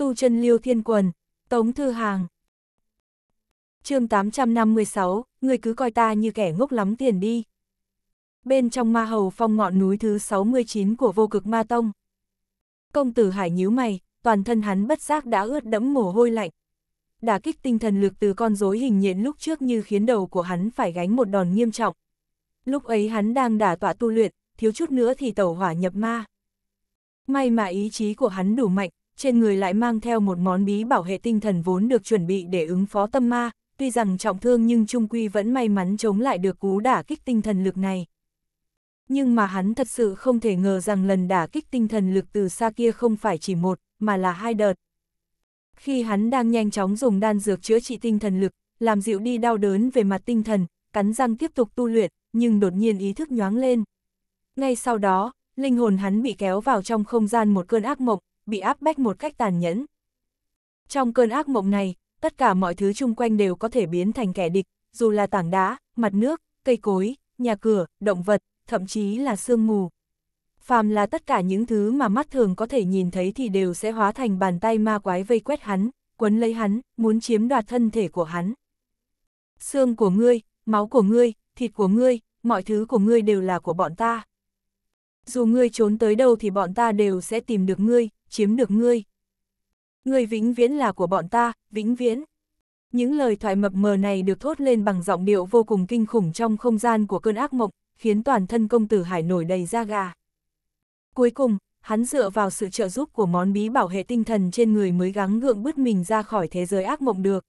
tu chân liêu thiên quần, tống thư hàng. chương 856, người cứ coi ta như kẻ ngốc lắm tiền đi. Bên trong ma hầu phong ngọn núi thứ 69 của vô cực ma tông. Công tử hải nhíu mày, toàn thân hắn bất giác đã ướt đẫm mồ hôi lạnh. Đả kích tinh thần lực từ con rối hình nhện lúc trước như khiến đầu của hắn phải gánh một đòn nghiêm trọng. Lúc ấy hắn đang đả tọa tu luyện, thiếu chút nữa thì tẩu hỏa nhập ma. May mà ý chí của hắn đủ mạnh, trên người lại mang theo một món bí bảo hệ tinh thần vốn được chuẩn bị để ứng phó tâm ma, tuy rằng trọng thương nhưng Trung Quy vẫn may mắn chống lại được cú đả kích tinh thần lực này. Nhưng mà hắn thật sự không thể ngờ rằng lần đả kích tinh thần lực từ xa kia không phải chỉ một, mà là hai đợt. Khi hắn đang nhanh chóng dùng đan dược chữa trị tinh thần lực, làm dịu đi đau đớn về mặt tinh thần, cắn răng tiếp tục tu luyện, nhưng đột nhiên ý thức nhoáng lên. Ngay sau đó, linh hồn hắn bị kéo vào trong không gian một cơn ác mộng, bị áp bách một cách tàn nhẫn. Trong cơn ác mộng này, tất cả mọi thứ chung quanh đều có thể biến thành kẻ địch, dù là tảng đá, mặt nước, cây cối, nhà cửa, động vật, thậm chí là sương mù. Phàm là tất cả những thứ mà mắt thường có thể nhìn thấy thì đều sẽ hóa thành bàn tay ma quái vây quét hắn, quấn lấy hắn, muốn chiếm đoạt thân thể của hắn. Xương của ngươi, máu của ngươi, thịt của ngươi, mọi thứ của ngươi đều là của bọn ta. Dù ngươi trốn tới đâu thì bọn ta đều sẽ tìm được ngươi, chiếm được ngươi. Ngươi vĩnh viễn là của bọn ta, vĩnh viễn. Những lời thoại mập mờ này được thốt lên bằng giọng điệu vô cùng kinh khủng trong không gian của cơn ác mộng, khiến toàn thân công tử hải nổi đầy da gà. Cuối cùng, hắn dựa vào sự trợ giúp của món bí bảo hệ tinh thần trên người mới gắng gượng bứt mình ra khỏi thế giới ác mộng được.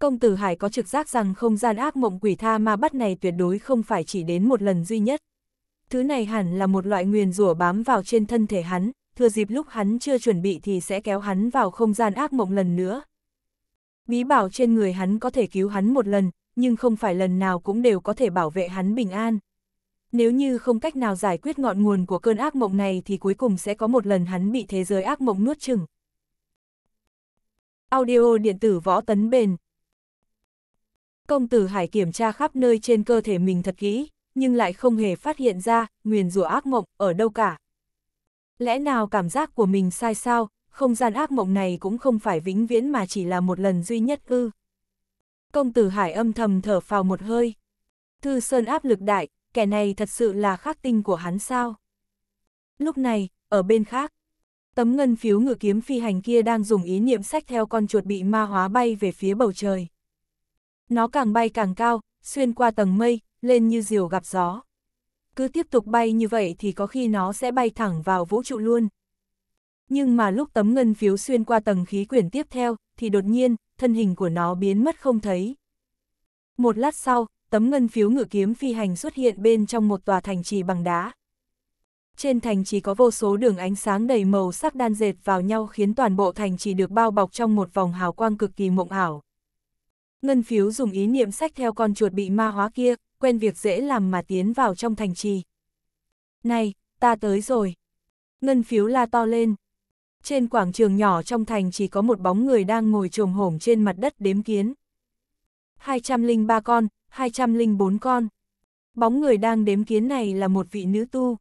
Công tử Hải có trực giác rằng không gian ác mộng quỷ tha ma bắt này tuyệt đối không phải chỉ đến một lần duy nhất. Thứ này hẳn là một loại nguyền rủa bám vào trên thân thể hắn, thừa dịp lúc hắn chưa chuẩn bị thì sẽ kéo hắn vào không gian ác mộng lần nữa. Bí bảo trên người hắn có thể cứu hắn một lần, nhưng không phải lần nào cũng đều có thể bảo vệ hắn bình an. Nếu như không cách nào giải quyết ngọn nguồn của cơn ác mộng này thì cuối cùng sẽ có một lần hắn bị thế giới ác mộng nuốt chừng. Audio điện tử võ tấn bền Công tử Hải kiểm tra khắp nơi trên cơ thể mình thật kỹ, nhưng lại không hề phát hiện ra, nguyền rủa ác mộng, ở đâu cả. Lẽ nào cảm giác của mình sai sao, không gian ác mộng này cũng không phải vĩnh viễn mà chỉ là một lần duy nhất ư. Công tử Hải âm thầm thở phào một hơi. Thư Sơn áp lực đại, kẻ này thật sự là khắc tinh của hắn sao. Lúc này, ở bên khác, tấm ngân phiếu ngự kiếm phi hành kia đang dùng ý niệm sách theo con chuột bị ma hóa bay về phía bầu trời. Nó càng bay càng cao, xuyên qua tầng mây, lên như diều gặp gió cứ tiếp tục bay như vậy thì có khi nó sẽ bay thẳng vào vũ trụ luôn. Nhưng mà lúc tấm ngân phiếu xuyên qua tầng khí quyển tiếp theo, thì đột nhiên, thân hình của nó biến mất không thấy. Một lát sau, tấm ngân phiếu ngự kiếm phi hành xuất hiện bên trong một tòa thành trì bằng đá. Trên thành trì có vô số đường ánh sáng đầy màu sắc đan dệt vào nhau khiến toàn bộ thành trì được bao bọc trong một vòng hào quang cực kỳ mộng ảo. Ngân phiếu dùng ý niệm sách theo con chuột bị ma hóa kia, quen việc dễ làm mà tiến vào trong thành trì. Này, ta tới rồi. Ngân phiếu la to lên. Trên quảng trường nhỏ trong thành chỉ có một bóng người đang ngồi trồm hổm trên mặt đất đếm kiến. 203 con, 204 con. Bóng người đang đếm kiến này là một vị nữ tu.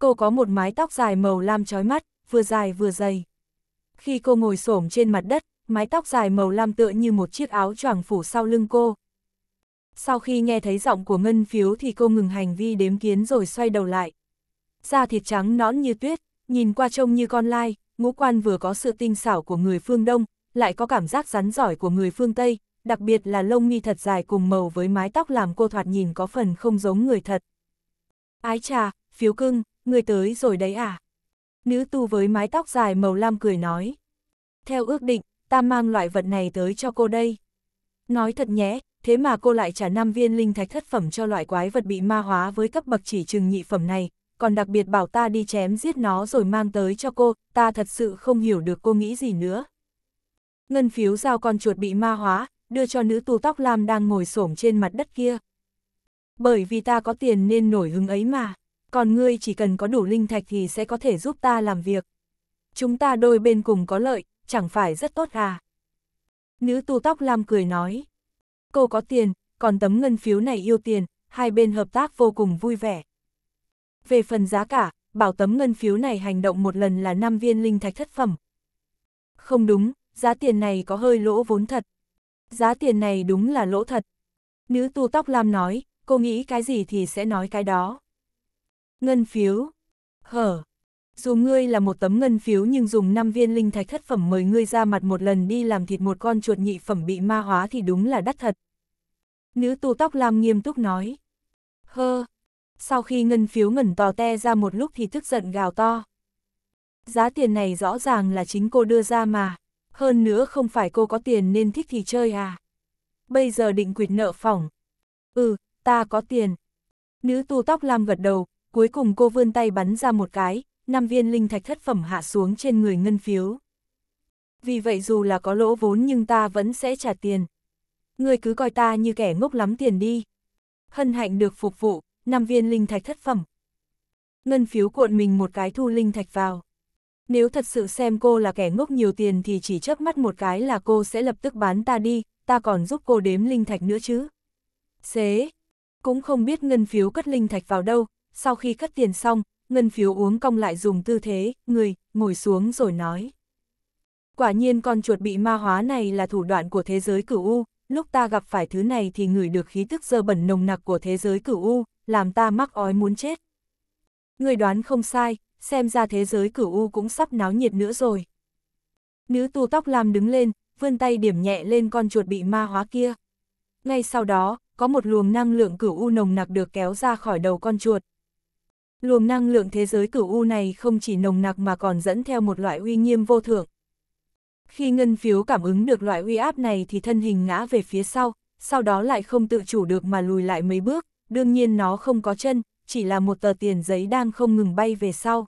Cô có một mái tóc dài màu lam trói mắt, vừa dài vừa dày. Khi cô ngồi xổm trên mặt đất, mái tóc dài màu lam tựa như một chiếc áo choàng phủ sau lưng cô, sau khi nghe thấy giọng của ngân phiếu thì cô ngừng hành vi đếm kiến rồi xoay đầu lại. Da thịt trắng nõn như tuyết, nhìn qua trông như con lai, ngũ quan vừa có sự tinh xảo của người phương Đông, lại có cảm giác rắn giỏi của người phương Tây, đặc biệt là lông mi thật dài cùng màu với mái tóc làm cô thoạt nhìn có phần không giống người thật. Ái trà, phiếu cưng, người tới rồi đấy à? Nữ tu với mái tóc dài màu lam cười nói. Theo ước định, ta mang loại vật này tới cho cô đây. Nói thật nhé, thế mà cô lại trả 5 viên linh thạch thất phẩm cho loại quái vật bị ma hóa với cấp bậc chỉ chừng nhị phẩm này, còn đặc biệt bảo ta đi chém giết nó rồi mang tới cho cô, ta thật sự không hiểu được cô nghĩ gì nữa. Ngân phiếu giao con chuột bị ma hóa, đưa cho nữ tu tóc lam đang ngồi xổm trên mặt đất kia. Bởi vì ta có tiền nên nổi hứng ấy mà, còn ngươi chỉ cần có đủ linh thạch thì sẽ có thể giúp ta làm việc. Chúng ta đôi bên cùng có lợi, chẳng phải rất tốt à. Nữ tu tóc lam cười nói cô có tiền, còn tấm ngân phiếu này yêu tiền, hai bên hợp tác vô cùng vui vẻ. Về phần giá cả, bảo tấm ngân phiếu này hành động một lần là 5 viên linh thạch thất phẩm. Không đúng, giá tiền này có hơi lỗ vốn thật. Giá tiền này đúng là lỗ thật. Nữ tu tóc lam nói, cô nghĩ cái gì thì sẽ nói cái đó. Ngân phiếu. Hở. Dù ngươi là một tấm ngân phiếu nhưng dùng 5 viên linh thạch thất phẩm mời ngươi ra mặt một lần đi làm thịt một con chuột nhị phẩm bị ma hóa thì đúng là đắt thật. Nữ tu tóc lam nghiêm túc nói. Hơ. Sau khi ngân phiếu ngẩn tò te ra một lúc thì tức giận gào to. Giá tiền này rõ ràng là chính cô đưa ra mà. Hơn nữa không phải cô có tiền nên thích thì chơi à. Bây giờ định quyệt nợ phỏng. Ừ, ta có tiền. Nữ tu tóc lam gật đầu, cuối cùng cô vươn tay bắn ra một cái, năm viên linh thạch thất phẩm hạ xuống trên người ngân phiếu. Vì vậy dù là có lỗ vốn nhưng ta vẫn sẽ trả tiền. Người cứ coi ta như kẻ ngốc lắm tiền đi. Hân hạnh được phục vụ, năm viên linh thạch thất phẩm. Ngân phiếu cuộn mình một cái thu linh thạch vào. Nếu thật sự xem cô là kẻ ngốc nhiều tiền thì chỉ chớp mắt một cái là cô sẽ lập tức bán ta đi, ta còn giúp cô đếm linh thạch nữa chứ. Xế, cũng không biết ngân phiếu cất linh thạch vào đâu, sau khi cất tiền xong, ngân phiếu uống cong lại dùng tư thế, người, ngồi xuống rồi nói. Quả nhiên con chuột bị ma hóa này là thủ đoạn của thế giới cửu U, lúc ta gặp phải thứ này thì ngửi được khí tức dơ bẩn nồng nặc của thế giới cửu U, làm ta mắc ói muốn chết. Người đoán không sai, xem ra thế giới cửu U cũng sắp náo nhiệt nữa rồi. Nữ tu tóc lam đứng lên, vươn tay điểm nhẹ lên con chuột bị ma hóa kia. Ngay sau đó, có một luồng năng lượng cửu U nồng nặc được kéo ra khỏi đầu con chuột, Luồng năng lượng thế giới cửu U này không chỉ nồng nặc mà còn dẫn theo một loại uy nghiêm vô thượng. Khi ngân phiếu cảm ứng được loại uy áp này thì thân hình ngã về phía sau, sau đó lại không tự chủ được mà lùi lại mấy bước, đương nhiên nó không có chân, chỉ là một tờ tiền giấy đang không ngừng bay về sau.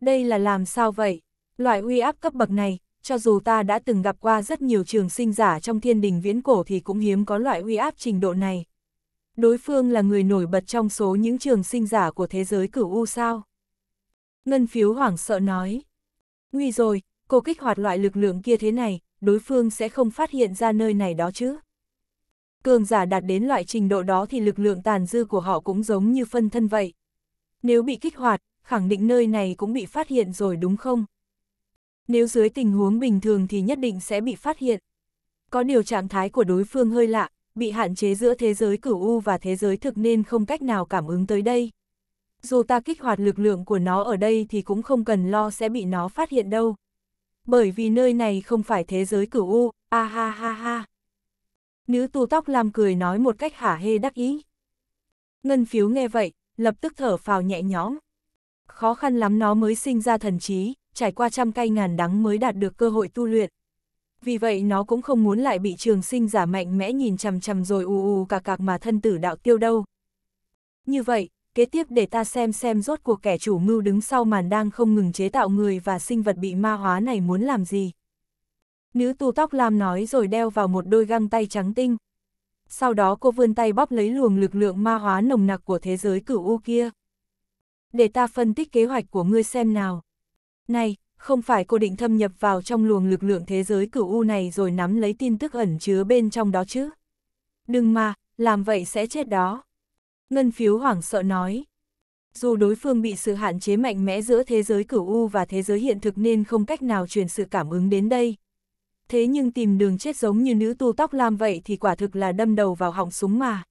Đây là làm sao vậy? Loại uy áp cấp bậc này, cho dù ta đã từng gặp qua rất nhiều trường sinh giả trong thiên đình viễn cổ thì cũng hiếm có loại uy áp trình độ này đối phương là người nổi bật trong số những trường sinh giả của thế giới cửu U sao. Ngân phiếu hoảng sợ nói, nguy rồi, cô kích hoạt loại lực lượng kia thế này, đối phương sẽ không phát hiện ra nơi này đó chứ. Cường giả đạt đến loại trình độ đó thì lực lượng tàn dư của họ cũng giống như phân thân vậy. Nếu bị kích hoạt, khẳng định nơi này cũng bị phát hiện rồi đúng không? Nếu dưới tình huống bình thường thì nhất định sẽ bị phát hiện. Có điều trạng thái của đối phương hơi lạ, bị hạn chế giữa thế giới cửu U và thế giới thực nên không cách nào cảm ứng tới đây. Dù ta kích hoạt lực lượng của nó ở đây thì cũng không cần lo sẽ bị nó phát hiện đâu. Bởi vì nơi này không phải thế giới cửu U, a ha ha ha. Nữ tu tóc làm cười nói một cách hả hê đắc ý. Ngân phiếu nghe vậy, lập tức thở phào nhẹ nhõm. Khó khăn lắm nó mới sinh ra thần trí, trải qua trăm cây ngàn đắng mới đạt được cơ hội tu luyện, vì vậy nó cũng không muốn lại bị trường sinh giả mạnh mẽ nhìn chằm chằm rồi ù ù cà cạc mà thân tử đạo tiêu đâu. Như vậy, kế tiếp để ta xem xem rốt cuộc kẻ chủ mưu đứng sau màn đang không ngừng chế tạo người và sinh vật bị ma hóa này muốn làm gì. Nữ tu tóc lam nói rồi đeo vào một đôi găng tay trắng tinh. Sau đó cô vươn tay bóp lấy luồng lực lượng ma hóa nồng nặc của thế giới cửu u kia. Để ta phân tích kế hoạch của ngươi xem nào. Này, không phải cô định thâm nhập vào trong luồng lực lượng thế giới cửu u này rồi nắm lấy tin tức ẩn chứa bên trong đó chứ. Đừng mà, làm vậy sẽ chết đó. Ngân phiếu hoảng sợ nói. Dù đối phương bị sự hạn chế mạnh mẽ giữa thế giới cửu u và thế giới hiện thực nên không cách nào truyền sự cảm ứng đến đây. Thế nhưng tìm đường chết giống như nữ tu tóc lam vậy thì quả thực là đâm đầu vào họng súng mà.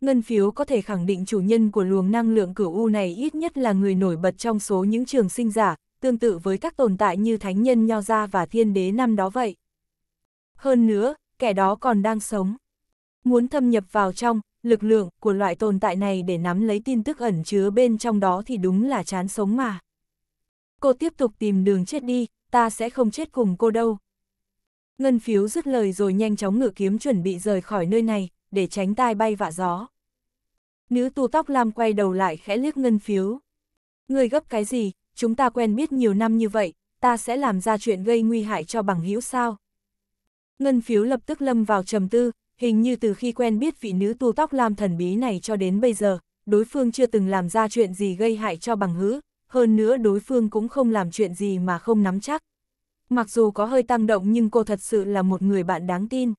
Ngân phiếu có thể khẳng định chủ nhân của luồng năng lượng cửu u này ít nhất là người nổi bật trong số những trường sinh giả, tương tự với các tồn tại như thánh nhân nho gia và thiên đế năm đó vậy. Hơn nữa, kẻ đó còn đang sống. Muốn thâm nhập vào trong, lực lượng của loại tồn tại này để nắm lấy tin tức ẩn chứa bên trong đó thì đúng là chán sống mà. Cô tiếp tục tìm đường chết đi, ta sẽ không chết cùng cô đâu. Ngân phiếu dứt lời rồi nhanh chóng ngựa kiếm chuẩn bị rời khỏi nơi này, để tránh tai bay vạ gió. Nữ tu tóc lam quay đầu lại khẽ liếc ngân phiếu. Người gấp cái gì, chúng ta quen biết nhiều năm như vậy, ta sẽ làm ra chuyện gây nguy hại cho bằng hữu sao. Ngân phiếu lập tức lâm vào trầm tư, hình như từ khi quen biết vị nữ tu tóc lam thần bí này cho đến bây giờ, đối phương chưa từng làm ra chuyện gì gây hại cho bằng hữu, hơn nữa đối phương cũng không làm chuyện gì mà không nắm chắc. Mặc dù có hơi tăng động nhưng cô thật sự là một người bạn đáng tin.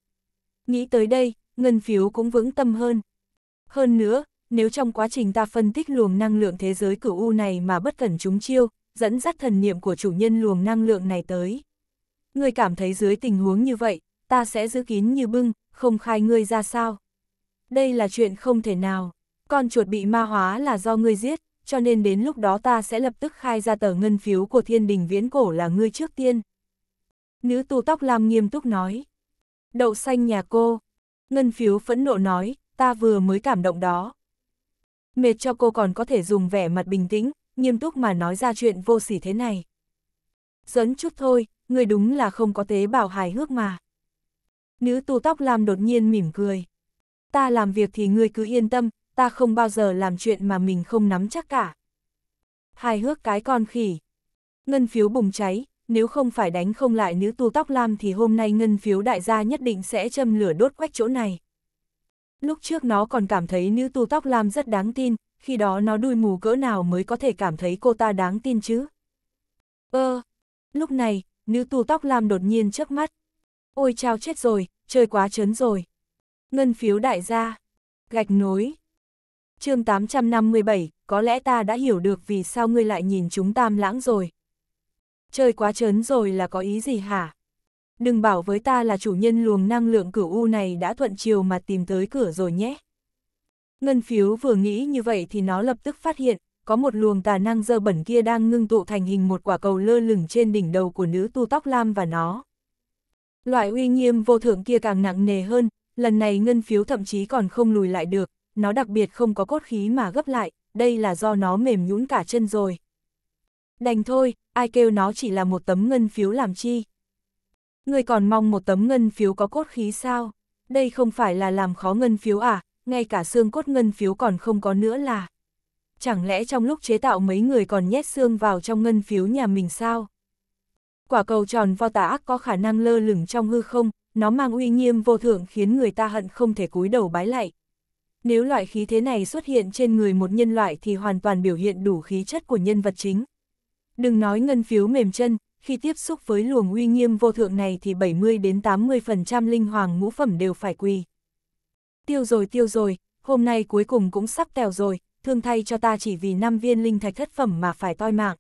Nghĩ tới đây, Ngân phiếu cũng vững tâm hơn. Hơn nữa, nếu trong quá trình ta phân tích luồng năng lượng thế giới cửu U này mà bất cẩn chúng chiêu, dẫn dắt thần niệm của chủ nhân luồng năng lượng này tới. Ngươi cảm thấy dưới tình huống như vậy, ta sẽ giữ kín như bưng, không khai ngươi ra sao. Đây là chuyện không thể nào, con chuột bị ma hóa là do ngươi giết, cho nên đến lúc đó ta sẽ lập tức khai ra tờ ngân phiếu của thiên đình viễn cổ là ngươi trước tiên. Nữ tu tóc lam nghiêm túc nói. Đậu xanh nhà cô. Ngân phiếu phẫn nộ nói, ta vừa mới cảm động đó mệt cho cô còn có thể dùng vẻ mặt bình tĩnh, nghiêm túc mà nói ra chuyện vô sỉ thế này. Dẫn chút thôi, người đúng là không có tế bào hài hước mà. Nữ tu tóc làm đột nhiên mỉm cười. Ta làm việc thì ngươi cứ yên tâm, ta không bao giờ làm chuyện mà mình không nắm chắc cả. Hài hước cái con khỉ. Ngân phiếu bùng cháy, nếu không phải đánh không lại nữ tu tóc lam thì hôm nay ngân phiếu đại gia nhất định sẽ châm lửa đốt quách chỗ này. Lúc trước nó còn cảm thấy nữ tu tóc lam rất đáng tin, khi đó nó đuôi mù cỡ nào mới có thể cảm thấy cô ta đáng tin chứ. Ơ, ờ, lúc này, nữ tu tóc lam đột nhiên chớp mắt. Ôi chao chết rồi, chơi quá chớn rồi. Ngân phiếu đại gia, gạch nối. chương 857, có lẽ ta đã hiểu được vì sao ngươi lại nhìn chúng tam lãng rồi. Chơi quá chớn rồi là có ý gì hả? đừng bảo với ta là chủ nhân luồng năng lượng cửu u này đã thuận chiều mà tìm tới cửa rồi nhé. Ngân phiếu vừa nghĩ như vậy thì nó lập tức phát hiện, có một luồng tà năng dơ bẩn kia đang ngưng tụ thành hình một quả cầu lơ lửng trên đỉnh đầu của nữ tu tóc lam và nó. Loại uy nghiêm vô thượng kia càng nặng nề hơn, lần này ngân phiếu thậm chí còn không lùi lại được, nó đặc biệt không có cốt khí mà gấp lại, đây là do nó mềm nhũn cả chân rồi. Đành thôi, ai kêu nó chỉ là một tấm ngân phiếu làm chi. Người còn mong một tấm ngân phiếu có cốt khí sao? Đây không phải là làm khó ngân phiếu à, ngay cả xương cốt ngân phiếu còn không có nữa là. Chẳng lẽ trong lúc chế tạo mấy người còn nhét xương vào trong ngân phiếu nhà mình sao? Quả cầu tròn vo tà ác có khả năng lơ lửng trong hư không, nó mang uy nghiêm vô thượng khiến người ta hận không thể cúi đầu bái lạy. Nếu loại khí thế này xuất hiện trên người một nhân loại thì hoàn toàn biểu hiện đủ khí chất của nhân vật chính. Đừng nói ngân phiếu mềm chân, khi tiếp xúc với luồng uy nghiêm vô thượng này thì 70 đến 80% linh hoàng ngũ phẩm đều phải quỳ. Tiêu rồi tiêu rồi, hôm nay cuối cùng cũng sắp tèo rồi, thương thay cho ta chỉ vì năm viên linh thạch thất phẩm mà phải toi mạng.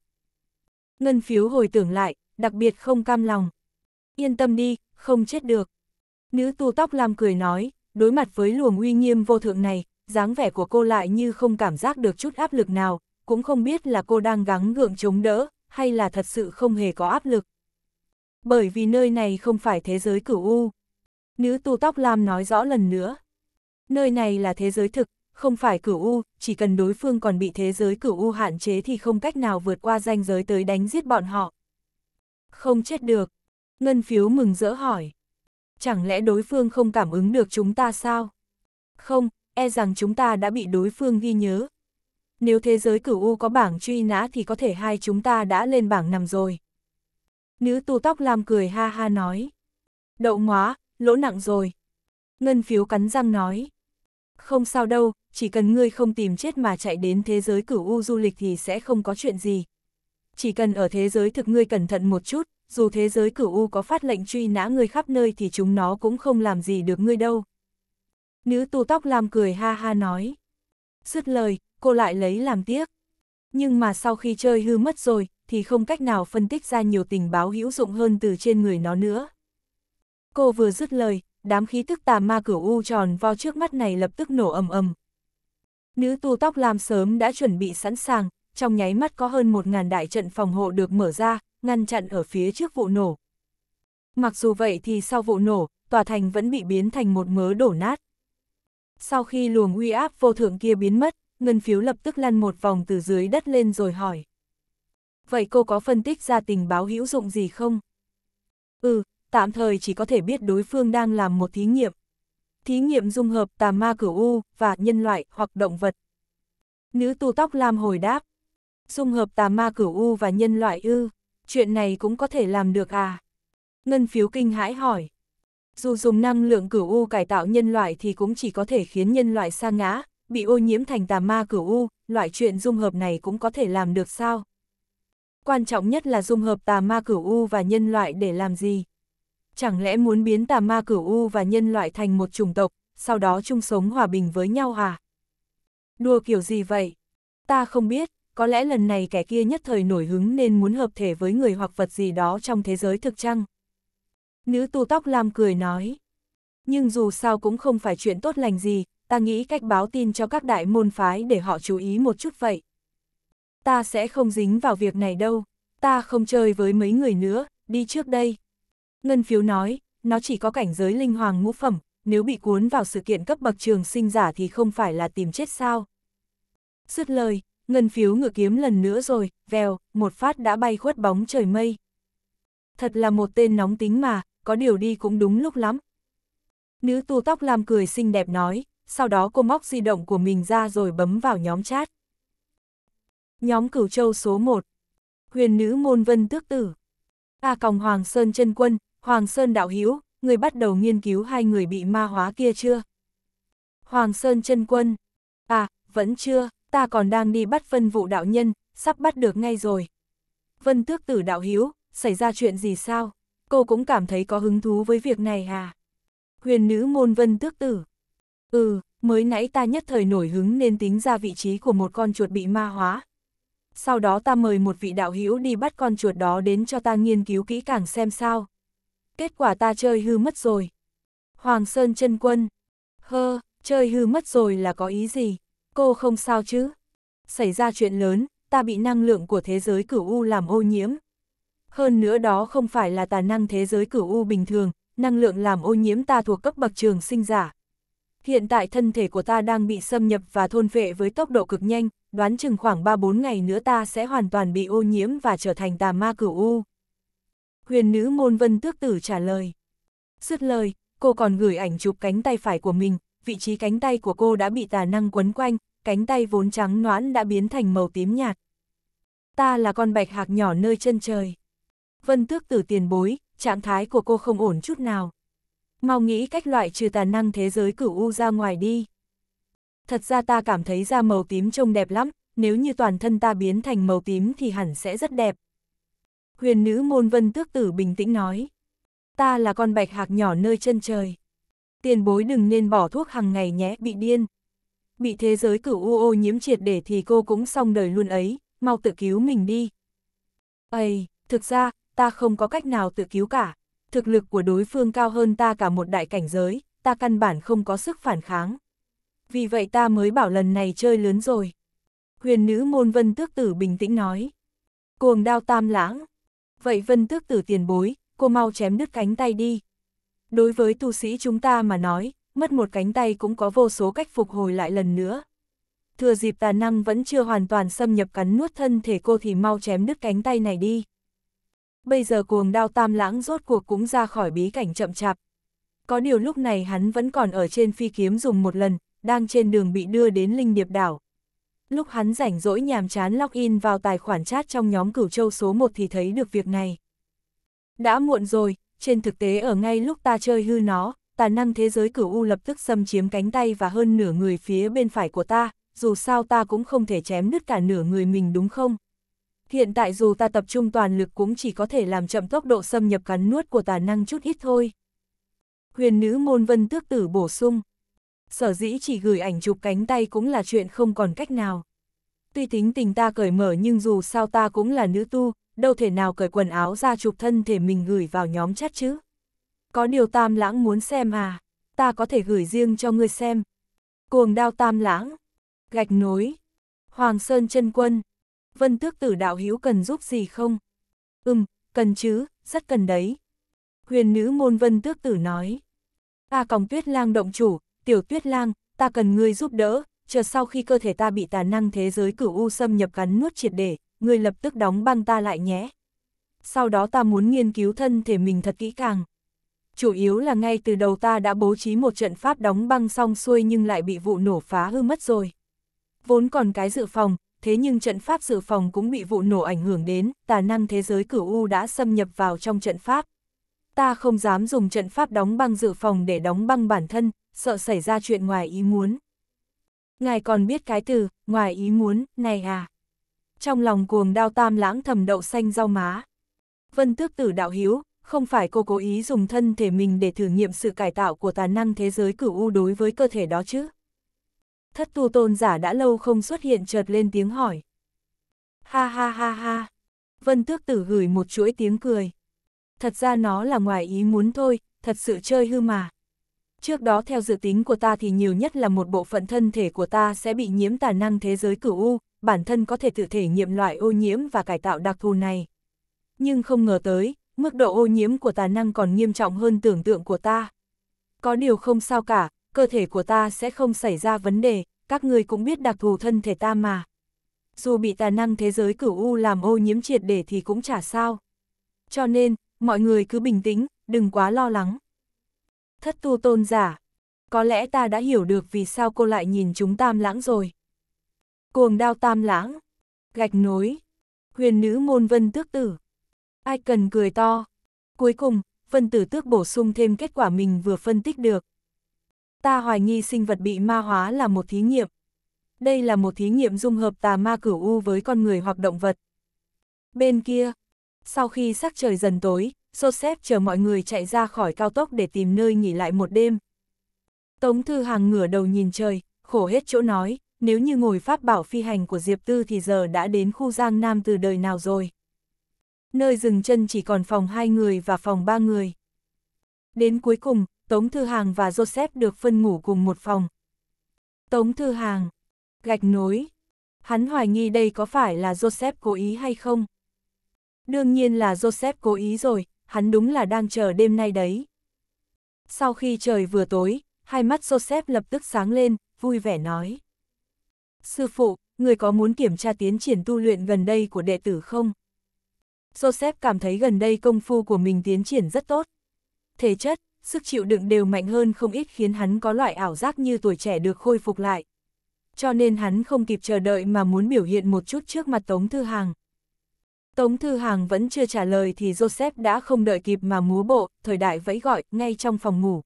Ngân phiếu hồi tưởng lại, đặc biệt không cam lòng. Yên tâm đi, không chết được. Nữ tu tóc làm cười nói, đối mặt với luồng uy nghiêm vô thượng này, dáng vẻ của cô lại như không cảm giác được chút áp lực nào, cũng không biết là cô đang gắng gượng chống đỡ, hay là thật sự không hề có áp lực. Bởi vì nơi này không phải thế giới cửu u. Nữ tu tóc lam nói rõ lần nữa. Nơi này là thế giới thực, không phải cửu u, chỉ cần đối phương còn bị thế giới cửu u hạn chế thì không cách nào vượt qua ranh giới tới đánh giết bọn họ. Không chết được. Ngân phiếu mừng rỡ hỏi. Chẳng lẽ đối phương không cảm ứng được chúng ta sao? Không, e rằng chúng ta đã bị đối phương ghi nhớ, nếu thế giới cửu U có bảng truy nã thì có thể hai chúng ta đã lên bảng nằm rồi. Nữ tu tóc lam cười ha ha nói. Đậu ngóa, lỗ nặng rồi. Ngân phiếu cắn răng nói. Không sao đâu, chỉ cần ngươi không tìm chết mà chạy đến thế giới cửu U du lịch thì sẽ không có chuyện gì. Chỉ cần ở thế giới thực ngươi cẩn thận một chút, dù thế giới cửu U có phát lệnh truy nã ngươi khắp nơi thì chúng nó cũng không làm gì được ngươi đâu. Nữ tu tóc lam cười ha ha nói. sứt lời, cô lại lấy làm tiếc. Nhưng mà sau khi chơi hư mất rồi, thì không cách nào phân tích ra nhiều tình báo hữu dụng hơn từ trên người nó nữa. Cô vừa dứt lời, đám khí tức tà ma cửu u tròn vào trước mắt này lập tức nổ ầm ầm. Nữ tu tóc làm sớm đã chuẩn bị sẵn sàng, trong nháy mắt có hơn một ngàn đại trận phòng hộ được mở ra, ngăn chặn ở phía trước vụ nổ. Mặc dù vậy thì sau vụ nổ, tòa thành vẫn bị biến thành một mớ đổ nát. Sau khi luồng uy áp vô thượng kia biến mất, ngân phiếu lập tức lăn một vòng từ dưới đất lên rồi hỏi. Vậy cô có phân tích ra tình báo hữu dụng gì không? Ừ, tạm thời chỉ có thể biết đối phương đang làm một thí nghiệm. Thí nghiệm dung hợp tà ma cửu U và nhân loại hoặc động vật. Nữ tu tóc lam hồi đáp. Dung hợp tà ma cửu U và nhân loại ư, chuyện này cũng có thể làm được à? Ngân phiếu kinh hãi hỏi. Dù dùng năng lượng cửu U cải tạo nhân loại thì cũng chỉ có thể khiến nhân loại sa ngã, bị ô nhiễm thành tà ma cửu u, loại chuyện dung hợp này cũng có thể làm được sao? Quan trọng nhất là dung hợp tà ma cửu u và nhân loại để làm gì? Chẳng lẽ muốn biến tà ma cửu u và nhân loại thành một chủng tộc, sau đó chung sống hòa bình với nhau à? Đùa kiểu gì vậy? Ta không biết, có lẽ lần này kẻ kia nhất thời nổi hứng nên muốn hợp thể với người hoặc vật gì đó trong thế giới thực chăng? Nữ tu tóc lam cười nói. Nhưng dù sao cũng không phải chuyện tốt lành gì, ta nghĩ cách báo tin cho các đại môn phái để họ chú ý một chút vậy. Ta sẽ không dính vào việc này đâu, ta không chơi với mấy người nữa, đi trước đây. Ngân phiếu nói, nó chỉ có cảnh giới linh hoàng ngũ phẩm, nếu bị cuốn vào sự kiện cấp bậc trường sinh giả thì không phải là tìm chết sao. sứt lời, ngân phiếu ngựa kiếm lần nữa rồi, vèo, một phát đã bay khuất bóng trời mây. Thật là một tên nóng tính mà, có điều đi cũng đúng lúc lắm. Nữ tu tóc làm cười xinh đẹp nói, sau đó cô móc di động của mình ra rồi bấm vào nhóm chat. Nhóm cửu châu số 1 Huyền nữ môn vân tước tử A còng Hoàng Sơn chân quân, Hoàng Sơn đạo hiếu người bắt đầu nghiên cứu hai người bị ma hóa kia chưa? Hoàng Sơn chân quân À, vẫn chưa, ta còn đang đi bắt phân vụ đạo nhân, sắp bắt được ngay rồi. Vân tước tử đạo hiếu xảy ra chuyện gì sao? Cô cũng cảm thấy có hứng thú với việc này à? Huyền nữ môn vân tước tử Ừ, mới nãy ta nhất thời nổi hứng nên tính ra vị trí của một con chuột bị ma hóa. Sau đó ta mời một vị đạo hữu đi bắt con chuột đó đến cho ta nghiên cứu kỹ càng xem sao. Kết quả ta chơi hư mất rồi. Hoàng Sơn chân quân. Hơ, chơi hư mất rồi là có ý gì? Cô không sao chứ? Xảy ra chuyện lớn, ta bị năng lượng của thế giới cửu U làm ô nhiễm. Hơn nữa đó không phải là tà năng thế giới cửu U bình thường, năng lượng làm ô nhiễm ta thuộc cấp bậc trường sinh giả, Hiện tại thân thể của ta đang bị xâm nhập và thôn phệ với tốc độ cực nhanh, đoán chừng khoảng 3-4 ngày nữa ta sẽ hoàn toàn bị ô nhiễm và trở thành tà ma cửu u. Huyền nữ môn vân tước tử trả lời. Dứt lời, cô còn gửi ảnh chụp cánh tay phải của mình, vị trí cánh tay của cô đã bị tà năng quấn quanh, cánh tay vốn trắng noãn đã biến thành màu tím nhạt. Ta là con bạch hạc nhỏ nơi chân trời. Vân tước tử tiền bối, trạng thái của cô không ổn chút nào mau nghĩ cách loại trừ tàn năng thế giới cửu u ra ngoài đi. Thật ra ta cảm thấy da màu tím trông đẹp lắm, nếu như toàn thân ta biến thành màu tím thì hẳn sẽ rất đẹp. Huyền nữ môn vân tước tử bình tĩnh nói. Ta là con bạch hạc nhỏ nơi chân trời. Tiền bối đừng nên bỏ thuốc hàng ngày nhé, bị điên. Bị thế giới cửu u ô nhiễm triệt để thì cô cũng xong đời luôn ấy, mau tự cứu mình đi. Ây, thực ra, ta không có cách nào tự cứu cả, thực lực của đối phương cao hơn ta cả một đại cảnh giới, ta căn bản không có sức phản kháng. Vì vậy ta mới bảo lần này chơi lớn rồi. Huyền nữ môn vân tước tử bình tĩnh nói. Cuồng đao tam lãng. Vậy vân tước tử tiền bối, cô mau chém đứt cánh tay đi. Đối với tu sĩ chúng ta mà nói, mất một cánh tay cũng có vô số cách phục hồi lại lần nữa. Thừa dịp tà năng vẫn chưa hoàn toàn xâm nhập cắn nuốt thân thể cô thì mau chém đứt cánh tay này đi. Bây giờ cuồng đao tam lãng rốt cuộc cũng ra khỏi bí cảnh chậm chạp. Có điều lúc này hắn vẫn còn ở trên phi kiếm dùng một lần, đang trên đường bị đưa đến linh điệp đảo. Lúc hắn rảnh rỗi nhàm chán log in vào tài khoản chat trong nhóm cửu châu số 1 thì thấy được việc này. Đã muộn rồi, trên thực tế ở ngay lúc ta chơi hư nó, tà năng thế giới cửu U lập tức xâm chiếm cánh tay và hơn nửa người phía bên phải của ta, dù sao ta cũng không thể chém đứt cả nửa người mình đúng không? Hiện tại dù ta tập trung toàn lực cũng chỉ có thể làm chậm tốc độ xâm nhập cắn nuốt của tà năng chút ít thôi. Huyền nữ môn vân tước tử bổ sung. Sở dĩ chỉ gửi ảnh chụp cánh tay cũng là chuyện không còn cách nào. Tuy tính tình ta cởi mở nhưng dù sao ta cũng là nữ tu, đâu thể nào cởi quần áo ra chụp thân thể mình gửi vào nhóm chat chứ. Có điều tam lãng muốn xem à, ta có thể gửi riêng cho ngươi xem. Cuồng đao tam lãng, gạch nối, hoàng sơn chân quân, Vân tước tử đạo hữu cần giúp gì không? Ừm, cần chứ, rất cần đấy. Huyền nữ môn vân tước tử nói. À còng tuyết lang động chủ, tiểu tuyết lang, ta cần ngươi giúp đỡ, chờ sau khi cơ thể ta bị tà năng thế giới cửu u xâm nhập cắn nuốt triệt để, ngươi lập tức đóng băng ta lại nhé. Sau đó ta muốn nghiên cứu thân thể mình thật kỹ càng. Chủ yếu là ngay từ đầu ta đã bố trí một trận pháp đóng băng xong xuôi nhưng lại bị vụ nổ phá hư mất rồi. Vốn còn cái dự phòng, thế nhưng trận pháp dự phòng cũng bị vụ nổ ảnh hưởng đến, tà năng thế giới cửu U đã xâm nhập vào trong trận pháp. Ta không dám dùng trận pháp đóng băng dự phòng để đóng băng bản thân, sợ xảy ra chuyện ngoài ý muốn. Ngài còn biết cái từ, ngoài ý muốn, này à. Trong lòng cuồng đao tam lãng thầm đậu xanh rau má. Vân tước tử đạo hiếu, không phải cô cố ý dùng thân thể mình để thử nghiệm sự cải tạo của tà năng thế giới cửu U đối với cơ thể đó chứ. Thất tu tôn giả đã lâu không xuất hiện chợt lên tiếng hỏi. Ha ha ha ha. Vân tước tử gửi một chuỗi tiếng cười. Thật ra nó là ngoài ý muốn thôi, thật sự chơi hư mà. Trước đó theo dự tính của ta thì nhiều nhất là một bộ phận thân thể của ta sẽ bị nhiễm tà năng thế giới cửu U, bản thân có thể tự thể nghiệm loại ô nhiễm và cải tạo đặc thù này. Nhưng không ngờ tới, mức độ ô nhiễm của tà năng còn nghiêm trọng hơn tưởng tượng của ta. Có điều không sao cả, cơ thể của ta sẽ không xảy ra vấn đề, các ngươi cũng biết đặc thù thân thể ta mà. Dù bị tà năng thế giới cửu U làm ô nhiễm triệt để thì cũng chả sao. Cho nên, mọi người cứ bình tĩnh, đừng quá lo lắng. Thất tu tôn giả, có lẽ ta đã hiểu được vì sao cô lại nhìn chúng tam lãng rồi. Cuồng đao tam lãng, gạch nối, huyền nữ môn vân tước tử. Ai cần cười to. Cuối cùng, phân tử tước bổ sung thêm kết quả mình vừa phân tích được ta hoài nghi sinh vật bị ma hóa là một thí nghiệm. Đây là một thí nghiệm dung hợp tà ma cửu u với con người hoặc động vật. Bên kia, sau khi sắc trời dần tối, Joseph chờ mọi người chạy ra khỏi cao tốc để tìm nơi nghỉ lại một đêm. Tống Thư Hàng ngửa đầu nhìn trời, khổ hết chỗ nói, nếu như ngồi pháp bảo phi hành của Diệp Tư thì giờ đã đến khu Giang Nam từ đời nào rồi. Nơi dừng chân chỉ còn phòng hai người và phòng ba người. Đến cuối cùng, Tống Thư Hàng và Joseph được phân ngủ cùng một phòng. Tống Thư Hàng, gạch nối. Hắn hoài nghi đây có phải là Joseph cố ý hay không? Đương nhiên là Joseph cố ý rồi, hắn đúng là đang chờ đêm nay đấy. Sau khi trời vừa tối, hai mắt Joseph lập tức sáng lên, vui vẻ nói. Sư phụ, người có muốn kiểm tra tiến triển tu luyện gần đây của đệ tử không? Joseph cảm thấy gần đây công phu của mình tiến triển rất tốt. Thể chất, sức chịu đựng đều mạnh hơn không ít khiến hắn có loại ảo giác như tuổi trẻ được khôi phục lại. Cho nên hắn không kịp chờ đợi mà muốn biểu hiện một chút trước mặt Tống Thư Hàng. Tống Thư Hàng vẫn chưa trả lời thì Joseph đã không đợi kịp mà múa bộ, thời đại vẫy gọi, ngay trong phòng ngủ.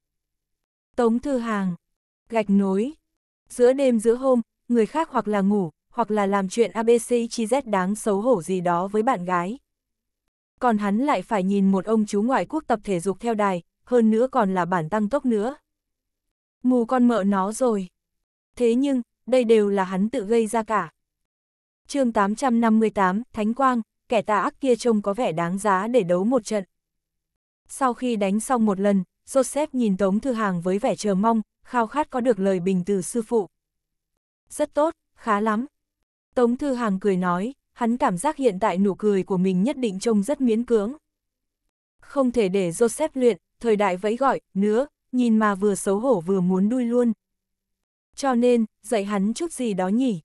Tống Thư Hàng, gạch nối, giữa đêm giữa hôm, người khác hoặc là ngủ, hoặc là làm chuyện ABCXYZ đáng xấu hổ gì đó với bạn gái. Còn hắn lại phải nhìn một ông chú ngoại quốc tập thể dục theo đài, hơn nữa còn là bản tăng tốc nữa. Mù con mợ nó rồi. Thế nhưng, đây đều là hắn tự gây ra cả. chương 858, Thánh Quang, kẻ tà ác kia trông có vẻ đáng giá để đấu một trận. Sau khi đánh xong một lần, Joseph nhìn Tống Thư Hàng với vẻ chờ mong, khao khát có được lời bình từ sư phụ. Rất tốt, khá lắm. Tống Thư Hàng cười nói, hắn cảm giác hiện tại nụ cười của mình nhất định trông rất miễn cưỡng không thể để Joseph luyện, thời đại vẫy gọi, nữa, nhìn mà vừa xấu hổ vừa muốn đuôi luôn. Cho nên, dạy hắn chút gì đó nhỉ.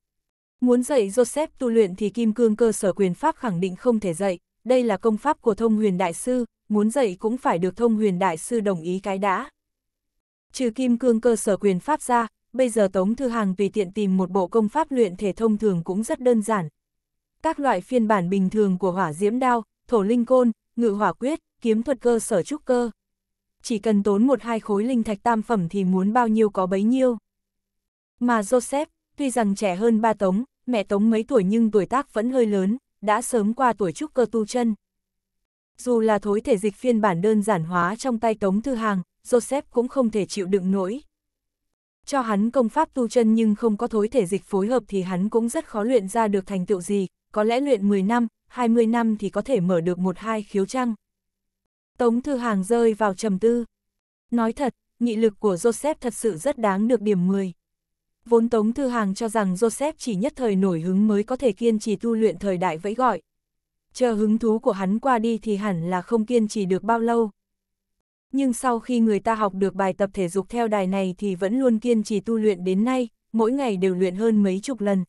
Muốn dạy Joseph tu luyện thì kim cương cơ sở quyền pháp khẳng định không thể dạy, đây là công pháp của thông huyền đại sư, muốn dạy cũng phải được thông huyền đại sư đồng ý cái đã. Trừ kim cương cơ sở quyền pháp ra, bây giờ Tống Thư Hàng tùy tiện tìm một bộ công pháp luyện thể thông thường cũng rất đơn giản. Các loại phiên bản bình thường của hỏa diễm đao, thổ linh côn, ngự hỏa quyết, kiếm thuật cơ sở trúc cơ. Chỉ cần tốn một hai khối linh thạch tam phẩm thì muốn bao nhiêu có bấy nhiêu. Mà Joseph, tuy rằng trẻ hơn ba Tống, mẹ Tống mấy tuổi nhưng tuổi tác vẫn hơi lớn, đã sớm qua tuổi trúc cơ tu chân. Dù là thối thể dịch phiên bản đơn giản hóa trong tay Tống Thư Hàng, Joseph cũng không thể chịu đựng nổi. Cho hắn công pháp tu chân nhưng không có thối thể dịch phối hợp thì hắn cũng rất khó luyện ra được thành tựu gì, có lẽ luyện 10 năm, 20 năm thì có thể mở được một hai khiếu trăng. Tống Thư Hàng rơi vào trầm tư. Nói thật, nghị lực của Joseph thật sự rất đáng được điểm 10. Vốn Tống Thư Hàng cho rằng Joseph chỉ nhất thời nổi hứng mới có thể kiên trì tu luyện thời đại vẫy gọi. Chờ hứng thú của hắn qua đi thì hẳn là không kiên trì được bao lâu. Nhưng sau khi người ta học được bài tập thể dục theo đài này thì vẫn luôn kiên trì tu luyện đến nay, mỗi ngày đều luyện hơn mấy chục lần.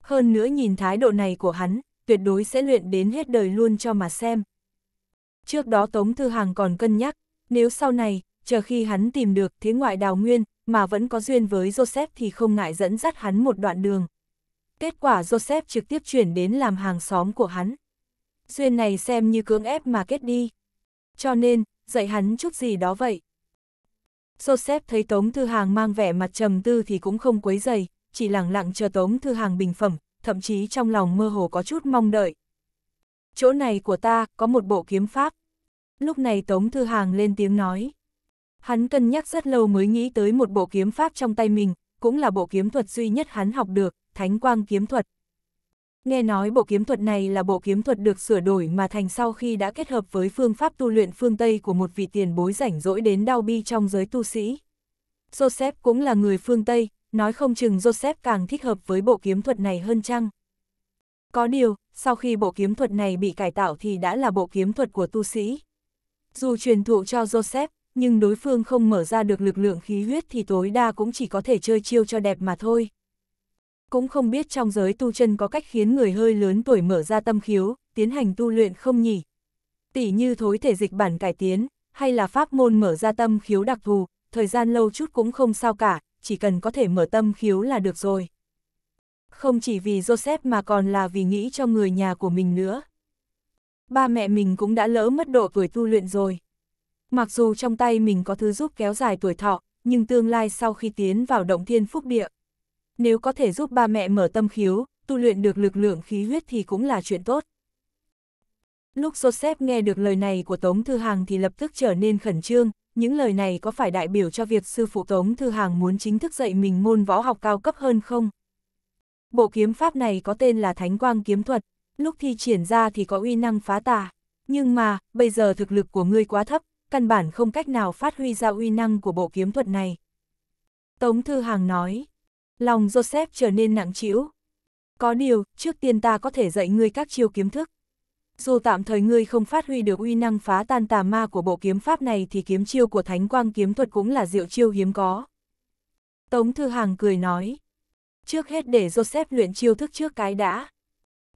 Hơn nữa nhìn thái độ này của hắn, tuyệt đối sẽ luyện đến hết đời luôn cho mà xem. Trước đó Tống Thư Hàng còn cân nhắc, nếu sau này, chờ khi hắn tìm được thế ngoại đào nguyên, mà vẫn có duyên với Joseph thì không ngại dẫn dắt hắn một đoạn đường. Kết quả Joseph trực tiếp chuyển đến làm hàng xóm của hắn. Duyên này xem như cưỡng ép mà kết đi. Cho nên, dạy hắn chút gì đó vậy. Joseph thấy Tống Thư Hàng mang vẻ mặt trầm tư thì cũng không quấy dày, chỉ lặng lặng chờ Tống Thư Hàng bình phẩm, thậm chí trong lòng mơ hồ có chút mong đợi. Chỗ này của ta có một bộ kiếm pháp, Lúc này Tống Thư Hàng lên tiếng nói. Hắn cân nhắc rất lâu mới nghĩ tới một bộ kiếm pháp trong tay mình, cũng là bộ kiếm thuật duy nhất hắn học được, Thánh Quang Kiếm Thuật. Nghe nói bộ kiếm thuật này là bộ kiếm thuật được sửa đổi mà thành sau khi đã kết hợp với phương pháp tu luyện phương Tây của một vị tiền bối rảnh rỗi đến đau bi trong giới tu sĩ. Joseph cũng là người phương Tây, nói không chừng Joseph càng thích hợp với bộ kiếm thuật này hơn chăng? Có điều, sau khi bộ kiếm thuật này bị cải tạo thì đã là bộ kiếm thuật của tu sĩ. Dù truyền thụ cho Joseph, nhưng đối phương không mở ra được lực lượng khí huyết thì tối đa cũng chỉ có thể chơi chiêu cho đẹp mà thôi. Cũng không biết trong giới tu chân có cách khiến người hơi lớn tuổi mở ra tâm khiếu, tiến hành tu luyện không nhỉ? Tỷ như thối thể dịch bản cải tiến, hay là pháp môn mở ra tâm khiếu đặc thù, thời gian lâu chút cũng không sao cả, chỉ cần có thể mở tâm khiếu là được rồi. Không chỉ vì Joseph mà còn là vì nghĩ cho người nhà của mình nữa ba mẹ mình cũng đã lỡ mất độ tuổi tu luyện rồi. Mặc dù trong tay mình có thứ giúp kéo dài tuổi thọ, nhưng tương lai sau khi tiến vào động thiên phúc địa, nếu có thể giúp ba mẹ mở tâm khiếu, tu luyện được lực lượng khí huyết thì cũng là chuyện tốt. Lúc Joseph nghe được lời này của Tống Thư Hàng thì lập tức trở nên khẩn trương, những lời này có phải đại biểu cho việc sư phụ Tống Thư Hàng muốn chính thức dạy mình môn võ học cao cấp hơn không? Bộ kiếm pháp này có tên là Thánh Quang Kiếm Thuật, lúc thi triển ra thì có uy năng phá tà, nhưng mà, bây giờ thực lực của ngươi quá thấp, căn bản không cách nào phát huy ra uy năng của bộ kiếm thuật này. Tống Thư Hàng nói, lòng Joseph trở nên nặng trĩu. Có điều, trước tiên ta có thể dạy ngươi các chiêu kiếm thức. Dù tạm thời ngươi không phát huy được uy năng phá tan tà ma của bộ kiếm pháp này thì kiếm chiêu của Thánh Quang kiếm thuật cũng là diệu chiêu hiếm có. Tống Thư Hàng cười nói, trước hết để Joseph luyện chiêu thức trước cái đã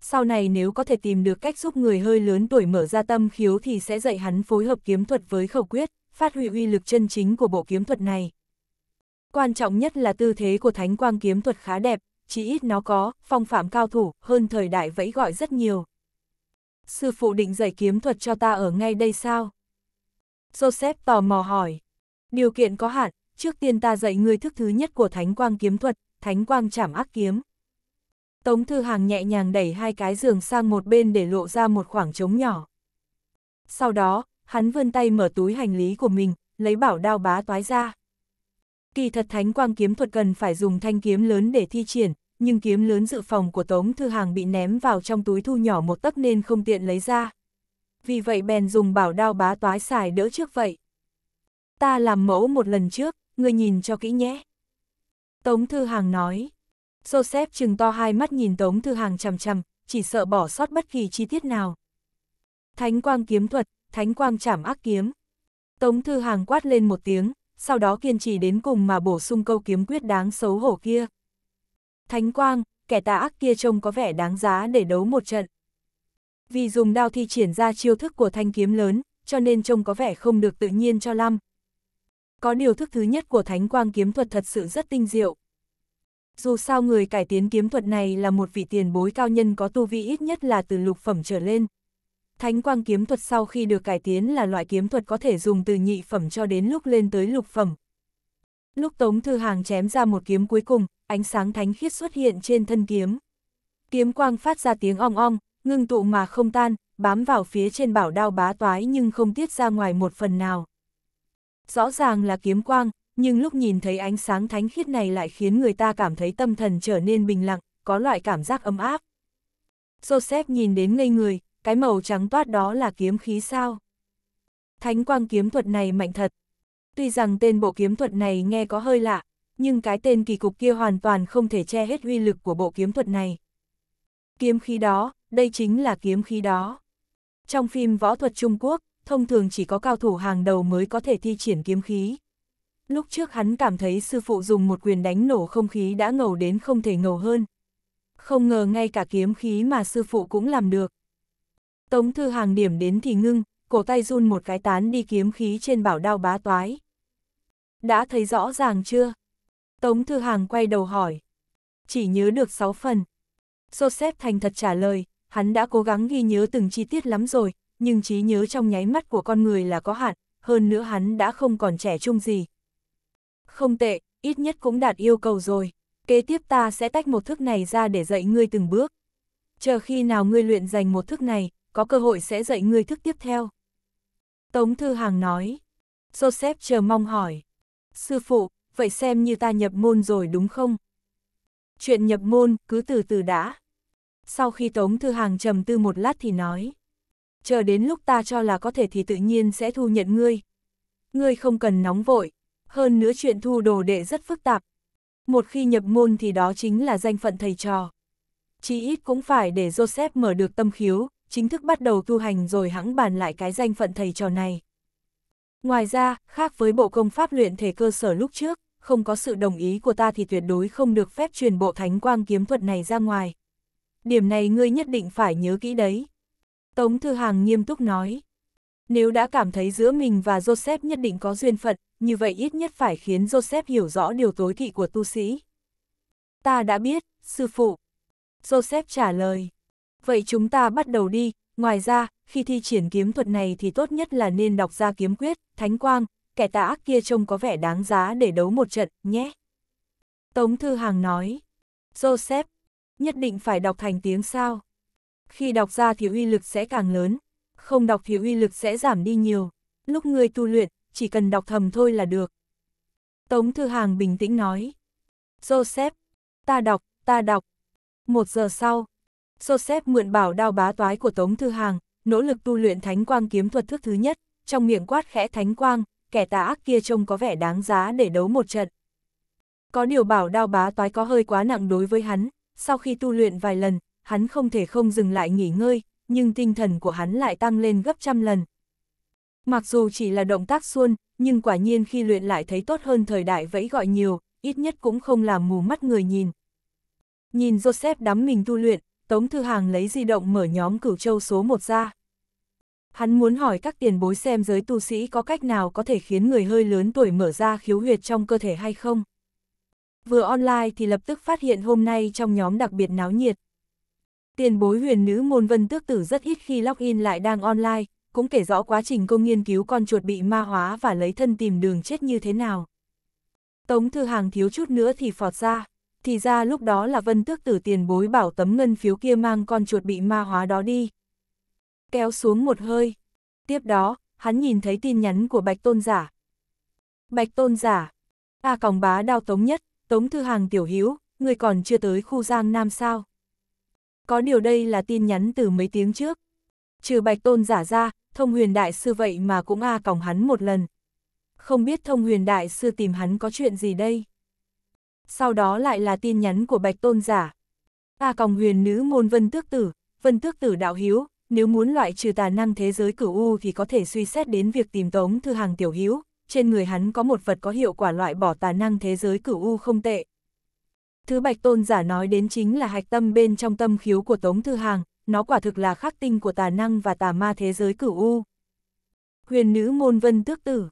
sau này nếu có thể tìm được cách giúp người hơi lớn tuổi mở ra tâm khiếu thì sẽ dạy hắn phối hợp kiếm thuật với khẩu quyết, phát huy uy lực chân chính của bộ kiếm thuật này. Quan trọng nhất là tư thế của thánh quang kiếm thuật khá đẹp, chỉ ít nó có, phong phạm cao thủ, hơn thời đại vẫy gọi rất nhiều. Sư phụ định dạy kiếm thuật cho ta ở ngay đây sao? Joseph tò mò hỏi. Điều kiện có hạn, trước tiên ta dạy người thức thứ nhất của thánh quang kiếm thuật, thánh quang chảm ác kiếm. Tống Thư Hàng nhẹ nhàng đẩy hai cái giường sang một bên để lộ ra một khoảng trống nhỏ. Sau đó, hắn vươn tay mở túi hành lý của mình, lấy bảo đao bá toái ra. Kỳ thật thánh quang kiếm thuật cần phải dùng thanh kiếm lớn để thi triển, nhưng kiếm lớn dự phòng của Tống Thư Hàng bị ném vào trong túi thu nhỏ một tấc nên không tiện lấy ra. Vì vậy bèn dùng bảo đao bá toái xài đỡ trước vậy. Ta làm mẫu một lần trước, ngươi nhìn cho kỹ nhé. Tống Thư Hàng nói. Joseph chừng to hai mắt nhìn Tống Thư Hàng chằm chằm, chỉ sợ bỏ sót bất kỳ chi tiết nào. Thánh quang kiếm thuật, thánh quang chảm ác kiếm. Tống Thư Hàng quát lên một tiếng, sau đó kiên trì đến cùng mà bổ sung câu kiếm quyết đáng xấu hổ kia. Thánh quang, kẻ tà ác kia trông có vẻ đáng giá để đấu một trận. Vì dùng đao thi triển ra chiêu thức của thanh kiếm lớn, cho nên trông có vẻ không được tự nhiên cho lắm. Có điều thức thứ nhất của thánh quang kiếm thuật thật sự rất tinh diệu, dù sao người cải tiến kiếm thuật này là một vị tiền bối cao nhân có tu vi ít nhất là từ lục phẩm trở lên. Thánh quang kiếm thuật sau khi được cải tiến là loại kiếm thuật có thể dùng từ nhị phẩm cho đến lúc lên tới lục phẩm. Lúc Tống Thư Hàng chém ra một kiếm cuối cùng, ánh sáng thánh khiết xuất hiện trên thân kiếm. Kiếm quang phát ra tiếng ong ong, ngưng tụ mà không tan, bám vào phía trên bảo đao bá toái nhưng không tiết ra ngoài một phần nào. Rõ ràng là kiếm quang, nhưng lúc nhìn thấy ánh sáng thánh khiết này lại khiến người ta cảm thấy tâm thần trở nên bình lặng, có loại cảm giác ấm áp. Joseph nhìn đến ngây người, cái màu trắng toát đó là kiếm khí sao. Thánh quang kiếm thuật này mạnh thật. Tuy rằng tên bộ kiếm thuật này nghe có hơi lạ, nhưng cái tên kỳ cục kia hoàn toàn không thể che hết uy lực của bộ kiếm thuật này. Kiếm khí đó, đây chính là kiếm khí đó. Trong phim võ thuật Trung Quốc, thông thường chỉ có cao thủ hàng đầu mới có thể thi triển kiếm khí. Lúc trước hắn cảm thấy sư phụ dùng một quyền đánh nổ không khí đã ngầu đến không thể ngầu hơn. Không ngờ ngay cả kiếm khí mà sư phụ cũng làm được. Tống thư hàng điểm đến thì ngưng, cổ tay run một cái tán đi kiếm khí trên bảo đao bá toái. Đã thấy rõ ràng chưa? Tống thư hàng quay đầu hỏi. Chỉ nhớ được 6 phần. Joseph thành thật trả lời, hắn đã cố gắng ghi nhớ từng chi tiết lắm rồi, nhưng trí nhớ trong nháy mắt của con người là có hạn, hơn nữa hắn đã không còn trẻ trung gì, không tệ, ít nhất cũng đạt yêu cầu rồi. Kế tiếp ta sẽ tách một thức này ra để dạy ngươi từng bước. Chờ khi nào ngươi luyện dành một thức này, có cơ hội sẽ dạy ngươi thức tiếp theo. Tống Thư Hàng nói. Joseph chờ mong hỏi. Sư phụ, vậy xem như ta nhập môn rồi đúng không? Chuyện nhập môn cứ từ từ đã. Sau khi Tống Thư Hàng trầm tư một lát thì nói. Chờ đến lúc ta cho là có thể thì tự nhiên sẽ thu nhận ngươi. Ngươi không cần nóng vội, hơn nữa chuyện thu đồ đệ rất phức tạp. Một khi nhập môn thì đó chính là danh phận thầy trò. chỉ ít cũng phải để Joseph mở được tâm khiếu, chính thức bắt đầu tu hành rồi hãng bàn lại cái danh phận thầy trò này. Ngoài ra, khác với bộ công pháp luyện thể cơ sở lúc trước, không có sự đồng ý của ta thì tuyệt đối không được phép truyền bộ thánh quang kiếm thuật này ra ngoài. Điểm này ngươi nhất định phải nhớ kỹ đấy. Tống Thư Hàng nghiêm túc nói. Nếu đã cảm thấy giữa mình và Joseph nhất định có duyên phận, như vậy ít nhất phải khiến Joseph hiểu rõ điều tối kỵ của tu sĩ. Ta đã biết, sư phụ. Joseph trả lời. Vậy chúng ta bắt đầu đi, ngoài ra, khi thi triển kiếm thuật này thì tốt nhất là nên đọc ra kiếm quyết, thánh quang, kẻ tà ác kia trông có vẻ đáng giá để đấu một trận, nhé. Tống Thư Hàng nói. Joseph, nhất định phải đọc thành tiếng sao. Khi đọc ra thì uy lực sẽ càng lớn, không đọc thì uy lực sẽ giảm đi nhiều. Lúc ngươi tu luyện, chỉ cần đọc thầm thôi là được. Tống Thư Hàng bình tĩnh nói. Joseph, ta đọc, ta đọc. Một giờ sau, Joseph mượn bảo đao bá toái của Tống Thư Hàng, nỗ lực tu luyện thánh quang kiếm thuật thức thứ nhất, trong miệng quát khẽ thánh quang, kẻ tà ác kia trông có vẻ đáng giá để đấu một trận. Có điều bảo đao bá toái có hơi quá nặng đối với hắn, sau khi tu luyện vài lần, hắn không thể không dừng lại nghỉ ngơi, nhưng tinh thần của hắn lại tăng lên gấp trăm lần. Mặc dù chỉ là động tác xuân, nhưng quả nhiên khi luyện lại thấy tốt hơn thời đại vẫy gọi nhiều, ít nhất cũng không làm mù mắt người nhìn. Nhìn Joseph đắm mình tu luyện, Tống Thư Hàng lấy di động mở nhóm cửu châu số 1 ra. Hắn muốn hỏi các tiền bối xem giới tu sĩ có cách nào có thể khiến người hơi lớn tuổi mở ra khiếu huyệt trong cơ thể hay không. Vừa online thì lập tức phát hiện hôm nay trong nhóm đặc biệt náo nhiệt. Tiền bối huyền nữ môn vân tước tử rất ít khi login lại đang online, cũng kể rõ quá trình công nghiên cứu con chuột bị ma hóa và lấy thân tìm đường chết như thế nào. Tống Thư Hàng thiếu chút nữa thì phọt ra, thì ra lúc đó là vân tước tử tiền bối bảo tấm ngân phiếu kia mang con chuột bị ma hóa đó đi. Kéo xuống một hơi. Tiếp đó, hắn nhìn thấy tin nhắn của Bạch Tôn Giả. Bạch Tôn Giả. A còng bá đao tống nhất, tống thư hàng tiểu hiếu, người còn chưa tới khu giang nam sao có điều đây là tin nhắn từ mấy tiếng trước. Trừ bạch tôn giả ra, thông huyền đại sư vậy mà cũng a à còng hắn một lần. Không biết thông huyền đại sư tìm hắn có chuyện gì đây? Sau đó lại là tin nhắn của bạch tôn giả. A à còng huyền nữ môn vân tước tử, vân tước tử đạo hiếu, nếu muốn loại trừ tà năng thế giới cửu u thì có thể suy xét đến việc tìm tống thư hàng tiểu hiếu, trên người hắn có một vật có hiệu quả loại bỏ tà năng thế giới cửu u không tệ, Thứ bạch tôn giả nói đến chính là hạch tâm bên trong tâm khiếu của Tống Thư Hàng, nó quả thực là khắc tinh của tà năng và tà ma thế giới cửu U. Huyền nữ môn vân tước tử.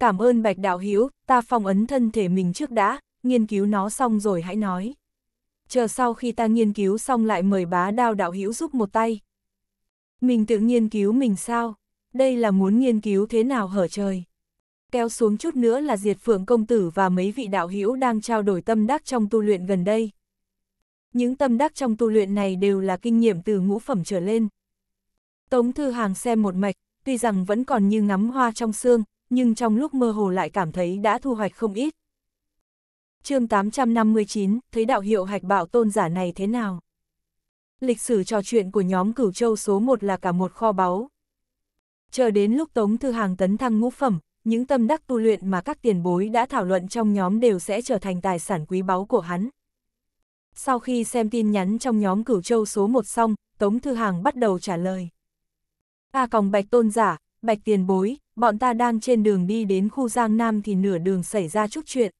Cảm ơn bạch đạo hiếu, ta phong ấn thân thể mình trước đã, nghiên cứu nó xong rồi hãy nói. Chờ sau khi ta nghiên cứu xong lại mời bá đao đạo hiếu giúp một tay. Mình tự nghiên cứu mình sao? Đây là muốn nghiên cứu thế nào hở trời? kéo xuống chút nữa là diệt phượng công tử và mấy vị đạo hữu đang trao đổi tâm đắc trong tu luyện gần đây. Những tâm đắc trong tu luyện này đều là kinh nghiệm từ ngũ phẩm trở lên. Tống Thư Hàng xem một mạch, tuy rằng vẫn còn như ngắm hoa trong xương, nhưng trong lúc mơ hồ lại cảm thấy đã thu hoạch không ít. chương 859, thấy đạo hiệu hạch bạo tôn giả này thế nào? Lịch sử trò chuyện của nhóm cửu châu số 1 là cả một kho báu. Chờ đến lúc Tống Thư Hàng tấn thăng ngũ phẩm, những tâm đắc tu luyện mà các tiền bối đã thảo luận trong nhóm đều sẽ trở thành tài sản quý báu của hắn. Sau khi xem tin nhắn trong nhóm cửu châu số 1 xong, Tống Thư Hàng bắt đầu trả lời. A còng bạch tôn giả, bạch tiền bối, bọn ta đang trên đường đi đến khu Giang Nam thì nửa đường xảy ra chút chuyện.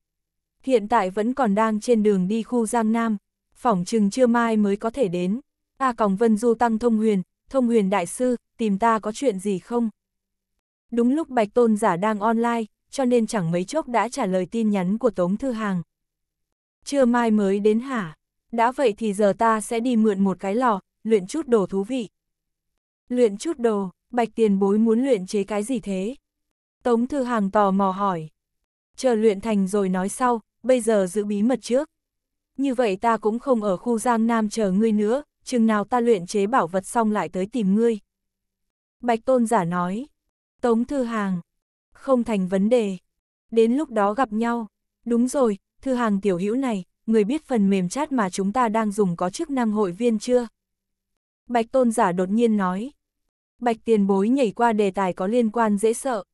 Hiện tại vẫn còn đang trên đường đi khu Giang Nam, phỏng chừng chưa mai mới có thể đến. A còng vân du tăng thông huyền, thông huyền đại sư, tìm ta có chuyện gì không? Đúng lúc Bạch Tôn giả đang online, cho nên chẳng mấy chốc đã trả lời tin nhắn của Tống Thư Hàng. Trưa mai mới đến hả? Đã vậy thì giờ ta sẽ đi mượn một cái lò, luyện chút đồ thú vị. Luyện chút đồ, Bạch Tiền Bối muốn luyện chế cái gì thế? Tống Thư Hàng tò mò hỏi. Chờ luyện thành rồi nói sau, bây giờ giữ bí mật trước. Như vậy ta cũng không ở khu Giang Nam chờ ngươi nữa, chừng nào ta luyện chế bảo vật xong lại tới tìm ngươi. Bạch Tôn giả nói, Tống Thư Hàng. Không thành vấn đề. Đến lúc đó gặp nhau. Đúng rồi, Thư Hàng tiểu hữu này, người biết phần mềm chat mà chúng ta đang dùng có chức năng hội viên chưa? Bạch Tôn Giả đột nhiên nói. Bạch tiền bối nhảy qua đề tài có liên quan dễ sợ.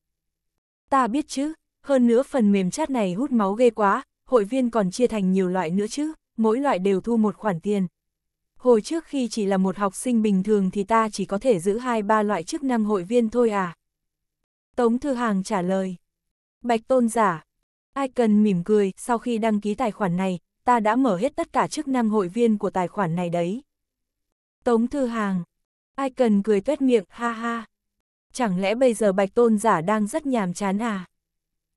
Ta biết chứ, hơn nữa phần mềm chat này hút máu ghê quá, hội viên còn chia thành nhiều loại nữa chứ, mỗi loại đều thu một khoản tiền. Hồi trước khi chỉ là một học sinh bình thường thì ta chỉ có thể giữ hai ba loại chức năng hội viên thôi à. Tống Thư Hàng trả lời. Bạch tôn giả. Ai cần mỉm cười, sau khi đăng ký tài khoản này, ta đã mở hết tất cả chức năng hội viên của tài khoản này đấy. Tống Thư Hàng. Ai cần cười tuét miệng, ha ha. Chẳng lẽ bây giờ bạch tôn giả đang rất nhàm chán à?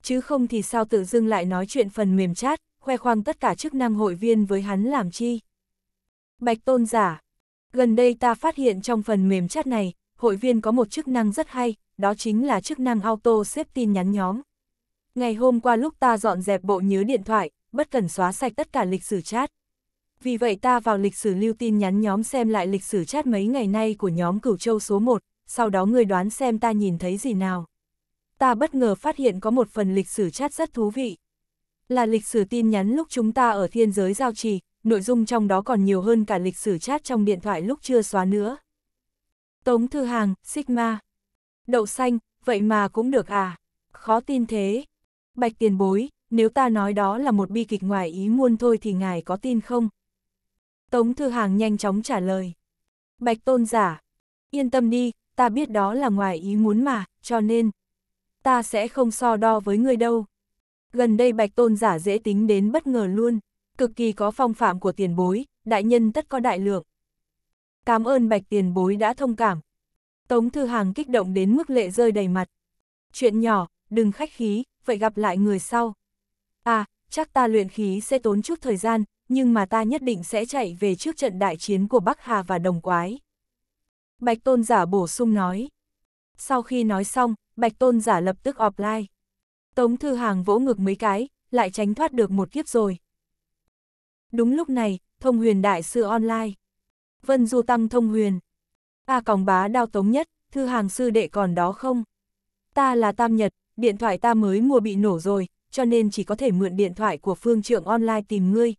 Chứ không thì sao tự dưng lại nói chuyện phần mềm chat, khoe khoang tất cả chức năng hội viên với hắn làm chi? Bạch tôn giả. Gần đây ta phát hiện trong phần mềm chat này, hội viên có một chức năng rất hay, đó chính là chức năng auto xếp tin nhắn nhóm. Ngày hôm qua lúc ta dọn dẹp bộ nhớ điện thoại, bất cần xóa sạch tất cả lịch sử chat. Vì vậy ta vào lịch sử lưu tin nhắn nhóm xem lại lịch sử chat mấy ngày nay của nhóm cửu châu số 1, sau đó người đoán xem ta nhìn thấy gì nào. Ta bất ngờ phát hiện có một phần lịch sử chat rất thú vị. Là lịch sử tin nhắn lúc chúng ta ở thiên giới giao trì, nội dung trong đó còn nhiều hơn cả lịch sử chat trong điện thoại lúc chưa xóa nữa. Tống Thư Hàng, Sigma Đậu xanh, vậy mà cũng được à? Khó tin thế. Bạch tiền bối, nếu ta nói đó là một bi kịch ngoài ý muôn thôi thì ngài có tin không? Tống Thư Hàng nhanh chóng trả lời. Bạch tôn giả, yên tâm đi, ta biết đó là ngoài ý muốn mà, cho nên, ta sẽ không so đo với người đâu. Gần đây bạch tôn giả dễ tính đến bất ngờ luôn, cực kỳ có phong phạm của tiền bối, đại nhân tất có đại lượng. Cảm ơn bạch tiền bối đã thông cảm, Tống Thư Hàng kích động đến mức lệ rơi đầy mặt. Chuyện nhỏ, đừng khách khí, vậy gặp lại người sau. À, chắc ta luyện khí sẽ tốn chút thời gian, nhưng mà ta nhất định sẽ chạy về trước trận đại chiến của Bắc Hà và Đồng Quái. Bạch Tôn Giả bổ sung nói. Sau khi nói xong, Bạch Tôn Giả lập tức offline. Tống Thư Hàng vỗ ngực mấy cái, lại tránh thoát được một kiếp rồi. Đúng lúc này, Thông Huyền Đại Sư online. Vân Du Tăng Thông Huyền. A còng bá đao tống nhất, thư hàng sư đệ còn đó không? Ta là Tam Nhật, điện thoại ta mới mua bị nổ rồi, cho nên chỉ có thể mượn điện thoại của phương trưởng online tìm ngươi.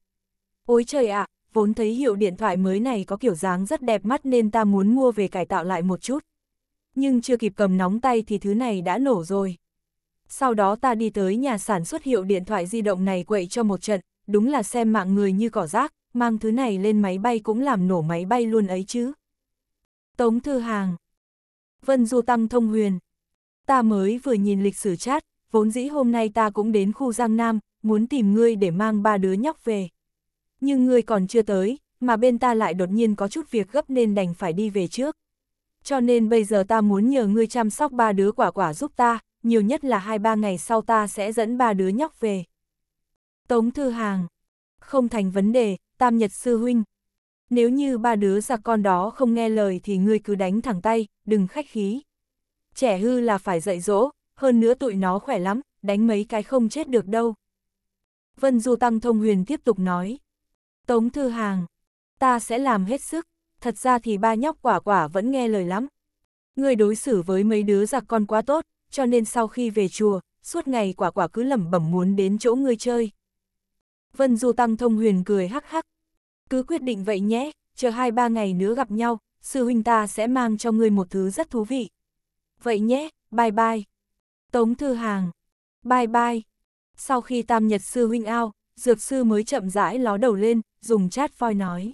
Ôi trời ạ, vốn thấy hiệu điện thoại mới này có kiểu dáng rất đẹp mắt nên ta muốn mua về cải tạo lại một chút. Nhưng chưa kịp cầm nóng tay thì thứ này đã nổ rồi. Sau đó ta đi tới nhà sản xuất hiệu điện thoại di động này quậy cho một trận, đúng là xem mạng người như cỏ rác, mang thứ này lên máy bay cũng làm nổ máy bay luôn ấy chứ. Tống Thư Hàng Vân Du Tăng Thông Huyền Ta mới vừa nhìn lịch sử chat, vốn dĩ hôm nay ta cũng đến khu Giang Nam, muốn tìm ngươi để mang ba đứa nhóc về. Nhưng ngươi còn chưa tới, mà bên ta lại đột nhiên có chút việc gấp nên đành phải đi về trước. Cho nên bây giờ ta muốn nhờ ngươi chăm sóc ba đứa quả quả giúp ta, nhiều nhất là hai ba ngày sau ta sẽ dẫn ba đứa nhóc về. Tống Thư Hàng Không thành vấn đề, Tam Nhật Sư Huynh, nếu như ba đứa giặc con đó không nghe lời thì ngươi cứ đánh thẳng tay, đừng khách khí. Trẻ hư là phải dạy dỗ, hơn nữa tụi nó khỏe lắm, đánh mấy cái không chết được đâu. Vân Du Tăng Thông Huyền tiếp tục nói. Tống Thư Hàng, ta sẽ làm hết sức, thật ra thì ba nhóc quả quả vẫn nghe lời lắm. ngươi đối xử với mấy đứa giặc con quá tốt, cho nên sau khi về chùa, suốt ngày quả quả cứ lẩm bẩm muốn đến chỗ ngươi chơi. Vân Du Tăng Thông Huyền cười hắc hắc, cứ quyết định vậy nhé, chờ hai ba ngày nữa gặp nhau, sư huynh ta sẽ mang cho ngươi một thứ rất thú vị. Vậy nhé, bye bye. Tống Thư Hàng, bye bye. Sau khi tam nhật sư huynh ao, dược sư mới chậm rãi ló đầu lên, dùng chat voi nói.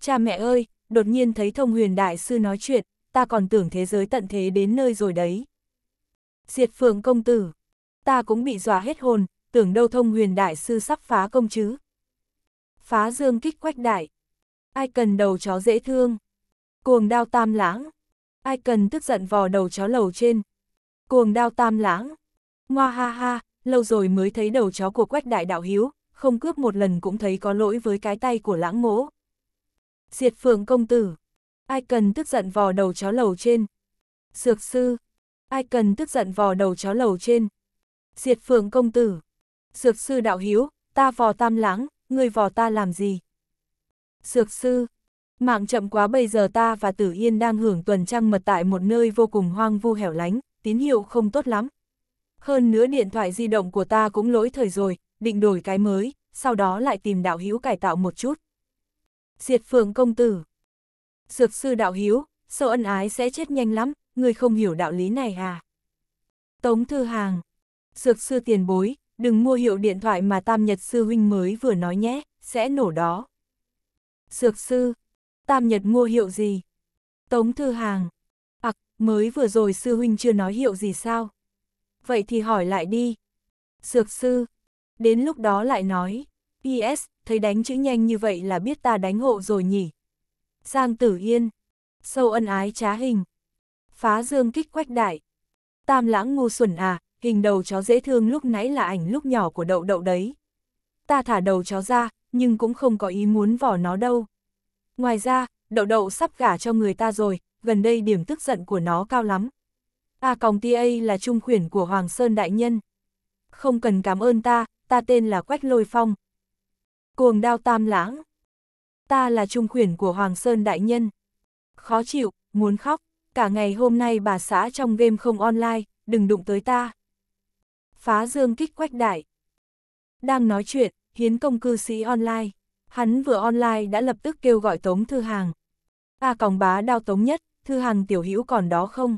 Cha mẹ ơi, đột nhiên thấy thông huyền đại sư nói chuyện, ta còn tưởng thế giới tận thế đến nơi rồi đấy. Diệt phượng công tử, ta cũng bị dọa hết hồn, tưởng đâu thông huyền đại sư sắp phá công chứ, phá dương kích quách đại. Ai cần đầu chó dễ thương. Cuồng đao tam lãng. Ai cần tức giận vò đầu chó lầu trên. Cuồng đao tam lãng. Ngoa ha ha, lâu rồi mới thấy đầu chó của quách đại đạo hiếu, không cướp một lần cũng thấy có lỗi với cái tay của lãng mỗ. Diệt phượng công tử. Ai cần tức giận vò đầu chó lầu trên. sược sư. Ai cần tức giận vò đầu chó lầu trên. Diệt phượng công tử. sược sư đạo hiếu, ta vò tam lãng, người vò ta làm gì? sược sư, mạng chậm quá bây giờ ta và Tử Yên đang hưởng tuần trăng mật tại một nơi vô cùng hoang vu hẻo lánh, tín hiệu không tốt lắm. Hơn nữa điện thoại di động của ta cũng lỗi thời rồi, định đổi cái mới, sau đó lại tìm đạo hữu cải tạo một chút. Diệt phường công tử. sược sư đạo hữu, sâu ân ái sẽ chết nhanh lắm, người không hiểu đạo lý này à? Tống Thư Hàng. sược sư tiền bối, đừng mua hiệu điện thoại mà Tam Nhật Sư Huynh mới vừa nói nhé, sẽ nổ đó. Sược Sư, Tam Nhật mua hiệu gì? Tống Thư Hàng, ặc, à, mới vừa rồi Sư Huynh chưa nói hiệu gì sao? Vậy thì hỏi lại đi. Sược Sư, đến lúc đó lại nói, Yes, thấy đánh chữ nhanh như vậy là biết ta đánh hộ rồi nhỉ. Giang Tử Yên, sâu ân ái trá hình, phá dương kích quách đại. Tam lãng ngu xuẩn à, hình đầu chó dễ thương lúc nãy là ảnh lúc nhỏ của đậu đậu đấy. Ta thả đầu chó ra, nhưng cũng không có ý muốn vỏ nó đâu. Ngoài ra, đậu đậu sắp gả cho người ta rồi, gần đây điểm tức giận của nó cao lắm. À còng TA là trung khuyển của Hoàng Sơn Đại Nhân. Không cần cảm ơn ta, ta tên là Quách Lôi Phong. Cuồng đao tam lãng. Ta là trung khuyển của Hoàng Sơn Đại Nhân. Khó chịu, muốn khóc, cả ngày hôm nay bà xã trong game không online, đừng đụng tới ta phá dương kích quách đại. Đang nói chuyện, hiến công cư sĩ online, hắn vừa online đã lập tức kêu gọi Tống Thư Hàng. A à, còng bá đao Tống nhất, Thư Hàng tiểu hữu còn đó không?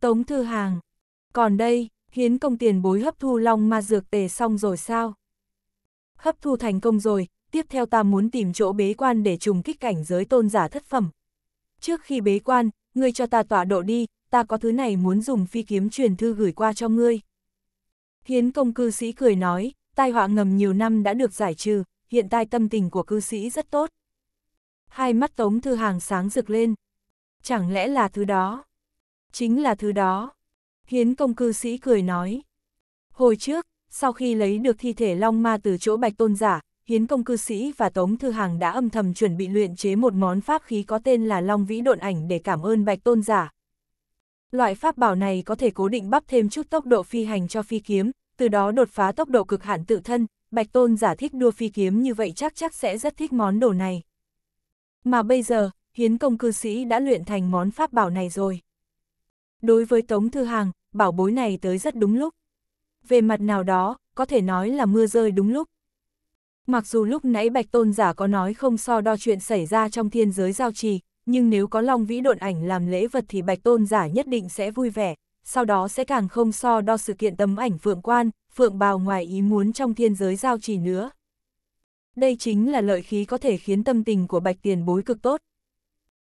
Tống Thư Hàng, còn đây, hiến công tiền bối hấp thu long ma dược tề xong rồi sao? Hấp thu thành công rồi, tiếp theo ta muốn tìm chỗ bế quan để trùng kích cảnh giới tôn giả thất phẩm. Trước khi bế quan, ngươi cho ta tọa độ đi, ta có thứ này muốn dùng phi kiếm truyền thư gửi qua cho ngươi. Hiến công cư sĩ cười nói, tai họa ngầm nhiều năm đã được giải trừ, hiện tại tâm tình của cư sĩ rất tốt. Hai mắt Tống Thư Hàng sáng rực lên. Chẳng lẽ là thứ đó? Chính là thứ đó. Hiến công cư sĩ cười nói. Hồi trước, sau khi lấy được thi thể Long Ma từ chỗ Bạch Tôn Giả, Hiến công cư sĩ và Tống Thư Hàng đã âm thầm chuẩn bị luyện chế một món pháp khí có tên là Long Vĩ Độn Ảnh để cảm ơn Bạch Tôn Giả, Loại pháp bảo này có thể cố định bắp thêm chút tốc độ phi hành cho phi kiếm, từ đó đột phá tốc độ cực hạn tự thân, Bạch Tôn giả thích đua phi kiếm như vậy chắc chắc sẽ rất thích món đồ này. Mà bây giờ, hiến công cư sĩ đã luyện thành món pháp bảo này rồi. Đối với Tống Thư Hàng, bảo bối này tới rất đúng lúc. Về mặt nào đó, có thể nói là mưa rơi đúng lúc. Mặc dù lúc nãy Bạch Tôn giả có nói không so đo chuyện xảy ra trong thiên giới giao trì, nhưng nếu có Long Vĩ độn ảnh làm lễ vật thì Bạch Tôn giả nhất định sẽ vui vẻ, sau đó sẽ càng không so đo sự kiện tấm ảnh Phượng Quan, Phượng Bào ngoài ý muốn trong thiên giới giao trì nữa. Đây chính là lợi khí có thể khiến tâm tình của Bạch Tiền Bối cực tốt.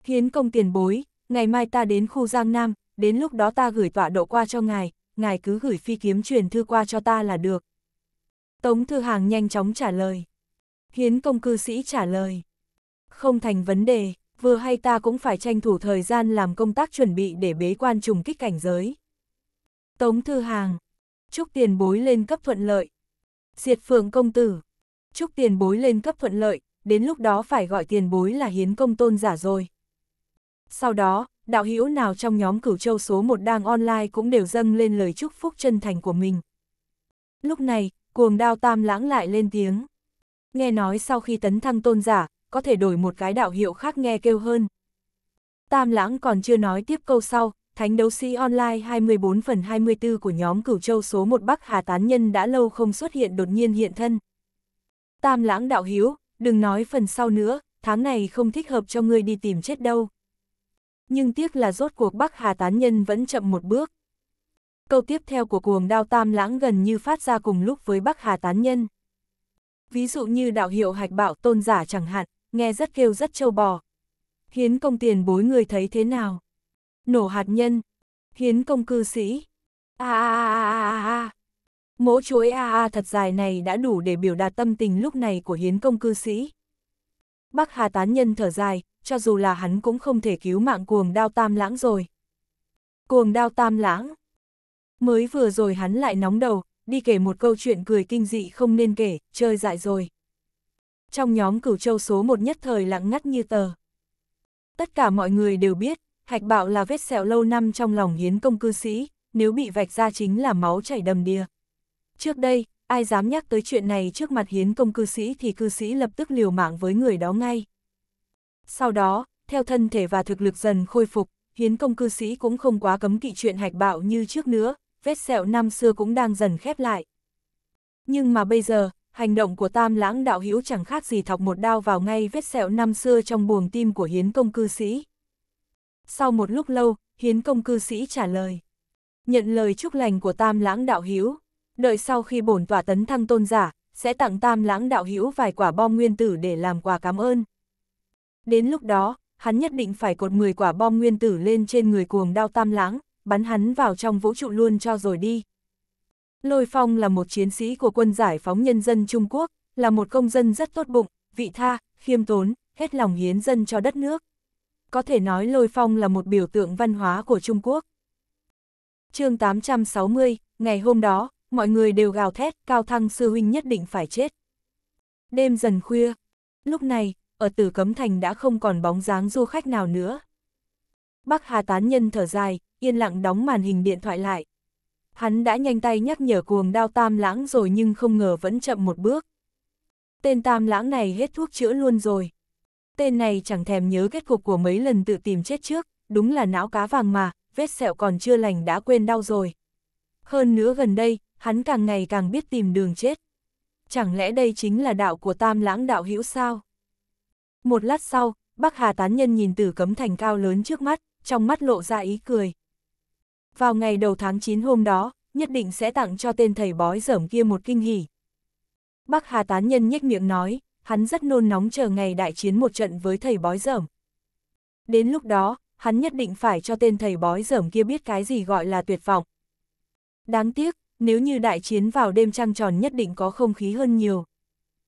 Hiến công tiền bối, ngày mai ta đến khu Giang Nam, đến lúc đó ta gửi tọa độ qua cho ngài, ngài cứ gửi phi kiếm truyền thư qua cho ta là được. Tống Thư Hàng nhanh chóng trả lời. Hiến công cư sĩ trả lời. Không thành vấn đề, vừa hay ta cũng phải tranh thủ thời gian làm công tác chuẩn bị để bế quan trùng kích cảnh giới. Tống Thư Hàng, chúc tiền bối lên cấp thuận lợi. Diệt Phượng Công Tử, chúc tiền bối lên cấp thuận lợi, đến lúc đó phải gọi tiền bối là hiến công tôn giả rồi. Sau đó, đạo hữu nào trong nhóm cửu châu số một đang online cũng đều dâng lên lời chúc phúc chân thành của mình. Lúc này, cuồng đao tam lãng lại lên tiếng. Nghe nói sau khi tấn thăng tôn giả, có thể đổi một cái đạo hiệu khác nghe kêu hơn. Tam lãng còn chưa nói tiếp câu sau, Thánh đấu sĩ online 24 phần 24 của nhóm Cửu Châu số 1 Bắc Hà Tán Nhân đã lâu không xuất hiện đột nhiên hiện thân. Tam lãng đạo hiếu, đừng nói phần sau nữa, tháng này không thích hợp cho ngươi đi tìm chết đâu. Nhưng tiếc là rốt cuộc Bắc Hà Tán Nhân vẫn chậm một bước. Câu tiếp theo của cuồng đao tam lãng gần như phát ra cùng lúc với Bắc Hà Tán Nhân. Ví dụ như đạo hiệu hạch bạo tôn giả chẳng hạn, nghe rất kêu rất trâu bò. Hiến công tiền bối người thấy thế nào? Nổ hạt nhân. Hiến công cư sĩ. a a a a a a mỗ chuỗi a a thật dài này đã đủ để biểu đạt tâm tình lúc này của hiến công cư sĩ. Bắc Hà tán nhân thở dài, cho dù là hắn cũng không thể cứu mạng cuồng đao tam lãng rồi. Cuồng đao tam lãng. Mới vừa rồi hắn lại nóng đầu, đi kể một câu chuyện cười kinh dị không nên kể, chơi dại rồi trong nhóm cửu châu số một nhất thời lặng ngắt như tờ. Tất cả mọi người đều biết, hạch bạo là vết sẹo lâu năm trong lòng hiến công cư sĩ, nếu bị vạch ra chính là máu chảy đầm đìa. Trước đây, ai dám nhắc tới chuyện này trước mặt hiến công cư sĩ thì cư sĩ lập tức liều mạng với người đó ngay. Sau đó, theo thân thể và thực lực dần khôi phục, hiến công cư sĩ cũng không quá cấm kỵ chuyện hạch bạo như trước nữa, vết sẹo năm xưa cũng đang dần khép lại. Nhưng mà bây giờ, hành động của tam lãng đạo hữu chẳng khác gì thọc một đao vào ngay vết sẹo năm xưa trong buồng tim của hiến công cư sĩ. Sau một lúc lâu, hiến công cư sĩ trả lời. Nhận lời chúc lành của tam lãng đạo hữu đợi sau khi bổn tỏa tấn thăng tôn giả, sẽ tặng tam lãng đạo hữu vài quả bom nguyên tử để làm quà cảm ơn. Đến lúc đó, hắn nhất định phải cột 10 quả bom nguyên tử lên trên người cuồng đao tam lãng, bắn hắn vào trong vũ trụ luôn cho rồi đi. Lôi Phong là một chiến sĩ của quân giải phóng nhân dân Trung Quốc, là một công dân rất tốt bụng, vị tha, khiêm tốn, hết lòng hiến dân cho đất nước. Có thể nói Lôi Phong là một biểu tượng văn hóa của Trung Quốc. chương 860, ngày hôm đó, mọi người đều gào thét, Cao Thăng Sư Huynh nhất định phải chết. Đêm dần khuya, lúc này, ở Tử Cấm Thành đã không còn bóng dáng du khách nào nữa. Bắc Hà Tán Nhân thở dài, yên lặng đóng màn hình điện thoại lại, hắn đã nhanh tay nhắc nhở cuồng đao tam lãng rồi nhưng không ngờ vẫn chậm một bước. Tên tam lãng này hết thuốc chữa luôn rồi. Tên này chẳng thèm nhớ kết cục của mấy lần tự tìm chết trước, đúng là não cá vàng mà, vết sẹo còn chưa lành đã quên đau rồi. Hơn nữa gần đây, hắn càng ngày càng biết tìm đường chết. Chẳng lẽ đây chính là đạo của tam lãng đạo hữu sao? Một lát sau, Bắc Hà tán nhân nhìn từ cấm thành cao lớn trước mắt, trong mắt lộ ra ý cười, vào ngày đầu tháng 9 hôm đó, nhất định sẽ tặng cho tên thầy bói dởm kia một kinh hỉ. Bắc Hà Tán Nhân nhếch miệng nói, hắn rất nôn nóng chờ ngày đại chiến một trận với thầy bói dởm. Đến lúc đó, hắn nhất định phải cho tên thầy bói dởm kia biết cái gì gọi là tuyệt vọng. Đáng tiếc, nếu như đại chiến vào đêm trăng tròn nhất định có không khí hơn nhiều.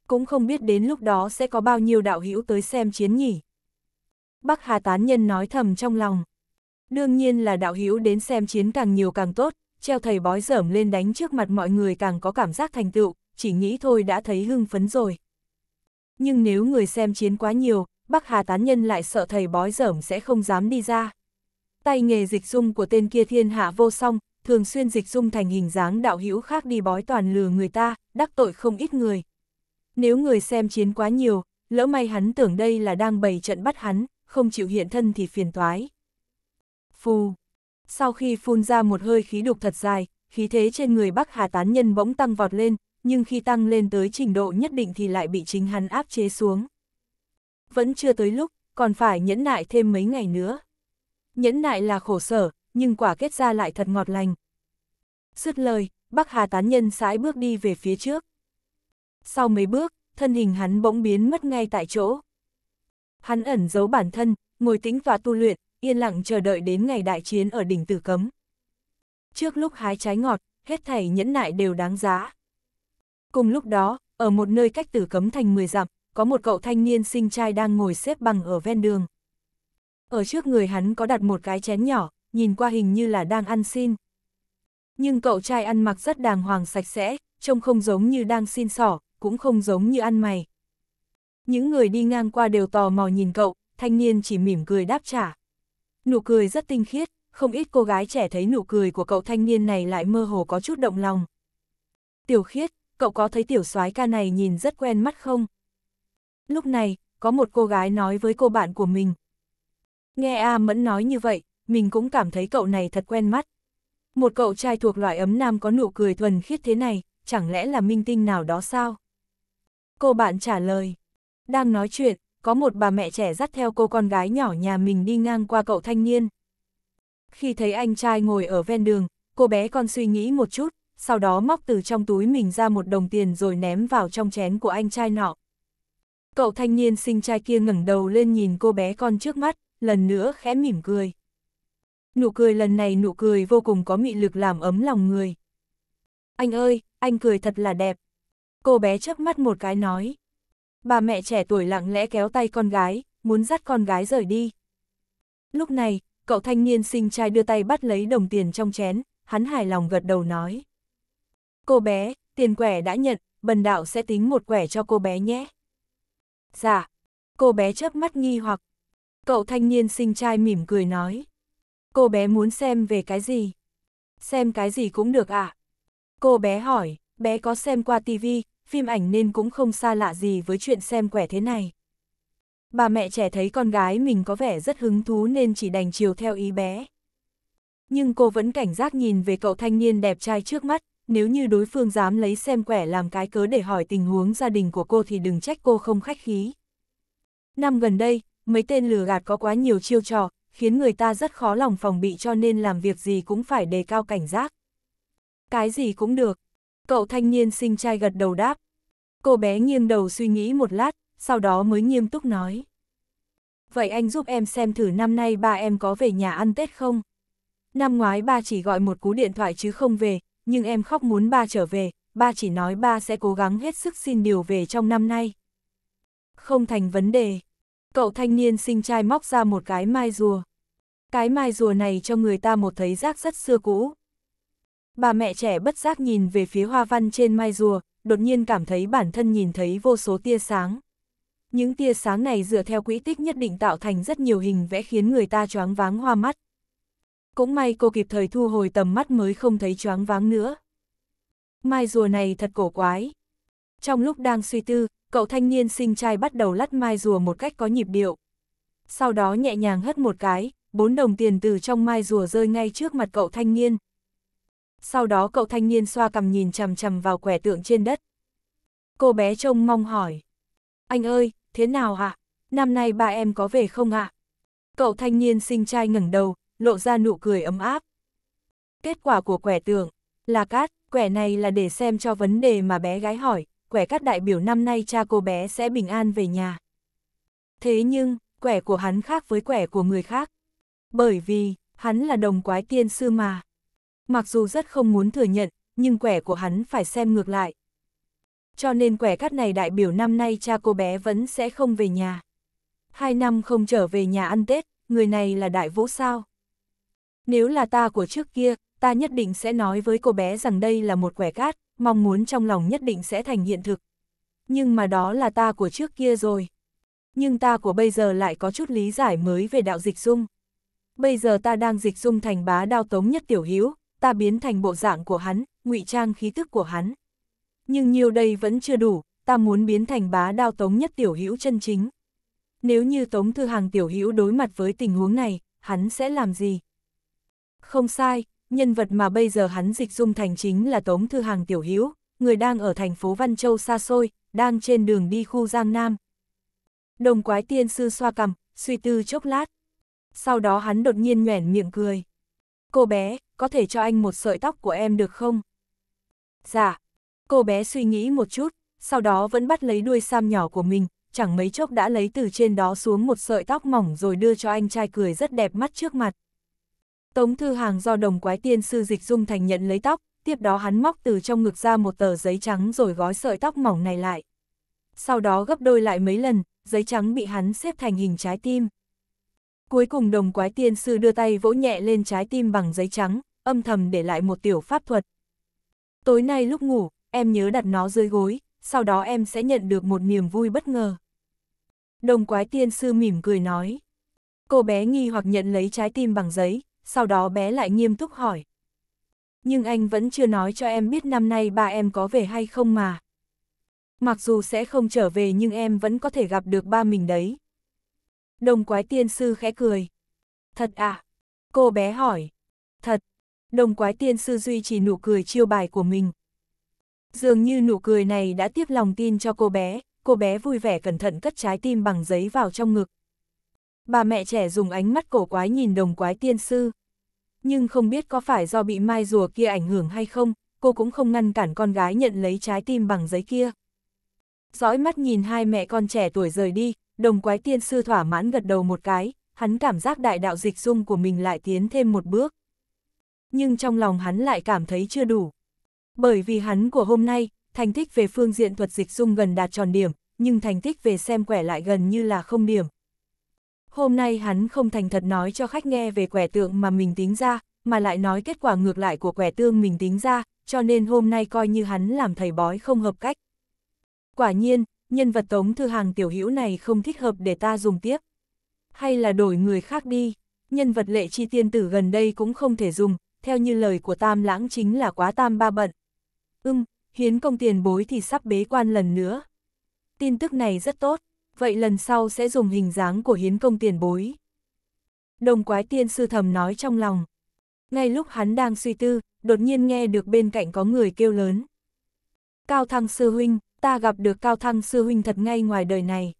Cũng không biết đến lúc đó sẽ có bao nhiêu đạo hữu tới xem chiến nhỉ. Bắc Hà Tán Nhân nói thầm trong lòng. Đương nhiên là đạo hữu đến xem chiến càng nhiều càng tốt, treo thầy bói dởm lên đánh trước mặt mọi người càng có cảm giác thành tựu, chỉ nghĩ thôi đã thấy hưng phấn rồi. Nhưng nếu người xem chiến quá nhiều, Bắc Hà tán nhân lại sợ thầy bói dởm sẽ không dám đi ra. Tay nghề dịch dung của tên kia thiên hạ vô song, thường xuyên dịch dung thành hình dáng đạo hữu khác đi bói toàn lừa người ta, đắc tội không ít người. Nếu người xem chiến quá nhiều, lỡ may hắn tưởng đây là đang bày trận bắt hắn, không chịu hiện thân thì phiền toái phù. Sau khi phun ra một hơi khí đục thật dài, khí thế trên người Bắc Hà tán nhân bỗng tăng vọt lên, nhưng khi tăng lên tới trình độ nhất định thì lại bị chính hắn áp chế xuống. Vẫn chưa tới lúc, còn phải nhẫn nại thêm mấy ngày nữa. Nhẫn nại là khổ sở, nhưng quả kết ra lại thật ngọt lành. Dứt lời, Bắc Hà tán nhân sải bước đi về phía trước. Sau mấy bước, thân hình hắn bỗng biến mất ngay tại chỗ. Hắn ẩn giấu bản thân, ngồi tĩnh tọa tu luyện, yên lặng chờ đợi đến ngày đại chiến ở đỉnh tử cấm. Trước lúc hái trái ngọt, hết thảy nhẫn nại đều đáng giá. Cùng lúc đó, ở một nơi cách tử cấm thành 10 dặm, có một cậu thanh niên sinh trai đang ngồi xếp bằng ở ven đường. Ở trước người hắn có đặt một cái chén nhỏ, nhìn qua hình như là đang ăn xin. Nhưng cậu trai ăn mặc rất đàng hoàng sạch sẽ, trông không giống như đang xin sỏ, cũng không giống như ăn mày. Những người đi ngang qua đều tò mò nhìn cậu, thanh niên chỉ mỉm cười đáp trả. Nụ cười rất tinh khiết, không ít cô gái trẻ thấy nụ cười của cậu thanh niên này lại mơ hồ có chút động lòng. Tiểu khiết, cậu có thấy tiểu soái ca này nhìn rất quen mắt không? Lúc này, có một cô gái nói với cô bạn của mình. Nghe A Mẫn nói như vậy, mình cũng cảm thấy cậu này thật quen mắt. Một cậu trai thuộc loại ấm nam có nụ cười thuần khiết thế này, chẳng lẽ là minh tinh nào đó sao? Cô bạn trả lời. Đang nói chuyện, có một bà mẹ trẻ dắt theo cô con gái nhỏ nhà mình đi ngang qua cậu thanh niên. Khi thấy anh trai ngồi ở ven đường, cô bé con suy nghĩ một chút, sau đó móc từ trong túi mình ra một đồng tiền rồi ném vào trong chén của anh trai nọ. Cậu thanh niên sinh trai kia ngẩng đầu lên nhìn cô bé con trước mắt, lần nữa khẽ mỉm cười. Nụ cười lần này nụ cười vô cùng có mị lực làm ấm lòng người. Anh ơi, anh cười thật là đẹp. Cô bé chớp mắt một cái nói. Bà mẹ trẻ tuổi lặng lẽ kéo tay con gái, muốn dắt con gái rời đi. Lúc này, cậu thanh niên sinh trai đưa tay bắt lấy đồng tiền trong chén, hắn hài lòng gật đầu nói. Cô bé, tiền quẻ đã nhận, bần đạo sẽ tính một quẻ cho cô bé nhé. Dạ, cô bé chớp mắt nghi hoặc. Cậu thanh niên sinh trai mỉm cười nói. Cô bé muốn xem về cái gì? Xem cái gì cũng được ạ. À? Cô bé hỏi, bé có xem qua tivi, phim ảnh nên cũng không xa lạ gì với chuyện xem quẻ thế này. Bà mẹ trẻ thấy con gái mình có vẻ rất hứng thú nên chỉ đành chiều theo ý bé. Nhưng cô vẫn cảnh giác nhìn về cậu thanh niên đẹp trai trước mắt, nếu như đối phương dám lấy xem quẻ làm cái cớ để hỏi tình huống gia đình của cô thì đừng trách cô không khách khí. Năm gần đây, mấy tên lừa gạt có quá nhiều chiêu trò, khiến người ta rất khó lòng phòng bị cho nên làm việc gì cũng phải đề cao cảnh giác. Cái gì cũng được, Cậu thanh niên sinh trai gật đầu đáp. Cô bé nghiêng đầu suy nghĩ một lát, sau đó mới nghiêm túc nói. Vậy anh giúp em xem thử năm nay ba em có về nhà ăn Tết không? Năm ngoái ba chỉ gọi một cú điện thoại chứ không về, nhưng em khóc muốn ba trở về, ba chỉ nói ba sẽ cố gắng hết sức xin điều về trong năm nay. Không thành vấn đề. Cậu thanh niên sinh trai móc ra một cái mai rùa. Cái mai rùa này cho người ta một thấy rác rất xưa cũ, Bà mẹ trẻ bất giác nhìn về phía hoa văn trên mai rùa, đột nhiên cảm thấy bản thân nhìn thấy vô số tia sáng. Những tia sáng này dựa theo quỹ tích nhất định tạo thành rất nhiều hình vẽ khiến người ta choáng váng hoa mắt. Cũng may cô kịp thời thu hồi tầm mắt mới không thấy choáng váng nữa. Mai rùa này thật cổ quái. Trong lúc đang suy tư, cậu thanh niên sinh trai bắt đầu lắt mai rùa một cách có nhịp điệu. Sau đó nhẹ nhàng hất một cái, bốn đồng tiền từ trong mai rùa rơi ngay trước mặt cậu thanh niên, sau đó cậu thanh niên xoa cầm nhìn chằm chằm vào quẻ tượng trên đất. Cô bé trông mong hỏi. Anh ơi, thế nào ạ? À? Năm nay ba em có về không ạ? À? Cậu thanh niên sinh trai ngẩng đầu, lộ ra nụ cười ấm áp. Kết quả của quẻ tượng là cát, quẻ này là để xem cho vấn đề mà bé gái hỏi, quẻ cát đại biểu năm nay cha cô bé sẽ bình an về nhà. Thế nhưng, quẻ của hắn khác với quẻ của người khác. Bởi vì, hắn là đồng quái tiên sư mà mặc dù rất không muốn thừa nhận, nhưng quẻ của hắn phải xem ngược lại. Cho nên quẻ cắt này đại biểu năm nay cha cô bé vẫn sẽ không về nhà. Hai năm không trở về nhà ăn Tết, người này là đại vũ sao? Nếu là ta của trước kia, ta nhất định sẽ nói với cô bé rằng đây là một quẻ cát, mong muốn trong lòng nhất định sẽ thành hiện thực. Nhưng mà đó là ta của trước kia rồi. Nhưng ta của bây giờ lại có chút lý giải mới về đạo dịch dung. Bây giờ ta đang dịch dung thành bá đao tống nhất tiểu hữu ta biến thành bộ dạng của hắn, ngụy trang khí tức của hắn. Nhưng nhiều đây vẫn chưa đủ, ta muốn biến thành bá đao tống nhất tiểu hữu chân chính. Nếu như tống thư hàng tiểu hữu đối mặt với tình huống này, hắn sẽ làm gì? Không sai, nhân vật mà bây giờ hắn dịch dung thành chính là tống thư hàng tiểu hữu, người đang ở thành phố Văn Châu xa xôi, đang trên đường đi khu Giang Nam. Đồng quái tiên sư xoa cằm, suy tư chốc lát. Sau đó hắn đột nhiên nhoẻn miệng cười cô bé, có thể cho anh một sợi tóc của em được không? Dạ, cô bé suy nghĩ một chút, sau đó vẫn bắt lấy đuôi sam nhỏ của mình, chẳng mấy chốc đã lấy từ trên đó xuống một sợi tóc mỏng rồi đưa cho anh trai cười rất đẹp mắt trước mặt. Tống Thư Hàng do đồng quái tiên sư dịch dung thành nhận lấy tóc, tiếp đó hắn móc từ trong ngực ra một tờ giấy trắng rồi gói sợi tóc mỏng này lại. Sau đó gấp đôi lại mấy lần, giấy trắng bị hắn xếp thành hình trái tim. Cuối cùng đồng quái tiên sư đưa tay vỗ nhẹ lên trái tim bằng giấy trắng, âm thầm để lại một tiểu pháp thuật. Tối nay lúc ngủ, em nhớ đặt nó dưới gối, sau đó em sẽ nhận được một niềm vui bất ngờ. Đồng quái tiên sư mỉm cười nói. Cô bé nghi hoặc nhận lấy trái tim bằng giấy, sau đó bé lại nghiêm túc hỏi. Nhưng anh vẫn chưa nói cho em biết năm nay ba em có về hay không mà. Mặc dù sẽ không trở về nhưng em vẫn có thể gặp được ba mình đấy. Đồng quái tiên sư khẽ cười. Thật à? Cô bé hỏi. Thật. Đồng quái tiên sư duy trì nụ cười chiêu bài của mình. Dường như nụ cười này đã tiếp lòng tin cho cô bé, cô bé vui vẻ cẩn thận cất trái tim bằng giấy vào trong ngực. Bà mẹ trẻ dùng ánh mắt cổ quái nhìn đồng quái tiên sư. Nhưng không biết có phải do bị mai rùa kia ảnh hưởng hay không, cô cũng không ngăn cản con gái nhận lấy trái tim bằng giấy kia. Dõi mắt nhìn hai mẹ con trẻ tuổi rời đi, đồng quái tiên sư thỏa mãn gật đầu một cái, hắn cảm giác đại đạo dịch dung của mình lại tiến thêm một bước. Nhưng trong lòng hắn lại cảm thấy chưa đủ. Bởi vì hắn của hôm nay, thành tích về phương diện thuật dịch dung gần đạt tròn điểm, nhưng thành tích về xem quẻ lại gần như là không điểm. Hôm nay hắn không thành thật nói cho khách nghe về quẻ tượng mà mình tính ra, mà lại nói kết quả ngược lại của quẻ tương mình tính ra, cho nên hôm nay coi như hắn làm thầy bói không hợp cách. Quả nhiên, nhân vật tống thư hàng tiểu hữu này không thích hợp để ta dùng tiếp. Hay là đổi người khác đi, nhân vật lệ chi tiên tử gần đây cũng không thể dùng, theo như lời của tam lãng chính là quá tam ba bận. Ưm, hiến công tiền bối thì sắp bế quan lần nữa. Tin tức này rất tốt, vậy lần sau sẽ dùng hình dáng của hiến công tiền bối. Đồng quái tiên sư thầm nói trong lòng. Ngay lúc hắn đang suy tư, đột nhiên nghe được bên cạnh có người kêu lớn. Cao thăng sư huynh, ta gặp được Cao Thăng Sư Huynh thật ngay ngoài đời này.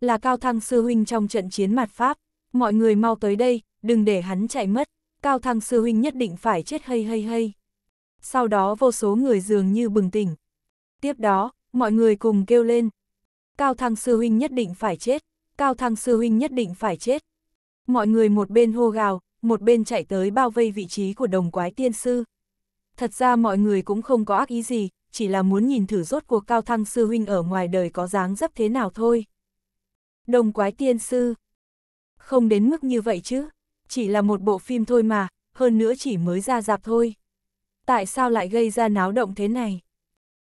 Là Cao Thăng Sư Huynh trong trận chiến mặt Pháp, mọi người mau tới đây, đừng để hắn chạy mất, Cao Thăng Sư Huynh nhất định phải chết hây hây hây. Sau đó vô số người dường như bừng tỉnh. Tiếp đó, mọi người cùng kêu lên. Cao Thăng Sư Huynh nhất định phải chết, Cao Thăng Sư Huynh nhất định phải chết. Mọi người một bên hô gào, một bên chạy tới bao vây vị trí của đồng quái tiên sư. Thật ra mọi người cũng không có ác ý gì, chỉ là muốn nhìn thử rốt cuộc cao thăng sư huynh ở ngoài đời có dáng dấp thế nào thôi. Đồng quái tiên sư. Không đến mức như vậy chứ, chỉ là một bộ phim thôi mà, hơn nữa chỉ mới ra dạp thôi. Tại sao lại gây ra náo động thế này?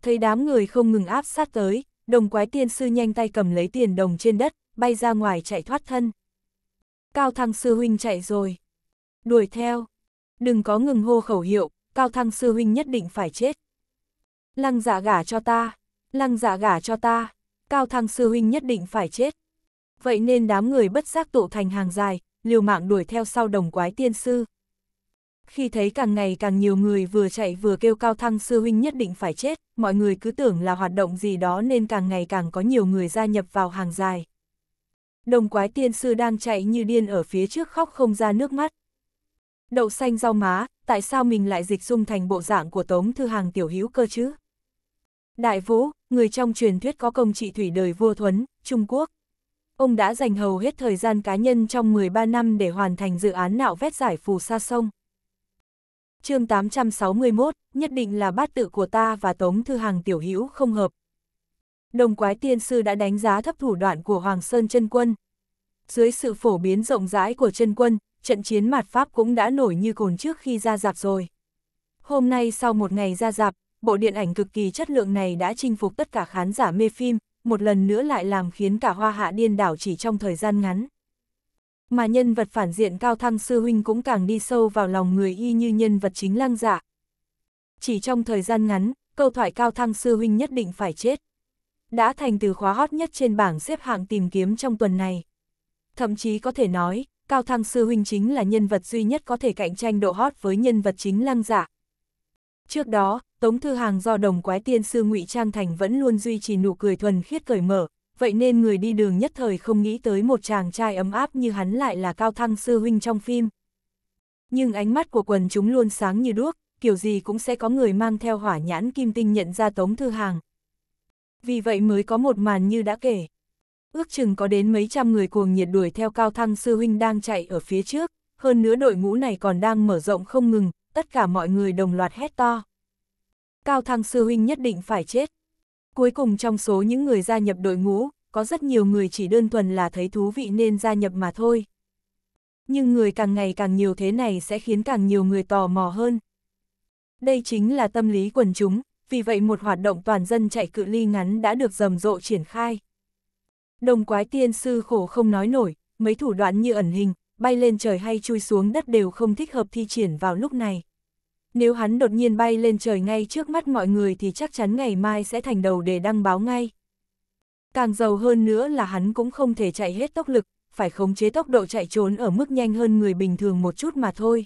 Thấy đám người không ngừng áp sát tới, đồng quái tiên sư nhanh tay cầm lấy tiền đồng trên đất, bay ra ngoài chạy thoát thân. Cao thăng sư huynh chạy rồi. Đuổi theo. Đừng có ngừng hô khẩu hiệu, cao thăng sư huynh nhất định phải chết. Lăng giả gả cho ta, lăng giả gả cho ta, cao thăng sư huynh nhất định phải chết. Vậy nên đám người bất giác tụ thành hàng dài, liều mạng đuổi theo sau đồng quái tiên sư. Khi thấy càng ngày càng nhiều người vừa chạy vừa kêu cao thăng sư huynh nhất định phải chết, mọi người cứ tưởng là hoạt động gì đó nên càng ngày càng có nhiều người gia nhập vào hàng dài. Đồng quái tiên sư đang chạy như điên ở phía trước khóc không ra nước mắt. Đậu xanh rau má, tại sao mình lại dịch dung thành bộ dạng của Tống Thư Hàng tiểu hữu cơ chứ? Đại Vũ, người trong truyền thuyết có công trị thủy đời vua Thuấn, Trung Quốc. Ông đã dành hầu hết thời gian cá nhân trong 13 năm để hoàn thành dự án nạo vét giải phù sa sông. chương 861, nhất định là bát tự của ta và Tống Thư Hàng Tiểu Hữu không hợp. Đồng quái tiên sư đã đánh giá thấp thủ đoạn của Hoàng Sơn chân Quân. Dưới sự phổ biến rộng rãi của chân quân, trận chiến mặt Pháp cũng đã nổi như cồn trước khi ra dạp rồi. Hôm nay sau một ngày ra dạp, bộ điện ảnh cực kỳ chất lượng này đã chinh phục tất cả khán giả mê phim, một lần nữa lại làm khiến cả hoa hạ điên đảo chỉ trong thời gian ngắn. Mà nhân vật phản diện Cao Thăng Sư Huynh cũng càng đi sâu vào lòng người y như nhân vật chính lăng dạ. Chỉ trong thời gian ngắn, câu thoại Cao Thăng Sư Huynh nhất định phải chết. Đã thành từ khóa hot nhất trên bảng xếp hạng tìm kiếm trong tuần này. Thậm chí có thể nói, Cao Thăng Sư Huynh chính là nhân vật duy nhất có thể cạnh tranh độ hot với nhân vật chính lăng dạ. Trước đó, Tống Thư Hàng do đồng quái tiên sư ngụy Trang Thành vẫn luôn duy trì nụ cười thuần khiết cởi mở, vậy nên người đi đường nhất thời không nghĩ tới một chàng trai ấm áp như hắn lại là cao thăng sư huynh trong phim. Nhưng ánh mắt của quần chúng luôn sáng như đuốc, kiểu gì cũng sẽ có người mang theo hỏa nhãn kim tinh nhận ra Tống Thư Hàng. Vì vậy mới có một màn như đã kể. Ước chừng có đến mấy trăm người cuồng nhiệt đuổi theo cao thăng sư huynh đang chạy ở phía trước, hơn nữa đội ngũ này còn đang mở rộng không ngừng, tất cả mọi người đồng loạt hét to. Cao Thăng Sư Huynh nhất định phải chết. Cuối cùng trong số những người gia nhập đội ngũ, có rất nhiều người chỉ đơn thuần là thấy thú vị nên gia nhập mà thôi. Nhưng người càng ngày càng nhiều thế này sẽ khiến càng nhiều người tò mò hơn. Đây chính là tâm lý quần chúng, vì vậy một hoạt động toàn dân chạy cự ly ngắn đã được rầm rộ triển khai. Đồng quái tiên sư khổ không nói nổi, mấy thủ đoạn như ẩn hình, bay lên trời hay chui xuống đất đều không thích hợp thi triển vào lúc này nếu hắn đột nhiên bay lên trời ngay trước mắt mọi người thì chắc chắn ngày mai sẽ thành đầu để đăng báo ngay. Càng giàu hơn nữa là hắn cũng không thể chạy hết tốc lực, phải khống chế tốc độ chạy trốn ở mức nhanh hơn người bình thường một chút mà thôi.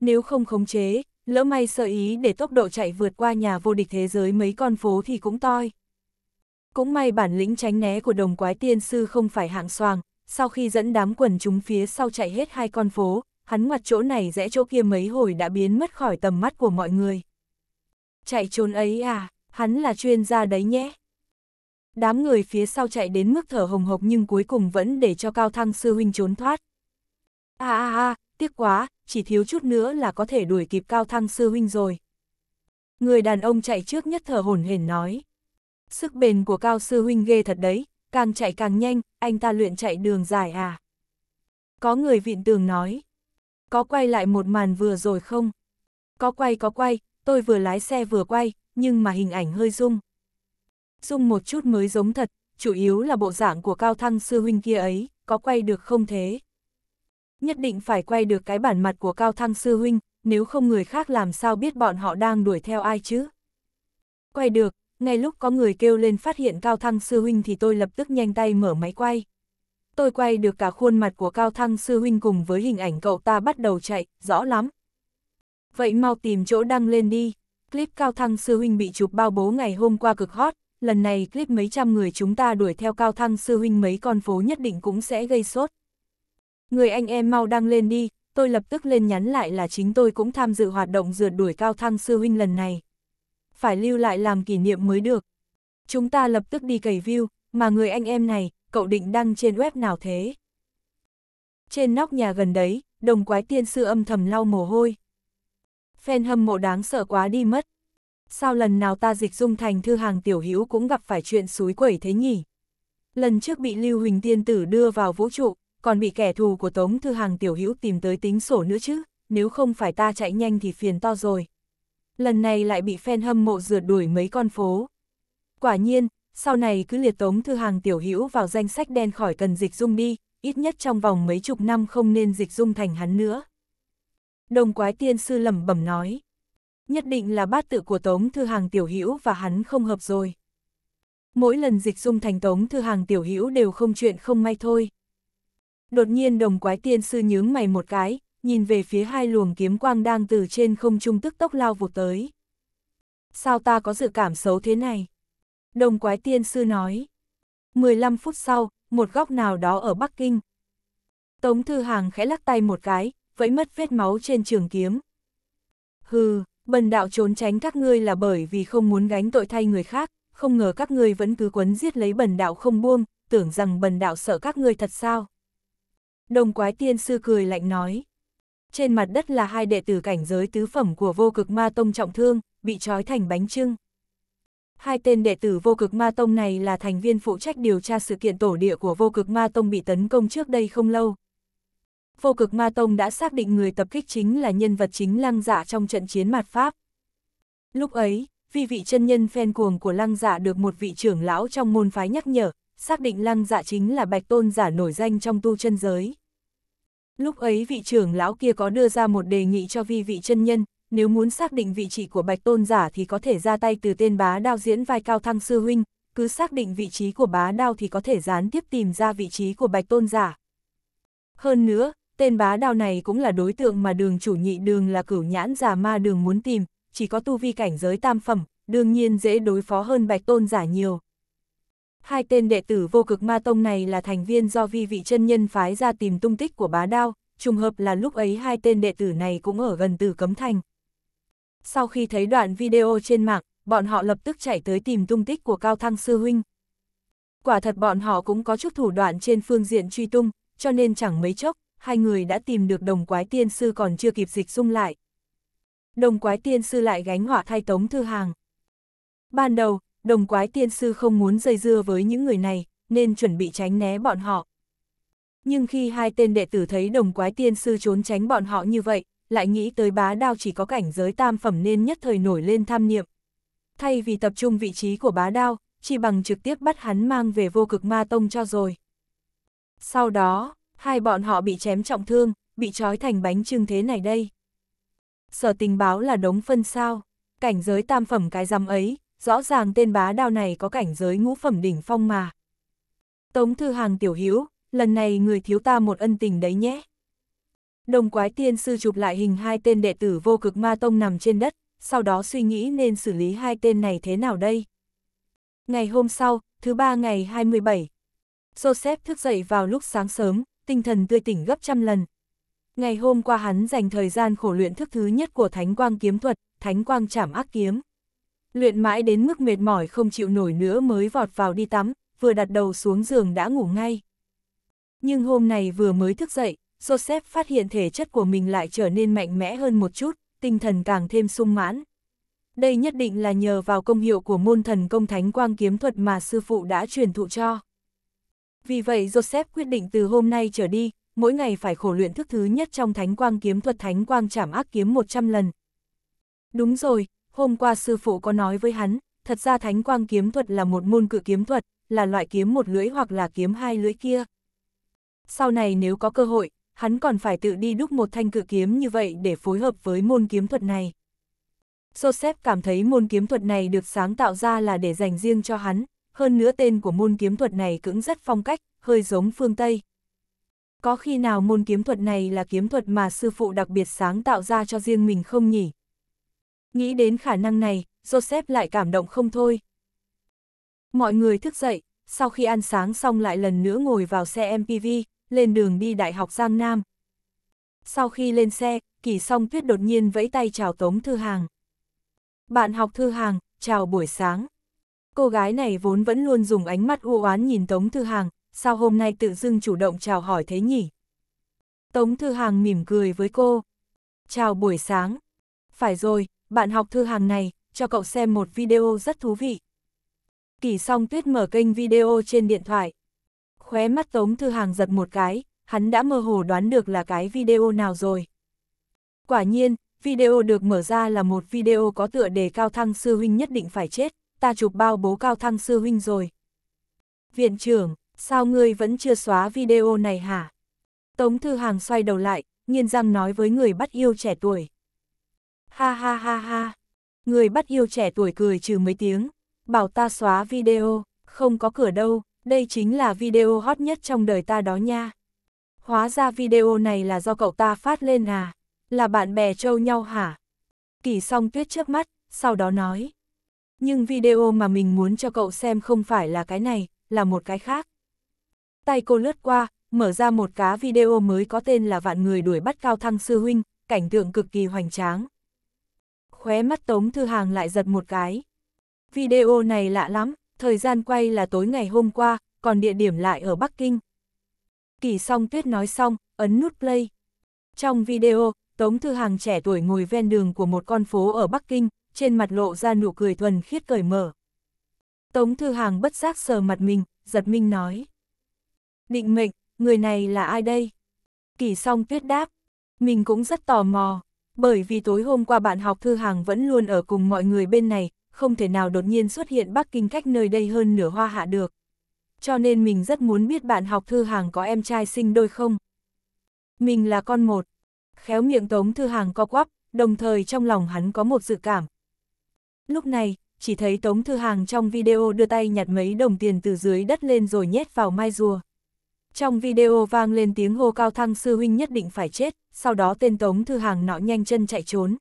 Nếu không khống chế, lỡ may sơ ý để tốc độ chạy vượt qua nhà vô địch thế giới mấy con phố thì cũng toi. Cũng may bản lĩnh tránh né của đồng quái tiên sư không phải hạng soàng, sau khi dẫn đám quần chúng phía sau chạy hết hai con phố, hắn ngoặt chỗ này rẽ chỗ kia mấy hồi đã biến mất khỏi tầm mắt của mọi người. Chạy trốn ấy à, hắn là chuyên gia đấy nhé. Đám người phía sau chạy đến mức thở hồng hộc nhưng cuối cùng vẫn để cho Cao Thăng Sư Huynh trốn thoát. À à à, tiếc quá, chỉ thiếu chút nữa là có thể đuổi kịp Cao Thăng Sư Huynh rồi. Người đàn ông chạy trước nhất thở hồn hển nói. Sức bền của Cao Sư Huynh ghê thật đấy, càng chạy càng nhanh, anh ta luyện chạy đường dài à. Có người vịn tường nói có quay lại một màn vừa rồi không? Có quay có quay, tôi vừa lái xe vừa quay, nhưng mà hình ảnh hơi rung. Rung một chút mới giống thật, chủ yếu là bộ dạng của cao thăng sư huynh kia ấy, có quay được không thế? Nhất định phải quay được cái bản mặt của cao thăng sư huynh, nếu không người khác làm sao biết bọn họ đang đuổi theo ai chứ? Quay được, ngay lúc có người kêu lên phát hiện cao thăng sư huynh thì tôi lập tức nhanh tay mở máy quay tôi quay được cả khuôn mặt của Cao Thăng Sư Huynh cùng với hình ảnh cậu ta bắt đầu chạy, rõ lắm. Vậy mau tìm chỗ đăng lên đi. Clip Cao Thăng Sư Huynh bị chụp bao bố ngày hôm qua cực hot, lần này clip mấy trăm người chúng ta đuổi theo Cao Thăng Sư Huynh mấy con phố nhất định cũng sẽ gây sốt. Người anh em mau đăng lên đi, tôi lập tức lên nhắn lại là chính tôi cũng tham dự hoạt động rượt đuổi Cao Thăng Sư Huynh lần này. Phải lưu lại làm kỷ niệm mới được. Chúng ta lập tức đi cầy view, mà người anh em này, cậu định đăng trên web nào thế? Trên nóc nhà gần đấy, đồng quái tiên sư âm thầm lau mồ hôi. phen hâm mộ đáng sợ quá đi mất. Sao lần nào ta dịch dung thành thư hàng tiểu hữu cũng gặp phải chuyện suối quẩy thế nhỉ? Lần trước bị Lưu Huỳnh Tiên Tử đưa vào vũ trụ, còn bị kẻ thù của Tống Thư Hàng Tiểu Hữu tìm tới tính sổ nữa chứ, nếu không phải ta chạy nhanh thì phiền to rồi. Lần này lại bị phen hâm mộ rượt đuổi mấy con phố. Quả nhiên, sau này cứ liệt tống thư hàng tiểu hữu vào danh sách đen khỏi cần dịch dung đi, ít nhất trong vòng mấy chục năm không nên dịch dung thành hắn nữa. Đồng quái tiên sư lẩm bẩm nói, nhất định là bát tự của tống thư hàng tiểu hữu và hắn không hợp rồi. Mỗi lần dịch dung thành tống thư hàng tiểu hữu đều không chuyện không may thôi. Đột nhiên đồng quái tiên sư nhướng mày một cái, nhìn về phía hai luồng kiếm quang đang từ trên không trung tức tốc lao vụt tới. Sao ta có dự cảm xấu thế này? Đồng quái tiên sư nói. 15 phút sau, một góc nào đó ở Bắc Kinh. Tống Thư Hàng khẽ lắc tay một cái, vẫy mất vết máu trên trường kiếm. Hừ, bần đạo trốn tránh các ngươi là bởi vì không muốn gánh tội thay người khác, không ngờ các ngươi vẫn cứ quấn giết lấy bần đạo không buông, tưởng rằng bần đạo sợ các ngươi thật sao. Đồng quái tiên sư cười lạnh nói. Trên mặt đất là hai đệ tử cảnh giới tứ phẩm của vô cực ma tông trọng thương, bị trói thành bánh trưng hai tên đệ tử vô cực ma tông này là thành viên phụ trách điều tra sự kiện tổ địa của vô cực ma tông bị tấn công trước đây không lâu. Vô cực ma tông đã xác định người tập kích chính là nhân vật chính lăng dạ trong trận chiến mặt Pháp. Lúc ấy, vì vị chân nhân phen cuồng của lăng dạ được một vị trưởng lão trong môn phái nhắc nhở, xác định lăng dạ chính là bạch tôn giả nổi danh trong tu chân giới. Lúc ấy vị trưởng lão kia có đưa ra một đề nghị cho vi vị chân nhân, nếu muốn xác định vị trí của bạch tôn giả thì có thể ra tay từ tên bá đao diễn vai cao thăng sư huynh, cứ xác định vị trí của bá đao thì có thể gián tiếp tìm ra vị trí của bạch tôn giả. Hơn nữa, tên bá đao này cũng là đối tượng mà đường chủ nhị đường là cửu nhãn giả ma đường muốn tìm, chỉ có tu vi cảnh giới tam phẩm, đương nhiên dễ đối phó hơn bạch tôn giả nhiều. Hai tên đệ tử vô cực ma tông này là thành viên do vi vị chân nhân phái ra tìm tung tích của bá đao, trùng hợp là lúc ấy hai tên đệ tử này cũng ở gần từ cấm thành. Sau khi thấy đoạn video trên mạng, bọn họ lập tức chạy tới tìm tung tích của Cao Thăng Sư Huynh. Quả thật bọn họ cũng có chút thủ đoạn trên phương diện truy tung, cho nên chẳng mấy chốc, hai người đã tìm được đồng quái tiên sư còn chưa kịp dịch sung lại. Đồng quái tiên sư lại gánh họa thay tống thư hàng. Ban đầu, đồng quái tiên sư không muốn dây dưa với những người này, nên chuẩn bị tránh né bọn họ. Nhưng khi hai tên đệ tử thấy đồng quái tiên sư trốn tránh bọn họ như vậy, lại nghĩ tới bá đao chỉ có cảnh giới tam phẩm nên nhất thời nổi lên tham niệm. Thay vì tập trung vị trí của bá đao, chỉ bằng trực tiếp bắt hắn mang về vô cực ma tông cho rồi. Sau đó, hai bọn họ bị chém trọng thương, bị trói thành bánh trưng thế này đây. Sở tình báo là đống phân sao, cảnh giới tam phẩm cái rằm ấy, rõ ràng tên bá đao này có cảnh giới ngũ phẩm đỉnh phong mà. Tống thư hàng tiểu hữu lần này người thiếu ta một ân tình đấy nhé. Đồng quái tiên sư chụp lại hình hai tên đệ tử vô cực ma tông nằm trên đất, sau đó suy nghĩ nên xử lý hai tên này thế nào đây. Ngày hôm sau, thứ ba ngày 27, Joseph thức dậy vào lúc sáng sớm, tinh thần tươi tỉnh gấp trăm lần. Ngày hôm qua hắn dành thời gian khổ luyện thức thứ nhất của Thánh Quang Kiếm Thuật, Thánh Quang Chảm Ác Kiếm. Luyện mãi đến mức mệt mỏi không chịu nổi nữa mới vọt vào đi tắm, vừa đặt đầu xuống giường đã ngủ ngay. Nhưng hôm này vừa mới thức dậy, Joseph phát hiện thể chất của mình lại trở nên mạnh mẽ hơn một chút, tinh thần càng thêm sung mãn. Đây nhất định là nhờ vào công hiệu của môn thần công thánh quang kiếm thuật mà sư phụ đã truyền thụ cho. Vì vậy Joseph quyết định từ hôm nay trở đi, mỗi ngày phải khổ luyện thức thứ nhất trong thánh quang kiếm thuật thánh quang chảm ác kiếm 100 lần. Đúng rồi, hôm qua sư phụ có nói với hắn, thật ra thánh quang kiếm thuật là một môn cự kiếm thuật, là loại kiếm một lưỡi hoặc là kiếm hai lưỡi kia. Sau này nếu có cơ hội, hắn còn phải tự đi đúc một thanh cự kiếm như vậy để phối hợp với môn kiếm thuật này. Joseph cảm thấy môn kiếm thuật này được sáng tạo ra là để dành riêng cho hắn, hơn nữa tên của môn kiếm thuật này cũng rất phong cách, hơi giống phương Tây. Có khi nào môn kiếm thuật này là kiếm thuật mà sư phụ đặc biệt sáng tạo ra cho riêng mình không nhỉ? Nghĩ đến khả năng này, Joseph lại cảm động không thôi. Mọi người thức dậy, sau khi ăn sáng xong lại lần nữa ngồi vào xe MPV, lên đường đi Đại học Giang Nam. Sau khi lên xe, Kỳ Song Tuyết đột nhiên vẫy tay chào Tống Thư Hàng. Bạn học Thư Hàng, chào buổi sáng. Cô gái này vốn vẫn luôn dùng ánh mắt u oán nhìn Tống Thư Hàng, sao hôm nay tự dưng chủ động chào hỏi thế nhỉ? Tống Thư Hàng mỉm cười với cô. Chào buổi sáng. Phải rồi, bạn học Thư Hàng này, cho cậu xem một video rất thú vị. Kỳ song tuyết mở kênh video trên điện thoại. Khóe mắt Tống Thư Hàng giật một cái, hắn đã mơ hồ đoán được là cái video nào rồi. Quả nhiên, video được mở ra là một video có tựa đề Cao Thăng Sư Huynh nhất định phải chết, ta chụp bao bố Cao Thăng Sư Huynh rồi. Viện trưởng, sao ngươi vẫn chưa xóa video này hả? Tống Thư Hàng xoay đầu lại, nghiên răng nói với người bắt yêu trẻ tuổi. Ha ha ha ha, người bắt yêu trẻ tuổi cười trừ mấy tiếng, bảo ta xóa video, không có cửa đâu, đây chính là video hot nhất trong đời ta đó nha. Hóa ra video này là do cậu ta phát lên à, là bạn bè trâu nhau hả? Kỳ song tuyết trước mắt, sau đó nói. Nhưng video mà mình muốn cho cậu xem không phải là cái này, là một cái khác. Tay cô lướt qua, mở ra một cá video mới có tên là Vạn Người Đuổi Bắt Cao Thăng Sư Huynh, cảnh tượng cực kỳ hoành tráng. Khóe mắt Tống Thư Hàng lại giật một cái. Video này lạ lắm, thời gian quay là tối ngày hôm qua, còn địa điểm lại ở Bắc Kinh. Kỳ song tuyết nói xong, ấn nút play. Trong video, Tống Thư Hàng trẻ tuổi ngồi ven đường của một con phố ở Bắc Kinh, trên mặt lộ ra nụ cười thuần khiết cởi mở. Tống Thư Hàng bất giác sờ mặt mình, giật minh nói. Định mệnh, người này là ai đây? Kỳ song tuyết đáp. Mình cũng rất tò mò, bởi vì tối hôm qua bạn học Thư Hàng vẫn luôn ở cùng mọi người bên này, không thể nào đột nhiên xuất hiện Bắc Kinh cách nơi đây hơn nửa hoa hạ được. Cho nên mình rất muốn biết bạn học Thư Hàng có em trai sinh đôi không. Mình là con một. Khéo miệng Tống Thư Hàng co quắp, đồng thời trong lòng hắn có một dự cảm. Lúc này, chỉ thấy Tống Thư Hàng trong video đưa tay nhặt mấy đồng tiền từ dưới đất lên rồi nhét vào mai rùa. Trong video vang lên tiếng hô cao thăng sư huynh nhất định phải chết, sau đó tên Tống Thư Hàng nọ nhanh chân chạy trốn.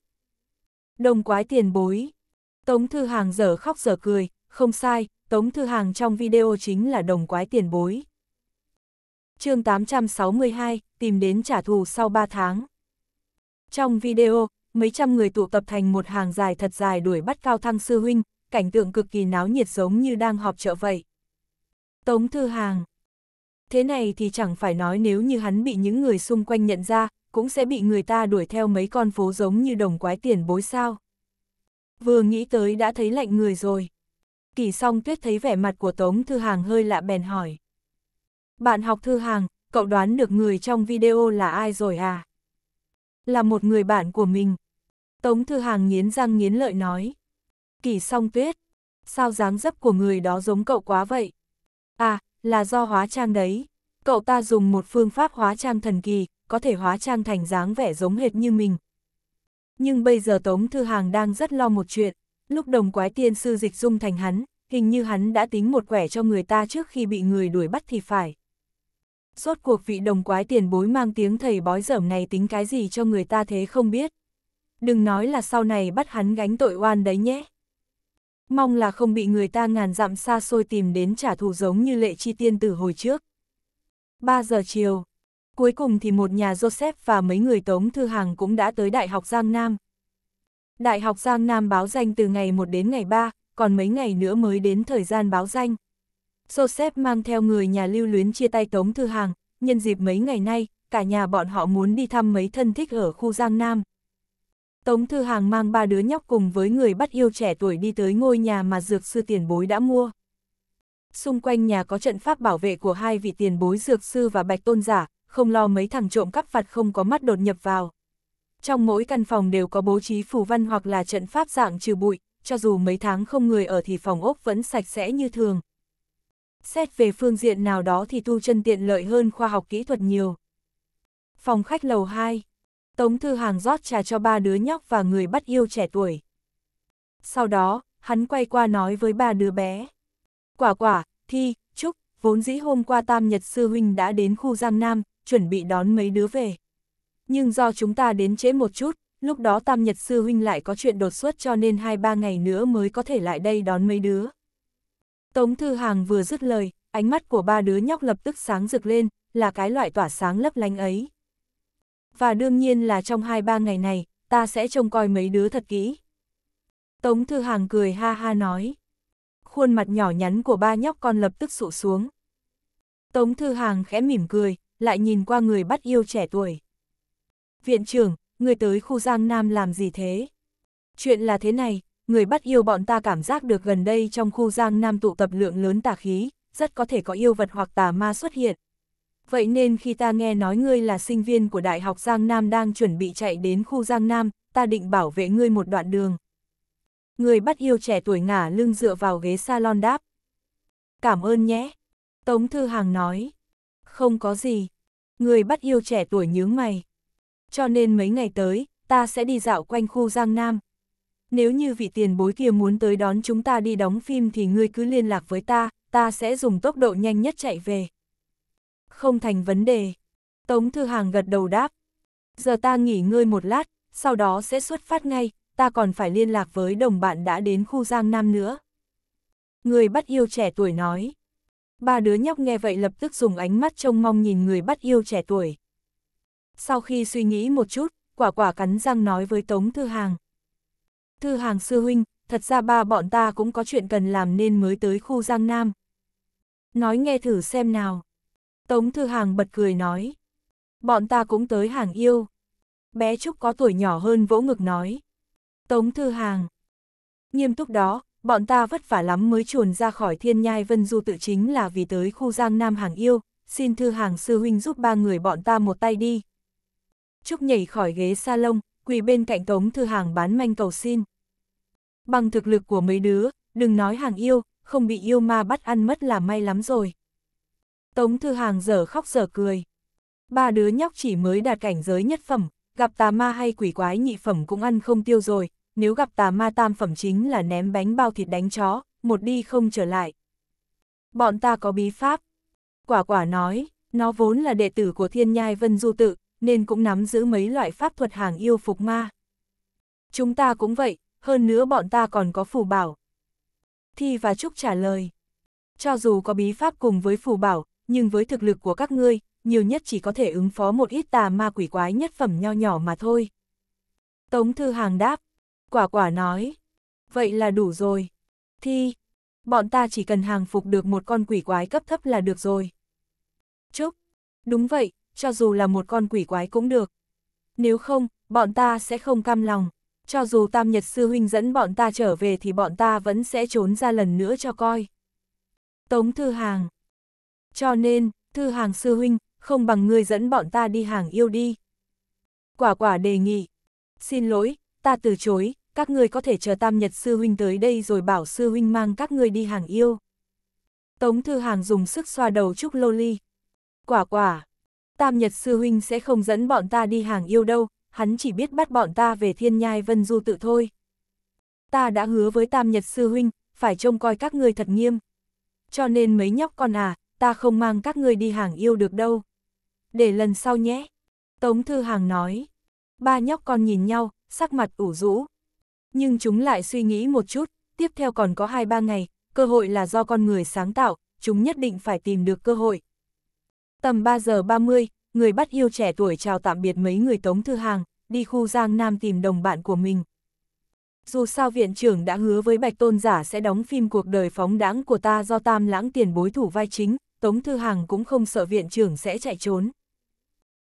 Đồng quái tiền bối, Tống Thư Hàng giờ khóc giờ cười, không sai, Tống Thư Hàng trong video chính là đồng quái tiền bối. chương 862, tìm đến trả thù sau 3 tháng. Trong video, mấy trăm người tụ tập thành một hàng dài thật dài đuổi bắt Cao Thăng Sư Huynh, cảnh tượng cực kỳ náo nhiệt giống như đang họp chợ vậy. Tống Thư Hàng Thế này thì chẳng phải nói nếu như hắn bị những người xung quanh nhận ra, cũng sẽ bị người ta đuổi theo mấy con phố giống như đồng quái tiền bối sao vừa nghĩ tới đã thấy lạnh người rồi. Kỳ song tuyết thấy vẻ mặt của Tống Thư Hàng hơi lạ bèn hỏi. Bạn học Thư Hàng, cậu đoán được người trong video là ai rồi à? Là một người bạn của mình. Tống Thư Hàng nghiến răng nghiến lợi nói. Kỳ song tuyết, sao dáng dấp của người đó giống cậu quá vậy? À, là do hóa trang đấy. Cậu ta dùng một phương pháp hóa trang thần kỳ, có thể hóa trang thành dáng vẻ giống hệt như mình, nhưng bây giờ Tống Thư Hàng đang rất lo một chuyện, lúc đồng quái tiên sư dịch dung thành hắn, hình như hắn đã tính một quẻ cho người ta trước khi bị người đuổi bắt thì phải. Rốt cuộc vị đồng quái tiền bối mang tiếng thầy bói dởm này tính cái gì cho người ta thế không biết. Đừng nói là sau này bắt hắn gánh tội oan đấy nhé. Mong là không bị người ta ngàn dặm xa xôi tìm đến trả thù giống như lệ chi tiên tử hồi trước. 3 giờ chiều, Cuối cùng thì một nhà Joseph và mấy người Tống Thư Hàng cũng đã tới Đại học Giang Nam. Đại học Giang Nam báo danh từ ngày 1 đến ngày 3, còn mấy ngày nữa mới đến thời gian báo danh. Joseph mang theo người nhà lưu luyến chia tay Tống Thư Hàng, nhân dịp mấy ngày nay, cả nhà bọn họ muốn đi thăm mấy thân thích ở khu Giang Nam. Tống Thư Hàng mang ba đứa nhóc cùng với người bắt yêu trẻ tuổi đi tới ngôi nhà mà dược sư tiền bối đã mua. Xung quanh nhà có trận pháp bảo vệ của hai vị tiền bối dược sư và bạch tôn giả, không lo mấy thằng trộm cắp vặt không có mắt đột nhập vào. Trong mỗi căn phòng đều có bố trí phù văn hoặc là trận pháp dạng trừ bụi, cho dù mấy tháng không người ở thì phòng ốc vẫn sạch sẽ như thường. Xét về phương diện nào đó thì tu chân tiện lợi hơn khoa học kỹ thuật nhiều. Phòng khách lầu 2 Tống Thư Hàng rót trà cho ba đứa nhóc và người bắt yêu trẻ tuổi. Sau đó, hắn quay qua nói với ba đứa bé. Quả quả, Thi, Trúc, vốn dĩ hôm qua Tam Nhật Sư Huynh đã đến khu Giang Nam, chuẩn bị đón mấy đứa về. Nhưng do chúng ta đến trễ một chút, lúc đó Tam Nhật Sư Huynh lại có chuyện đột xuất cho nên hai ba ngày nữa mới có thể lại đây đón mấy đứa. Tống Thư Hàng vừa dứt lời, ánh mắt của ba đứa nhóc lập tức sáng rực lên, là cái loại tỏa sáng lấp lánh ấy. Và đương nhiên là trong hai ba ngày này, ta sẽ trông coi mấy đứa thật kỹ. Tống Thư Hàng cười ha ha nói. Khuôn mặt nhỏ nhắn của ba nhóc con lập tức sụ xuống. Tống Thư Hàng khẽ mỉm cười, lại nhìn qua người bắt yêu trẻ tuổi. Viện trưởng, người tới khu Giang Nam làm gì thế? Chuyện là thế này, người bắt yêu bọn ta cảm giác được gần đây trong khu Giang Nam tụ tập lượng lớn tà khí, rất có thể có yêu vật hoặc tà ma xuất hiện. Vậy nên khi ta nghe nói ngươi là sinh viên của Đại học Giang Nam đang chuẩn bị chạy đến khu Giang Nam, ta định bảo vệ ngươi một đoạn đường. Người bắt yêu trẻ tuổi ngả lưng dựa vào ghế salon đáp. Cảm ơn nhé. Tống Thư Hàng nói không có gì. Người bắt yêu trẻ tuổi nhướng mày. Cho nên mấy ngày tới, ta sẽ đi dạo quanh khu Giang Nam. Nếu như vị tiền bối kia muốn tới đón chúng ta đi đóng phim thì ngươi cứ liên lạc với ta, ta sẽ dùng tốc độ nhanh nhất chạy về. Không thành vấn đề. Tống Thư Hàng gật đầu đáp. Giờ ta nghỉ ngơi một lát, sau đó sẽ xuất phát ngay, ta còn phải liên lạc với đồng bạn đã đến khu Giang Nam nữa. Người bắt yêu trẻ tuổi nói ba đứa nhóc nghe vậy lập tức dùng ánh mắt trông mong nhìn người bắt yêu trẻ tuổi. Sau khi suy nghĩ một chút, quả quả cắn răng nói với Tống Thư Hàng. Thư Hàng sư huynh, thật ra ba bọn ta cũng có chuyện cần làm nên mới tới khu Giang Nam. Nói nghe thử xem nào. Tống Thư Hàng bật cười nói. Bọn ta cũng tới hàng yêu. Bé Trúc có tuổi nhỏ hơn vỗ ngực nói. Tống Thư Hàng. Nghiêm túc đó, bọn ta vất vả lắm mới chuồn ra khỏi thiên nhai vân du tự chính là vì tới khu giang nam hàng yêu, xin thư hàng sư huynh giúp ba người bọn ta một tay đi. Trúc nhảy khỏi ghế salon, quỳ bên cạnh tống thư hàng bán manh cầu xin. Bằng thực lực của mấy đứa, đừng nói hàng yêu, không bị yêu ma bắt ăn mất là may lắm rồi. Tống thư hàng dở khóc dở cười. Ba đứa nhóc chỉ mới đạt cảnh giới nhất phẩm, gặp tà ma hay quỷ quái nhị phẩm cũng ăn không tiêu rồi, nếu gặp tà ma tam phẩm chính là ném bánh bao thịt đánh chó, một đi không trở lại. Bọn ta có bí pháp. Quả quả nói, nó vốn là đệ tử của thiên nhai vân du tự, nên cũng nắm giữ mấy loại pháp thuật hàng yêu phục ma. Chúng ta cũng vậy, hơn nữa bọn ta còn có phù bảo. Thi và Trúc trả lời. Cho dù có bí pháp cùng với phù bảo, nhưng với thực lực của các ngươi, nhiều nhất chỉ có thể ứng phó một ít tà ma quỷ quái nhất phẩm nho nhỏ mà thôi. Tống Thư Hàng đáp, quả quả nói. Vậy là đủ rồi. Thi, bọn ta chỉ cần hàng phục được một con quỷ quái cấp thấp là được rồi. Trúc, đúng vậy, cho dù là một con quỷ quái cũng được. Nếu không, bọn ta sẽ không cam lòng. Cho dù Tam Nhật Sư Huynh dẫn bọn ta trở về thì bọn ta vẫn sẽ trốn ra lần nữa cho coi. Tống Thư Hàng Cho nên, Thư Hàng Sư Huynh, không bằng ngươi dẫn bọn ta đi hàng yêu đi. Quả quả đề nghị. Xin lỗi, ta từ chối, các người có thể chờ tam nhật sư huynh tới đây rồi bảo sư huynh mang các người đi hàng yêu. Tống Thư Hàng dùng sức xoa đầu Trúc Lô Ly. Quả quả, tam nhật sư huynh sẽ không dẫn bọn ta đi hàng yêu đâu, hắn chỉ biết bắt bọn ta về thiên nhai vân du tự thôi. Ta đã hứa với tam nhật sư huynh, phải trông coi các người thật nghiêm. Cho nên mấy nhóc con à, ta không mang các người đi hàng yêu được đâu. Để lần sau nhé. Tống Thư Hàng nói. Ba nhóc con nhìn nhau, sắc mặt ủ rũ, nhưng chúng lại suy nghĩ một chút, tiếp theo còn có 2-3 ngày, cơ hội là do con người sáng tạo, chúng nhất định phải tìm được cơ hội. Tầm 3 giờ 30, người bắt yêu trẻ tuổi chào tạm biệt mấy người Tống Thư Hàng, đi khu Giang Nam tìm đồng bạn của mình. Dù sao viện trưởng đã hứa với Bạch Tôn Giả sẽ đóng phim cuộc đời phóng đãng của ta do tam lãng tiền bối thủ vai chính, Tống Thư Hàng cũng không sợ viện trưởng sẽ chạy trốn.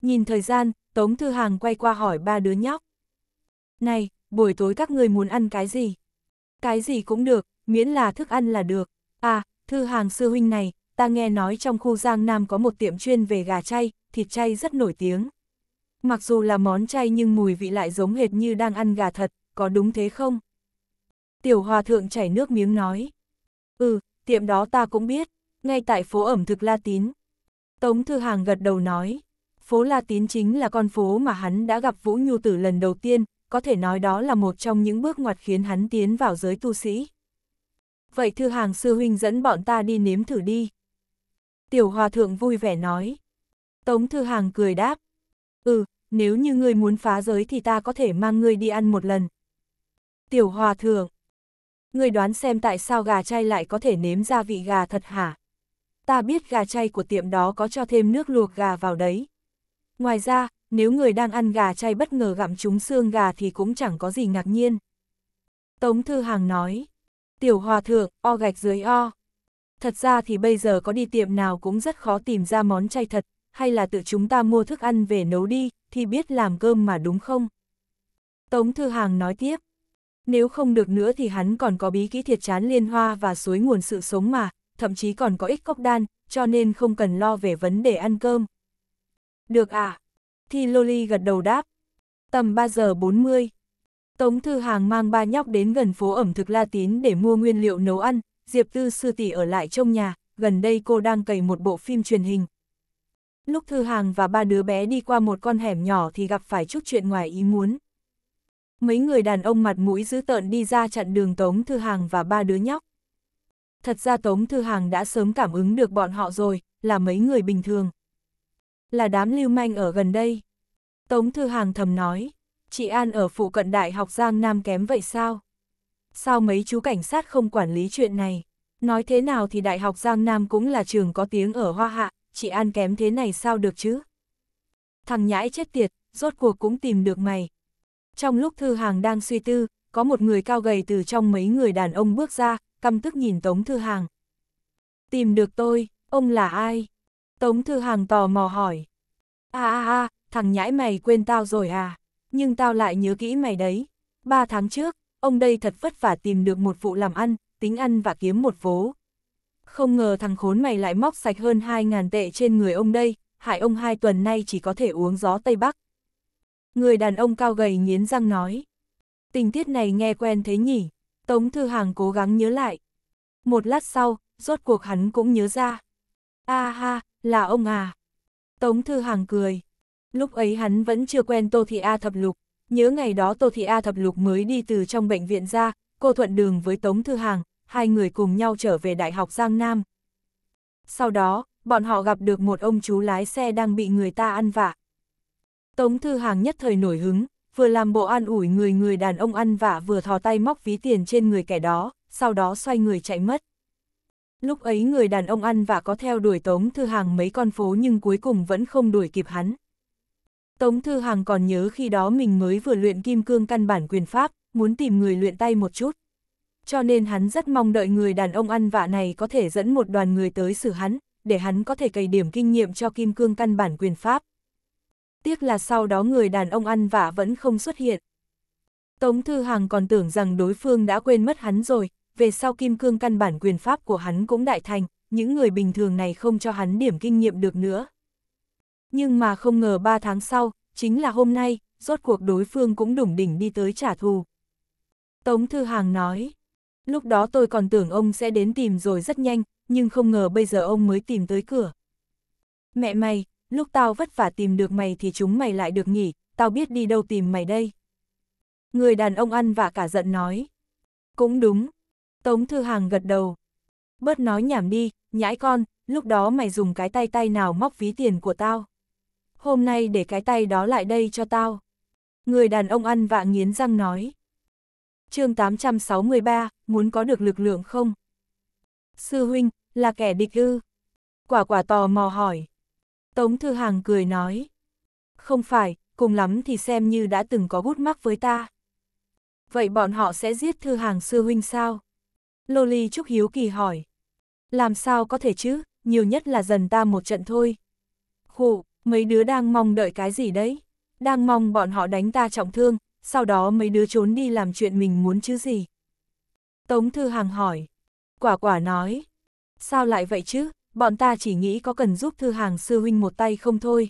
Nhìn thời gian, Tống Thư Hàng quay qua hỏi ba đứa nhóc. Này, buổi tối các người muốn ăn cái gì? Cái gì cũng được, miễn là thức ăn là được. À, thư hàng sư huynh này, ta nghe nói trong khu Giang Nam có một tiệm chuyên về gà chay, thịt chay rất nổi tiếng. Mặc dù là món chay nhưng mùi vị lại giống hệt như đang ăn gà thật, có đúng thế không? Tiểu hòa thượng chảy nước miếng nói. Ừ, tiệm đó ta cũng biết, ngay tại phố ẩm thực La Tín. Tống Thư Hàng gật đầu nói, phố La Tín chính là con phố mà hắn đã gặp Vũ Nhu Tử lần đầu tiên, có thể nói đó là một trong những bước ngoặt khiến hắn tiến vào giới tu sĩ. Vậy thư hàng sư huynh dẫn bọn ta đi nếm thử đi. Tiểu hòa thượng vui vẻ nói. Tống thư hàng cười đáp. Ừ, nếu như ngươi muốn phá giới thì ta có thể mang ngươi đi ăn một lần. Tiểu hòa thượng. Ngươi đoán xem tại sao gà chay lại có thể nếm ra vị gà thật hả? Ta biết gà chay của tiệm đó có cho thêm nước luộc gà vào đấy. Ngoài ra, nếu người đang ăn gà chay bất ngờ gặm trúng xương gà thì cũng chẳng có gì ngạc nhiên. Tống Thư Hàng nói, tiểu hòa thượng, o gạch dưới o. Thật ra thì bây giờ có đi tiệm nào cũng rất khó tìm ra món chay thật, hay là tự chúng ta mua thức ăn về nấu đi, thì biết làm cơm mà đúng không? Tống Thư Hàng nói tiếp, nếu không được nữa thì hắn còn có bí kỹ thiệt chán liên hoa và suối nguồn sự sống mà, thậm chí còn có ít cốc đan, cho nên không cần lo về vấn đề ăn cơm. Được à? Thi Loli gật đầu đáp. Tầm 3 giờ 40. Tống Thư Hàng mang ba nhóc đến gần phố ẩm thực La Tín để mua nguyên liệu nấu ăn, Diệp Tư Sư Tỷ ở lại trong nhà, gần đây cô đang cày một bộ phim truyền hình. Lúc Thư Hàng và ba đứa bé đi qua một con hẻm nhỏ thì gặp phải chút chuyện ngoài ý muốn. Mấy người đàn ông mặt mũi dữ tợn đi ra chặn đường Tống Thư Hàng và ba đứa nhóc. Thật ra Tống Thư Hàng đã sớm cảm ứng được bọn họ rồi, là mấy người bình thường là đám lưu manh ở gần đây. Tống Thư Hàng thầm nói, chị An ở phụ cận Đại học Giang Nam kém vậy sao? Sao mấy chú cảnh sát không quản lý chuyện này? Nói thế nào thì Đại học Giang Nam cũng là trường có tiếng ở Hoa Hạ, chị An kém thế này sao được chứ? Thằng nhãi chết tiệt, rốt cuộc cũng tìm được mày. Trong lúc Thư Hàng đang suy tư, có một người cao gầy từ trong mấy người đàn ông bước ra, căm tức nhìn Tống Thư Hàng. Tìm được tôi, ông là ai? Tống Thư Hàng tò mò hỏi. À à à, thằng nhãi mày quên tao rồi à, nhưng tao lại nhớ kỹ mày đấy. Ba tháng trước, ông đây thật vất vả tìm được một vụ làm ăn, tính ăn và kiếm một vố. Không ngờ thằng khốn mày lại móc sạch hơn 2.000 tệ trên người ông đây, hại ông hai tuần nay chỉ có thể uống gió Tây Bắc. Người đàn ông cao gầy nghiến răng nói. Tình tiết này nghe quen thế nhỉ, Tống Thư Hàng cố gắng nhớ lại. Một lát sau, rốt cuộc hắn cũng nhớ ra. A ha, là ông à. Tống Thư Hàng cười. Lúc ấy hắn vẫn chưa quen Tô Thị A Thập Lục, nhớ ngày đó Tô Thị A Thập Lục mới đi từ trong bệnh viện ra, cô thuận đường với Tống Thư Hàng, hai người cùng nhau trở về Đại học Giang Nam. Sau đó, bọn họ gặp được một ông chú lái xe đang bị người ta ăn vạ. Tống Thư Hàng nhất thời nổi hứng, vừa làm bộ an ủi người người đàn ông ăn vạ vừa thò tay móc ví tiền trên người kẻ đó, sau đó xoay người chạy mất. Lúc ấy người đàn ông ăn và có theo đuổi Tống Thư Hàng mấy con phố nhưng cuối cùng vẫn không đuổi kịp hắn. Tống Thư Hàng còn nhớ khi đó mình mới vừa luyện kim cương căn bản quyền pháp, muốn tìm người luyện tay một chút. Cho nên hắn rất mong đợi người đàn ông ăn vạ này có thể dẫn một đoàn người tới xử hắn, để hắn có thể cày điểm kinh nghiệm cho kim cương căn bản quyền pháp. Tiếc là sau đó người đàn ông ăn vạ vẫn không xuất hiện. Tống Thư Hàng còn tưởng rằng đối phương đã quên mất hắn rồi, về sau kim cương căn bản quyền pháp của hắn cũng đại thành, những người bình thường này không cho hắn điểm kinh nghiệm được nữa. Nhưng mà không ngờ 3 tháng sau, chính là hôm nay, rốt cuộc đối phương cũng đủng đỉnh đi tới trả thù. Tống Thư Hàng nói, lúc đó tôi còn tưởng ông sẽ đến tìm rồi rất nhanh, nhưng không ngờ bây giờ ông mới tìm tới cửa. Mẹ mày, lúc tao vất vả tìm được mày thì chúng mày lại được nghỉ, tao biết đi đâu tìm mày đây. Người đàn ông ăn vả cả giận nói. Cũng đúng, Tống Thư Hàng gật đầu. Bớt nói nhảm đi, nhãi con, lúc đó mày dùng cái tay tay nào móc ví tiền của tao. Hôm nay để cái tay đó lại đây cho tao. Người đàn ông ăn vạ nghiến răng nói. chương 863, muốn có được lực lượng không? Sư huynh, là kẻ địch ư? Quả quả tò mò hỏi. Tống Thư Hàng cười nói. Không phải, cùng lắm thì xem như đã từng có gút mắc với ta. Vậy bọn họ sẽ giết Thư Hàng sư huynh sao? Loli Trúc Hiếu Kỳ hỏi. Làm sao có thể chứ, nhiều nhất là dần ta một trận thôi. Khụ, mấy đứa đang mong đợi cái gì đấy? Đang mong bọn họ đánh ta trọng thương, sau đó mấy đứa trốn đi làm chuyện mình muốn chứ gì? Tống Thư Hàng hỏi. Quả quả nói. Sao lại vậy chứ, bọn ta chỉ nghĩ có cần giúp Thư Hàng sư huynh một tay không thôi.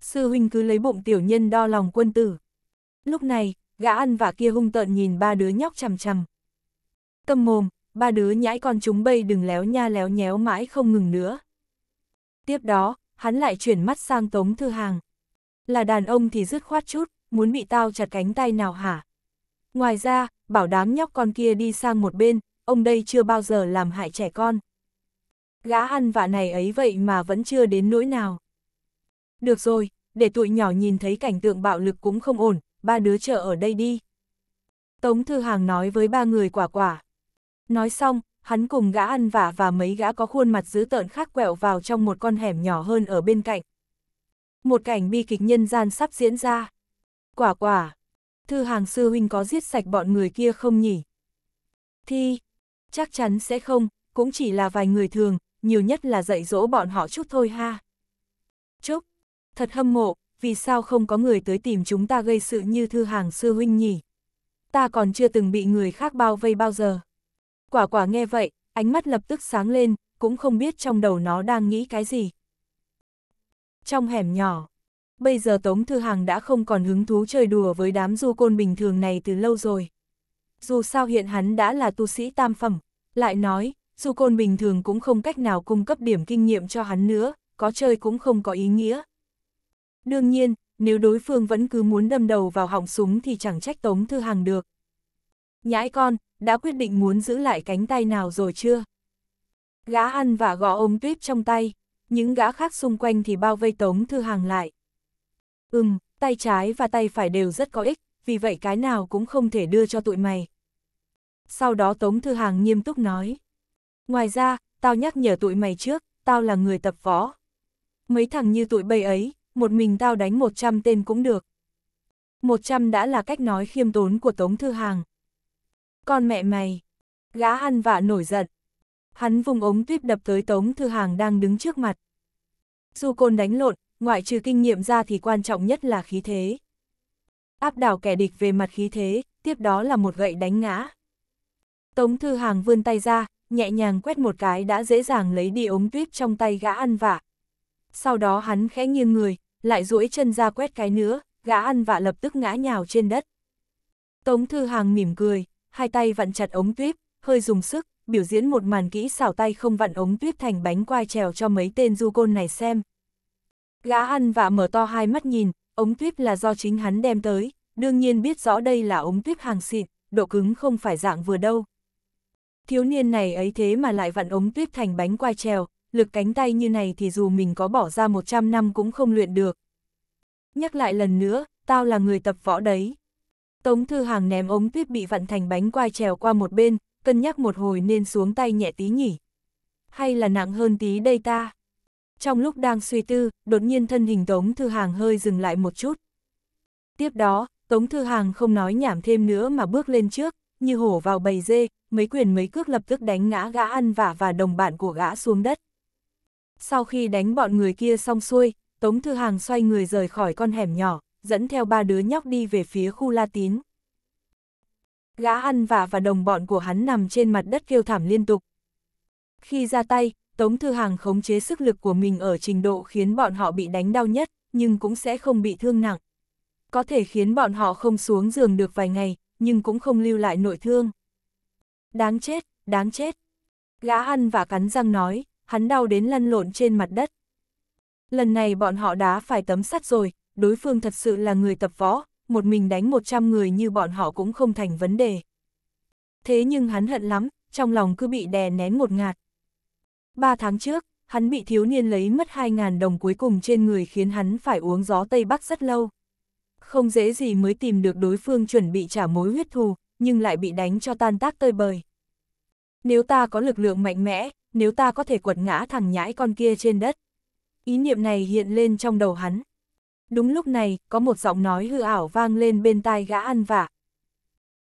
Sư huynh cứ lấy bụng tiểu nhân đo lòng quân tử. Lúc này, gã ăn và kia hung tợn nhìn ba đứa nhóc chằm chằm. Cầm mồm, ba đứa nhãi con chúng bây đừng léo nha léo nhéo mãi không ngừng nữa. Tiếp đó, hắn lại chuyển mắt sang Tống Thư Hàng. Là đàn ông thì dứt khoát chút, muốn bị tao chặt cánh tay nào hả? Ngoài ra, bảo đám nhóc con kia đi sang một bên, ông đây chưa bao giờ làm hại trẻ con. Gã ăn vạ này ấy vậy mà vẫn chưa đến nỗi nào. Được rồi, để tụi nhỏ nhìn thấy cảnh tượng bạo lực cũng không ổn, ba đứa chờ ở đây đi. Tống Thư Hàng nói với ba người quả quả. Nói xong, hắn cùng gã ăn vả và mấy gã có khuôn mặt dữ tợn khác quẹo vào trong một con hẻm nhỏ hơn ở bên cạnh. Một cảnh bi kịch nhân gian sắp diễn ra. Quả quả, thư hàng sư huynh có giết sạch bọn người kia không nhỉ? Thi, chắc chắn sẽ không, cũng chỉ là vài người thường, nhiều nhất là dạy dỗ bọn họ chút thôi ha. Chúc, thật hâm mộ, vì sao không có người tới tìm chúng ta gây sự như thư hàng sư huynh nhỉ? Ta còn chưa từng bị người khác bao vây bao giờ. Quả quả nghe vậy, ánh mắt lập tức sáng lên, cũng không biết trong đầu nó đang nghĩ cái gì. Trong hẻm nhỏ, bây giờ Tống Thư Hàng đã không còn hứng thú chơi đùa với đám du côn bình thường này từ lâu rồi. Dù sao hiện hắn đã là tu sĩ tam phẩm, lại nói, du côn bình thường cũng không cách nào cung cấp điểm kinh nghiệm cho hắn nữa, có chơi cũng không có ý nghĩa. Đương nhiên, nếu đối phương vẫn cứ muốn đâm đầu vào họng súng thì chẳng trách Tống Thư Hàng được, Nhãi con, đã quyết định muốn giữ lại cánh tay nào rồi chưa? Gã ăn và gõ ôm tuyếp trong tay, những gã khác xung quanh thì bao vây Tống Thư Hàng lại. Ừm, tay trái và tay phải đều rất có ích, vì vậy cái nào cũng không thể đưa cho tụi mày. Sau đó Tống Thư Hàng nghiêm túc nói. Ngoài ra, tao nhắc nhở tụi mày trước, tao là người tập võ. Mấy thằng như tụi bây ấy, một mình tao đánh 100 tên cũng được. 100 đã là cách nói khiêm tốn của Tống Thư Hàng, con mẹ mày! Gã ăn vạ nổi giận. Hắn vùng ống tuyếp đập tới Tống Thư Hàng đang đứng trước mặt. Dù côn đánh lộn, ngoại trừ kinh nghiệm ra thì quan trọng nhất là khí thế. Áp đảo kẻ địch về mặt khí thế, tiếp đó là một gậy đánh ngã. Tống Thư Hàng vươn tay ra, nhẹ nhàng quét một cái đã dễ dàng lấy đi ống tuyếp trong tay gã ăn vạ. Sau đó hắn khẽ nghiêng người, lại duỗi chân ra quét cái nữa, gã ăn vạ lập tức ngã nhào trên đất. Tống Thư Hàng mỉm cười, hai tay vặn chặt ống tuyếp, hơi dùng sức, biểu diễn một màn kỹ xảo tay không vặn ống tuyếp thành bánh quai trèo cho mấy tên du côn này xem. Gã ăn vạ mở to hai mắt nhìn, ống tuyếp là do chính hắn đem tới, đương nhiên biết rõ đây là ống tuyếp hàng xịn, độ cứng không phải dạng vừa đâu. Thiếu niên này ấy thế mà lại vặn ống tuyếp thành bánh quai trèo, lực cánh tay như này thì dù mình có bỏ ra 100 năm cũng không luyện được. Nhắc lại lần nữa, tao là người tập võ đấy. Tống Thư Hàng ném ống tuyết bị vặn thành bánh quai trèo qua một bên, cân nhắc một hồi nên xuống tay nhẹ tí nhỉ. Hay là nặng hơn tí đây ta? Trong lúc đang suy tư, đột nhiên thân hình Tống Thư Hàng hơi dừng lại một chút. Tiếp đó, Tống Thư Hàng không nói nhảm thêm nữa mà bước lên trước, như hổ vào bầy dê, mấy quyền mấy cước lập tức đánh ngã gã ăn vả và đồng bạn của gã xuống đất. Sau khi đánh bọn người kia xong xuôi, Tống Thư Hàng xoay người rời khỏi con hẻm nhỏ, dẫn theo ba đứa nhóc đi về phía khu La Tín. Gã ăn vạ và, đồng bọn của hắn nằm trên mặt đất kêu thảm liên tục. Khi ra tay, Tống Thư Hàng khống chế sức lực của mình ở trình độ khiến bọn họ bị đánh đau nhất, nhưng cũng sẽ không bị thương nặng. Có thể khiến bọn họ không xuống giường được vài ngày, nhưng cũng không lưu lại nội thương. Đáng chết, đáng chết. Gã ăn và cắn răng nói, hắn đau đến lăn lộn trên mặt đất. Lần này bọn họ đã phải tấm sắt rồi, đối phương thật sự là người tập võ, một mình đánh 100 người như bọn họ cũng không thành vấn đề. Thế nhưng hắn hận lắm, trong lòng cứ bị đè nén một ngạt. Ba tháng trước, hắn bị thiếu niên lấy mất 2.000 đồng cuối cùng trên người khiến hắn phải uống gió Tây Bắc rất lâu. Không dễ gì mới tìm được đối phương chuẩn bị trả mối huyết thù, nhưng lại bị đánh cho tan tác tơi bời. Nếu ta có lực lượng mạnh mẽ, nếu ta có thể quật ngã thằng nhãi con kia trên đất. Ý niệm này hiện lên trong đầu hắn. Đúng lúc này, có một giọng nói hư ảo vang lên bên tai gã ăn vạ.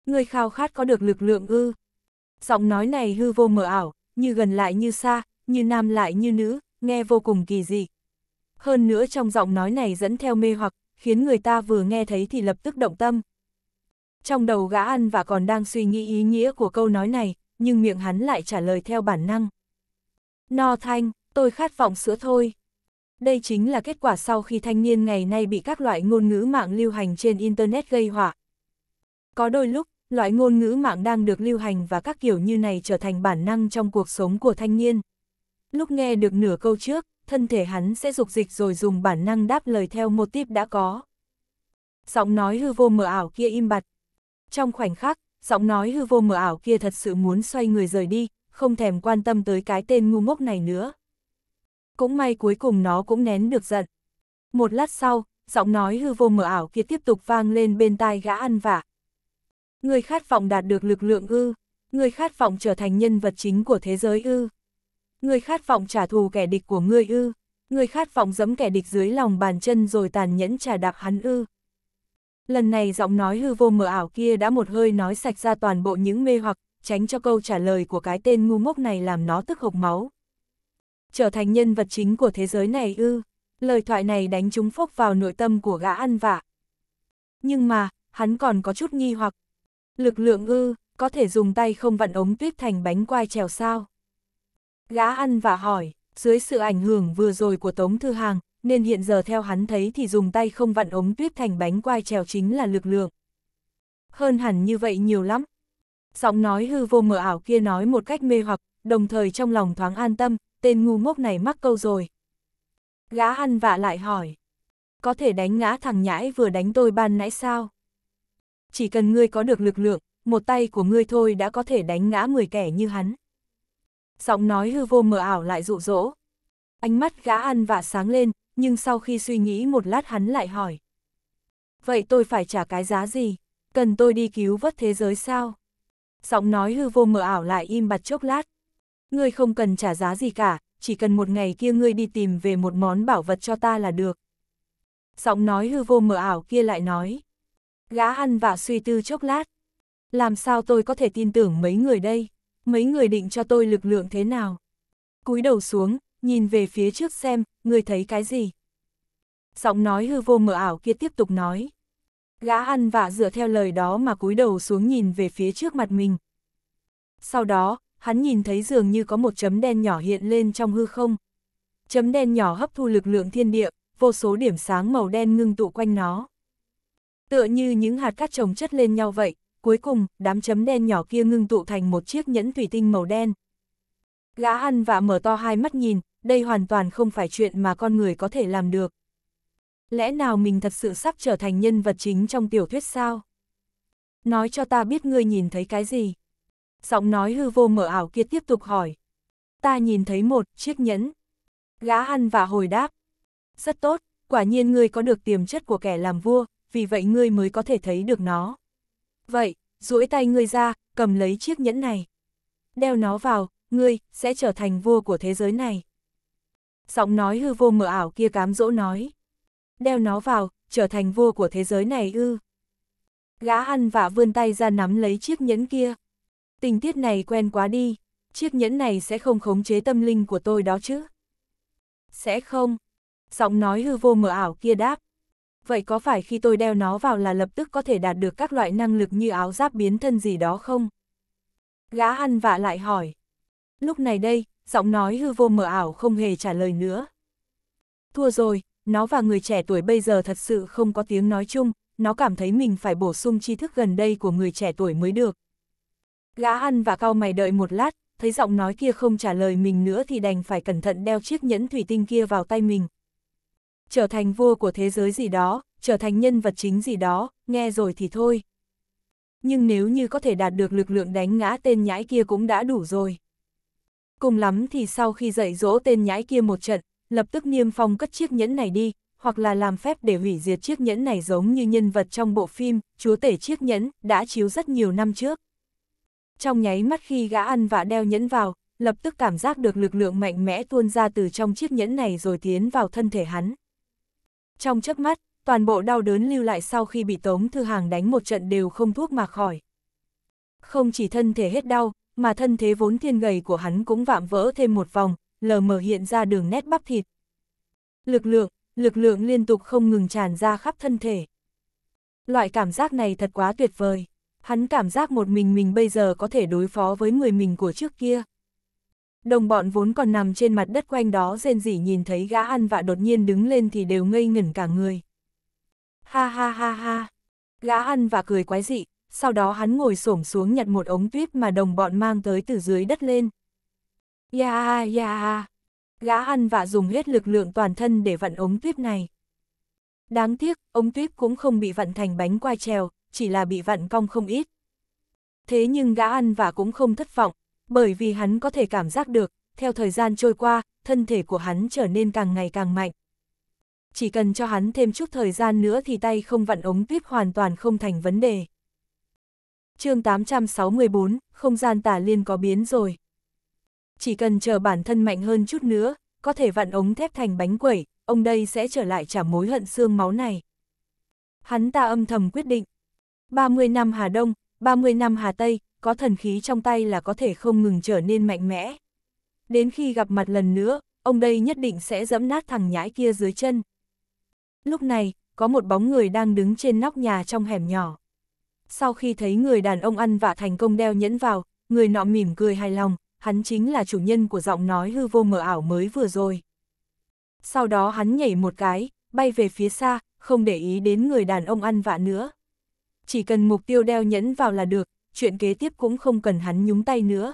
Người khao khát có được lực lượng ư. Giọng nói này hư vô mờ ảo, như gần lại như xa, như nam lại như nữ, nghe vô cùng kỳ dị. Hơn nữa trong giọng nói này dẫn theo mê hoặc, khiến người ta vừa nghe thấy thì lập tức động tâm. Trong đầu gã ăn vạ còn đang suy nghĩ ý nghĩa của câu nói này, nhưng miệng hắn lại trả lời theo bản năng. No thanh, tôi khát vọng sữa thôi. Đây chính là kết quả sau khi thanh niên ngày nay bị các loại ngôn ngữ mạng lưu hành trên Internet gây họa. Có đôi lúc, loại ngôn ngữ mạng đang được lưu hành và các kiểu như này trở thành bản năng trong cuộc sống của thanh niên. Lúc nghe được nửa câu trước, thân thể hắn sẽ dục dịch rồi dùng bản năng đáp lời theo một tiếp đã có. Giọng nói hư vô mờ ảo kia im bặt. Trong khoảnh khắc, giọng nói hư vô mờ ảo kia thật sự muốn xoay người rời đi, không thèm quan tâm tới cái tên ngu ngốc này nữa cũng may cuối cùng nó cũng nén được giận. Một lát sau, giọng nói hư vô mờ ảo kia tiếp tục vang lên bên tai gã ăn vạ Người khát vọng đạt được lực lượng ư, người khát vọng trở thành nhân vật chính của thế giới ư. Người khát vọng trả thù kẻ địch của ngươi ư, người khát vọng giẫm kẻ địch dưới lòng bàn chân rồi tàn nhẫn trả đạp hắn ư. Lần này giọng nói hư vô mờ ảo kia đã một hơi nói sạch ra toàn bộ những mê hoặc, tránh cho câu trả lời của cái tên ngu mốc này làm nó tức hộc máu trở thành nhân vật chính của thế giới này ư. Lời thoại này đánh trúng phốc vào nội tâm của gã ăn vạ. Nhưng mà, hắn còn có chút nghi hoặc. Lực lượng ư, có thể dùng tay không vặn ống tuyết thành bánh quai trèo sao? Gã ăn vạ hỏi, dưới sự ảnh hưởng vừa rồi của Tống Thư Hàng, nên hiện giờ theo hắn thấy thì dùng tay không vặn ống tuyết thành bánh quai trèo chính là lực lượng. Hơn hẳn như vậy nhiều lắm. Giọng nói hư vô mờ ảo kia nói một cách mê hoặc, đồng thời trong lòng thoáng an tâm, tên ngu ngốc này mắc câu rồi. Gã ăn vạ lại hỏi, có thể đánh ngã thằng nhãi vừa đánh tôi ban nãy sao? Chỉ cần ngươi có được lực lượng, một tay của ngươi thôi đã có thể đánh ngã 10 kẻ như hắn. Giọng nói hư vô mờ ảo lại dụ dỗ. Ánh mắt gã ăn vạ sáng lên, nhưng sau khi suy nghĩ một lát hắn lại hỏi. Vậy tôi phải trả cái giá gì? Cần tôi đi cứu vớt thế giới sao? Giọng nói hư vô mờ ảo lại im bặt chốc lát. Ngươi không cần trả giá gì cả, chỉ cần một ngày kia ngươi đi tìm về một món bảo vật cho ta là được. Giọng nói hư vô mờ ảo kia lại nói. Gã ăn và suy tư chốc lát. Làm sao tôi có thể tin tưởng mấy người đây? Mấy người định cho tôi lực lượng thế nào? cúi đầu xuống, nhìn về phía trước xem, ngươi thấy cái gì? Giọng nói hư vô mờ ảo kia tiếp tục nói. Gã ăn vạ dựa theo lời đó mà cúi đầu xuống nhìn về phía trước mặt mình. Sau đó, hắn nhìn thấy dường như có một chấm đen nhỏ hiện lên trong hư không. Chấm đen nhỏ hấp thu lực lượng thiên địa, vô số điểm sáng màu đen ngưng tụ quanh nó. Tựa như những hạt cát trồng chất lên nhau vậy, cuối cùng, đám chấm đen nhỏ kia ngưng tụ thành một chiếc nhẫn thủy tinh màu đen. Gã ăn vạ mở to hai mắt nhìn, đây hoàn toàn không phải chuyện mà con người có thể làm được. Lẽ nào mình thật sự sắp trở thành nhân vật chính trong tiểu thuyết sao? Nói cho ta biết ngươi nhìn thấy cái gì? giọng nói hư vô mở ảo kia tiếp tục hỏi. Ta nhìn thấy một chiếc nhẫn. Gã ăn và hồi đáp. Rất tốt, quả nhiên ngươi có được tiềm chất của kẻ làm vua, vì vậy ngươi mới có thể thấy được nó. Vậy, duỗi tay ngươi ra, cầm lấy chiếc nhẫn này. Đeo nó vào, ngươi sẽ trở thành vua của thế giới này. Giọng nói hư vô mở ảo kia cám dỗ nói. Đeo nó vào, trở thành vua của thế giới này ư. Gã ăn và vươn tay ra nắm lấy chiếc nhẫn kia. Tình tiết này quen quá đi, chiếc nhẫn này sẽ không khống chế tâm linh của tôi đó chứ. Sẽ không. Giọng nói hư vô mờ ảo kia đáp. Vậy có phải khi tôi đeo nó vào là lập tức có thể đạt được các loại năng lực như áo giáp biến thân gì đó không? Gã ăn vạ lại hỏi. Lúc này đây, giọng nói hư vô mờ ảo không hề trả lời nữa. Thua rồi, nó và người trẻ tuổi bây giờ thật sự không có tiếng nói chung, nó cảm thấy mình phải bổ sung tri thức gần đây của người trẻ tuổi mới được. Gã ăn và cao mày đợi một lát, thấy giọng nói kia không trả lời mình nữa thì đành phải cẩn thận đeo chiếc nhẫn thủy tinh kia vào tay mình. Trở thành vua của thế giới gì đó, trở thành nhân vật chính gì đó, nghe rồi thì thôi. Nhưng nếu như có thể đạt được lực lượng đánh ngã tên nhãi kia cũng đã đủ rồi. Cùng lắm thì sau khi dạy dỗ tên nhãi kia một trận, lập tức niêm phong cất chiếc nhẫn này đi, hoặc là làm phép để hủy diệt chiếc nhẫn này giống như nhân vật trong bộ phim, chúa tể chiếc nhẫn, đã chiếu rất nhiều năm trước. Trong nháy mắt khi gã ăn vạ đeo nhẫn vào, lập tức cảm giác được lực lượng mạnh mẽ tuôn ra từ trong chiếc nhẫn này rồi tiến vào thân thể hắn. Trong chớp mắt, toàn bộ đau đớn lưu lại sau khi bị Tống Thư Hàng đánh một trận đều không thuốc mà khỏi. Không chỉ thân thể hết đau, mà thân thế vốn thiên gầy của hắn cũng vạm vỡ thêm một vòng, lờ mờ hiện ra đường nét bắp thịt. Lực lượng, lực lượng liên tục không ngừng tràn ra khắp thân thể. Loại cảm giác này thật quá tuyệt vời hắn cảm giác một mình mình bây giờ có thể đối phó với người mình của trước kia. Đồng bọn vốn còn nằm trên mặt đất quanh đó rên rỉ nhìn thấy gã ăn vạ đột nhiên đứng lên thì đều ngây ngẩn cả người. Ha ha ha ha, gã ăn vạ cười quái dị, sau đó hắn ngồi xổm xuống nhặt một ống tuyếp mà đồng bọn mang tới từ dưới đất lên. Ya yeah, ya, yeah. gã ăn vạ dùng hết lực lượng toàn thân để vặn ống tuyếp này. Đáng tiếc, ống tuyếp cũng không bị vặn thành bánh quai trèo, chỉ là bị vặn cong không ít. Thế nhưng gã ăn và cũng không thất vọng, bởi vì hắn có thể cảm giác được, theo thời gian trôi qua, thân thể của hắn trở nên càng ngày càng mạnh. Chỉ cần cho hắn thêm chút thời gian nữa thì tay không vặn ống tuyết hoàn toàn không thành vấn đề. chương 864, không gian tả liên có biến rồi. Chỉ cần chờ bản thân mạnh hơn chút nữa, có thể vặn ống thép thành bánh quẩy, ông đây sẽ trở lại trả mối hận xương máu này. Hắn ta âm thầm quyết định, 30 năm Hà Đông, 30 năm Hà Tây, có thần khí trong tay là có thể không ngừng trở nên mạnh mẽ. Đến khi gặp mặt lần nữa, ông đây nhất định sẽ dẫm nát thằng nhãi kia dưới chân. Lúc này, có một bóng người đang đứng trên nóc nhà trong hẻm nhỏ. Sau khi thấy người đàn ông ăn vạ thành công đeo nhẫn vào, người nọ mỉm cười hài lòng, hắn chính là chủ nhân của giọng nói hư vô mờ ảo mới vừa rồi. Sau đó hắn nhảy một cái, bay về phía xa, không để ý đến người đàn ông ăn vạ nữa chỉ cần mục tiêu đeo nhẫn vào là được, chuyện kế tiếp cũng không cần hắn nhúng tay nữa.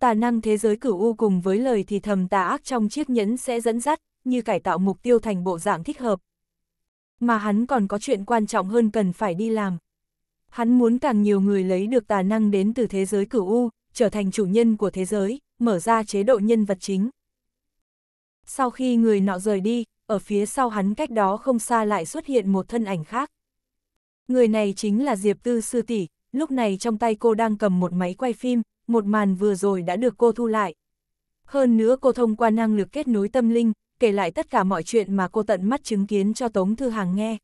Tà năng thế giới cửu u cùng với lời thì thầm tà ác trong chiếc nhẫn sẽ dẫn dắt, như cải tạo mục tiêu thành bộ dạng thích hợp. Mà hắn còn có chuyện quan trọng hơn cần phải đi làm. Hắn muốn càng nhiều người lấy được tà năng đến từ thế giới cửu u, trở thành chủ nhân của thế giới, mở ra chế độ nhân vật chính. Sau khi người nọ rời đi, ở phía sau hắn cách đó không xa lại xuất hiện một thân ảnh khác. Người này chính là Diệp Tư Sư Tỷ, lúc này trong tay cô đang cầm một máy quay phim, một màn vừa rồi đã được cô thu lại. Hơn nữa cô thông qua năng lực kết nối tâm linh, kể lại tất cả mọi chuyện mà cô tận mắt chứng kiến cho Tống Thư Hàng nghe.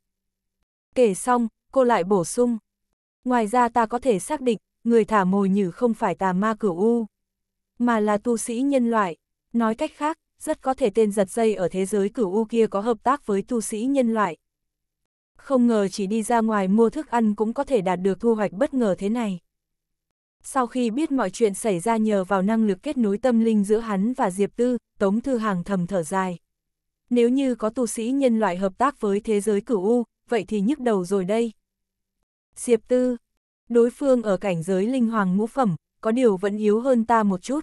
Kể xong, cô lại bổ sung. Ngoài ra ta có thể xác định, người thả mồi nhử không phải tà ma cửu U, mà là tu sĩ nhân loại. Nói cách khác, rất có thể tên giật dây ở thế giới cửu U kia có hợp tác với tu sĩ nhân loại không ngờ chỉ đi ra ngoài mua thức ăn cũng có thể đạt được thu hoạch bất ngờ thế này. Sau khi biết mọi chuyện xảy ra nhờ vào năng lực kết nối tâm linh giữa hắn và Diệp Tư, Tống Thư Hàng thầm thở dài. Nếu như có tu sĩ nhân loại hợp tác với thế giới cửu U, vậy thì nhức đầu rồi đây. Diệp Tư, đối phương ở cảnh giới linh hoàng ngũ phẩm, có điều vẫn yếu hơn ta một chút.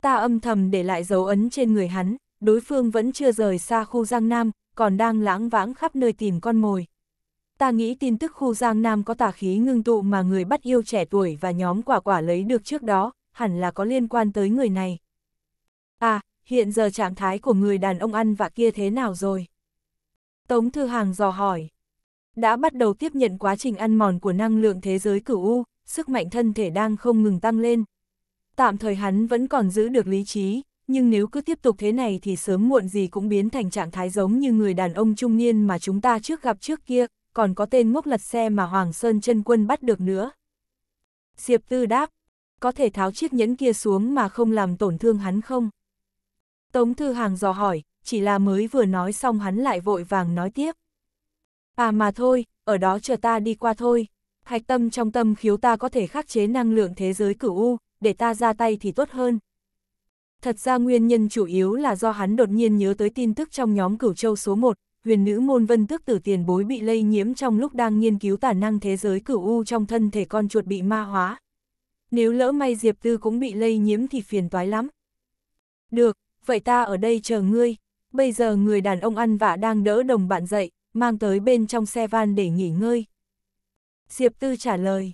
Ta âm thầm để lại dấu ấn trên người hắn, đối phương vẫn chưa rời xa khu Giang Nam, còn đang lãng vãng khắp nơi tìm con mồi ta nghĩ tin tức khu Giang Nam có tà khí ngưng tụ mà người bắt yêu trẻ tuổi và nhóm quả quả lấy được trước đó, hẳn là có liên quan tới người này. À, hiện giờ trạng thái của người đàn ông ăn và kia thế nào rồi? Tống Thư Hàng dò hỏi. Đã bắt đầu tiếp nhận quá trình ăn mòn của năng lượng thế giới cửu U, sức mạnh thân thể đang không ngừng tăng lên. Tạm thời hắn vẫn còn giữ được lý trí, nhưng nếu cứ tiếp tục thế này thì sớm muộn gì cũng biến thành trạng thái giống như người đàn ông trung niên mà chúng ta trước gặp trước kia, còn có tên ngốc lật xe mà Hoàng Sơn chân quân bắt được nữa. Diệp Tư đáp, có thể tháo chiếc nhẫn kia xuống mà không làm tổn thương hắn không? Tống Thư Hàng dò hỏi, chỉ là mới vừa nói xong hắn lại vội vàng nói tiếp. À mà thôi, ở đó chờ ta đi qua thôi, hạch tâm trong tâm khiếu ta có thể khắc chế năng lượng thế giới cửu U, để ta ra tay thì tốt hơn. Thật ra nguyên nhân chủ yếu là do hắn đột nhiên nhớ tới tin tức trong nhóm cửu châu số 1, huyền nữ môn vân tước tử tiền bối bị lây nhiễm trong lúc đang nghiên cứu tả năng thế giới cửu u trong thân thể con chuột bị ma hóa. Nếu lỡ may Diệp Tư cũng bị lây nhiễm thì phiền toái lắm. Được, vậy ta ở đây chờ ngươi. Bây giờ người đàn ông ăn vạ đang đỡ đồng bạn dậy, mang tới bên trong xe van để nghỉ ngơi. Diệp Tư trả lời.